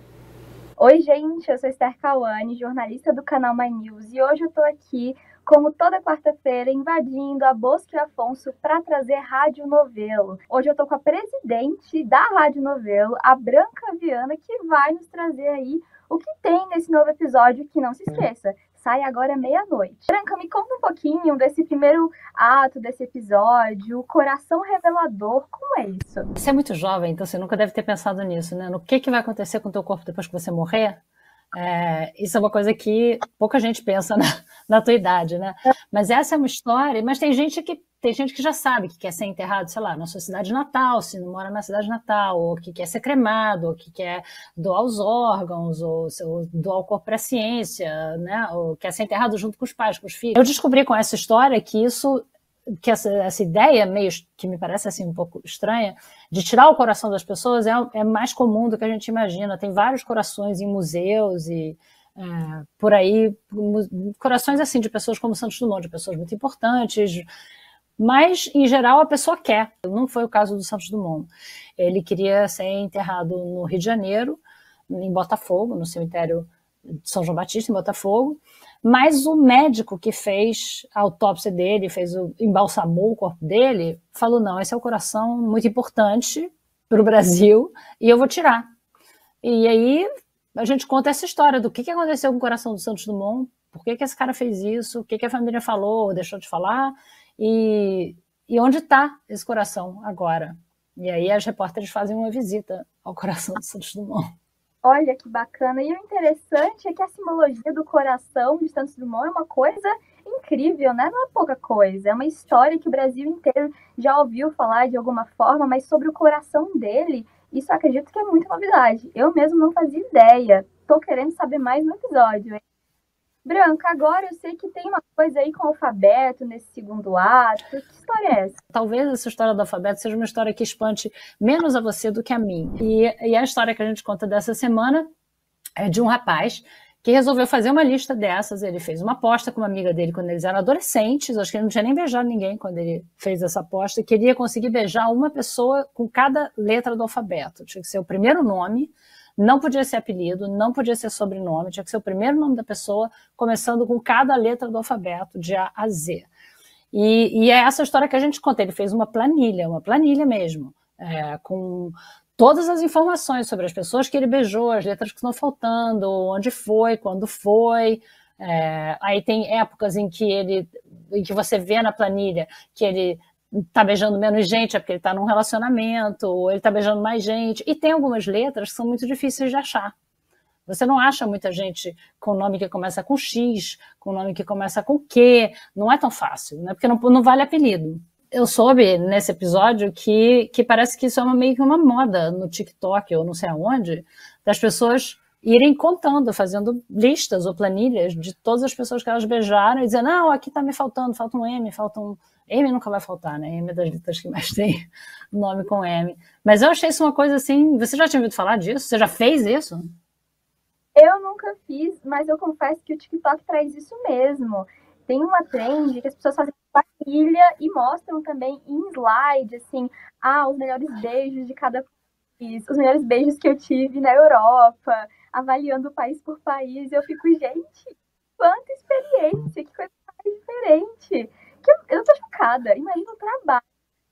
Oi, gente, eu sou Esther Kawane, jornalista do canal My News, e hoje eu tô aqui, como toda quarta-feira, invadindo a Bosque Afonso para trazer Rádio Novelo. Hoje eu tô com a presidente da Rádio Novelo, a Branca Viana, que vai nos trazer aí o que tem nesse novo episódio, que não se uhum. esqueça, sai agora meia-noite. Branca, me conta um pouquinho desse primeiro ato, desse episódio, o coração revelador, como é isso? Você é muito jovem, então você nunca deve ter pensado nisso, né? No que, que vai acontecer com o teu corpo depois que você morrer? É, isso é uma coisa que pouca gente pensa na, na tua idade, né? É. Mas essa é uma história, mas tem gente que tem gente que já sabe que quer ser enterrado, sei lá, na sua cidade natal, se não mora na cidade natal, ou que quer ser cremado, ou que quer doar os órgãos, ou, ou doar o corpo para a ciência, né? Ou quer ser enterrado junto com os pais, com os filhos. Eu descobri com essa história que isso que essa, essa, ideia meio que me parece assim um pouco estranha de tirar o coração das pessoas é, é mais comum do que a gente imagina. Tem vários corações em museus e é, por aí corações assim de pessoas como Santos Dumont, de pessoas muito importantes, mas, em geral, a pessoa quer. Não foi o caso do Santos Dumont. Ele queria ser enterrado no Rio de Janeiro, em Botafogo, no cemitério de São João Batista, em Botafogo. Mas o médico que fez a autópsia dele, fez o, embalsamou o corpo dele, falou: não, esse é o um coração muito importante para o Brasil e eu vou tirar. E aí a gente conta essa história do que, que aconteceu com o coração do Santos Dumont, por que, que esse cara fez isso, o que, que a família falou ou deixou de falar, e, e onde está esse coração agora? E aí as repórteres fazem uma visita ao coração de Santos Dumont. Olha que bacana. E o interessante é que a simbologia do coração de Santos Dumont é uma coisa incrível, né? Não é pouca coisa. É uma história que o Brasil inteiro já ouviu falar de alguma forma, mas sobre o coração dele, isso acredito que é muita novidade. Eu mesmo não fazia ideia. Tô querendo saber mais no episódio, hein? Branca, agora eu sei que tem uma coisa aí com o alfabeto nesse segundo ato. Que história é essa? Talvez essa história do alfabeto seja uma história que espante menos a você do que a mim. E, e a história que a gente conta dessa semana é de um rapaz que resolveu fazer uma lista dessas. Ele fez uma aposta com uma amiga dele quando eles eram adolescentes. Acho que ele não tinha nem beijado ninguém quando ele fez essa aposta. Queria conseguir beijar uma pessoa com cada letra do alfabeto. Tinha que ser o primeiro nome não podia ser apelido, não podia ser sobrenome, tinha que ser o primeiro nome da pessoa, começando com cada letra do alfabeto, de A a Z. E, e é essa história que a gente conta. Ele fez uma planilha, uma planilha mesmo, é, com todas as informações sobre as pessoas que ele beijou, as letras que estão faltando, onde foi, quando foi. É, aí tem épocas em que ele, em que você vê na planilha que ele tá beijando menos gente é porque ele tá num relacionamento, ou ele tá beijando mais gente. E tem algumas letras que são muito difíceis de achar. Você não acha muita gente com nome que começa com X, com nome que começa com Q. Não é tão fácil, né? Porque não, não vale apelido. Eu soube nesse episódio que, que parece que isso é uma, meio que uma moda no TikTok ou não sei aonde, das pessoas irem contando, fazendo listas ou planilhas de todas as pessoas que elas beijaram e dizendo, não, aqui está me faltando, falta um M, falta um... M nunca vai faltar, né? M é das letras que mais tem nome com M. Mas eu achei isso uma coisa assim... Você já tinha ouvido falar disso? Você já fez isso? Eu nunca fiz, mas eu confesso que o TikTok traz isso mesmo. Tem uma trend que as pessoas fazem partilha e mostram também em slide, assim, ah, os melhores beijos de cada os melhores beijos que eu tive na Europa, avaliando país por país. Eu fico, gente, quanta experiência, que coisa diferente. Que eu, eu tô chocada. Imagina o trabalho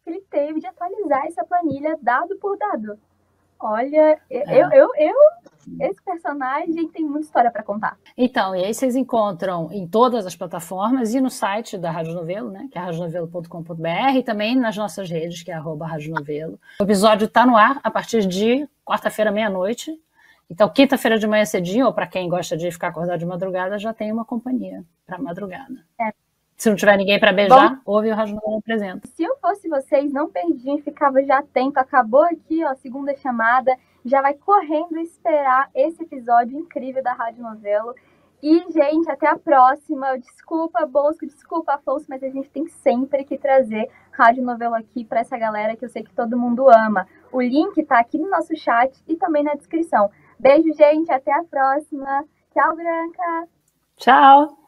que ele teve de atualizar essa planilha dado por dado. Olha, é. eu, eu, eu, esse personagem tem muita história para contar. Então, e aí vocês encontram em todas as plataformas e no site da Rádio Novelo, né? Que é radionovelo.com.br e também nas nossas redes, que é arroba Rádio Novelo. O episódio está no ar a partir de quarta-feira, meia-noite. Então, quinta-feira de manhã cedinho, ou para quem gosta de ficar acordado de madrugada, já tem uma companhia para madrugada. É, se não tiver ninguém para beijar, Bom, ouve o Rajuna apresenta. Se eu fosse vocês, não perdi, ficava já atento. Acabou aqui, ó, segunda chamada. Já vai correndo esperar esse episódio incrível da Rádio Novelo. E, gente, até a próxima. Desculpa, Bosco, desculpa, Afonso, mas a gente tem sempre que trazer Rádio Novelo aqui para essa galera que eu sei que todo mundo ama. O link está aqui no nosso chat e também na descrição. Beijo, gente, até a próxima. Tchau, Branca. Tchau.